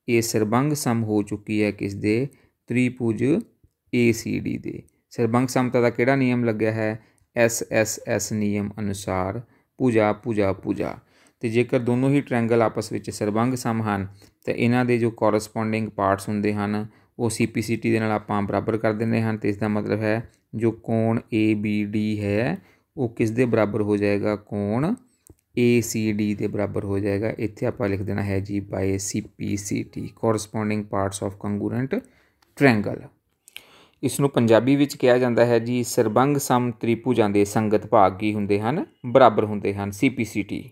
ਇਹ ਸਰਬੰਗ ਸਮ ਹੋ ਚੁੱਕੀ ਹੈ ਕਿਸ ਦੇ ਤ੍ਰਿਭੁਜ ACD ਦੇ ਸਰਬੰਗ ਸਮਤਾ ਦਾ ਕਿਹੜਾ ਨਿਯਮ ਲੱਗਿਆ ਹੈ ਐਸ ਐਸ ਐਸ ਨਿਯਮ ਅਨੁਸਾਰ ਪੂਜਾ ਪੂਜਾ ਪੂਜਾ ਤੇ ਜੇਕਰ ਦੋਨੋਂ ਹੀ ਟ੍ਰਾਇੰਗਲ ਆਪਸ ਵਿੱਚ ਸਰਬੰਗ ਸਮ ਹਨ ਤੇ ਇਹਨਾਂ ਦੇ ਜੋ ਕੋਰਸਪੋਂਡਿੰਗ ਪਾਰਟਸ ਹੁੰਦੇ ਹਨ ਉਹ ਸੀਪੀਸੀਟੀ ਦੇ ਨਾਲ ਆਪਾਂ ਬਰਾਬਰ ਕਰ ਦਿੰਦੇ ਹਨ ਤੇ ਇਸ ਦਾ ਮਤਲਬ ਹੈ ਜੋ ਕੋਣ ABD ਹੈ ਉਹ ਕਿਸ ਦੇ ਬਰਾਬਰ ਹੋ ਜਾਏਗਾ ਕੋਣ ACD ਦੇ ਬਰਾਬਰ ਹੋ ਜਾਏਗਾ ਇੱਥੇ ਆਪਾਂ ਲਿਖ ਦੇਣਾ ਹੈ ਜੀ by CPCT corresponding parts of congruent triangle ਇਸ ਨੂੰ ਪੰਜਾਬੀ ਵਿੱਚ ਕਿਹਾ ਜਾਂਦਾ ਹੈ ਜੀ ਸਰਬੰਗ ਸਮ ਤ੍ਰਿਪੂਜਾਂ ਦੇ ਸੰਗਤ ਭਾਗ ਕੀ ਹੁੰਦੇ ਹਨ ਬਰਾਬਰ ਹੁੰਦੇ ਹਨ ਸੀਪੀਸੀਟੀ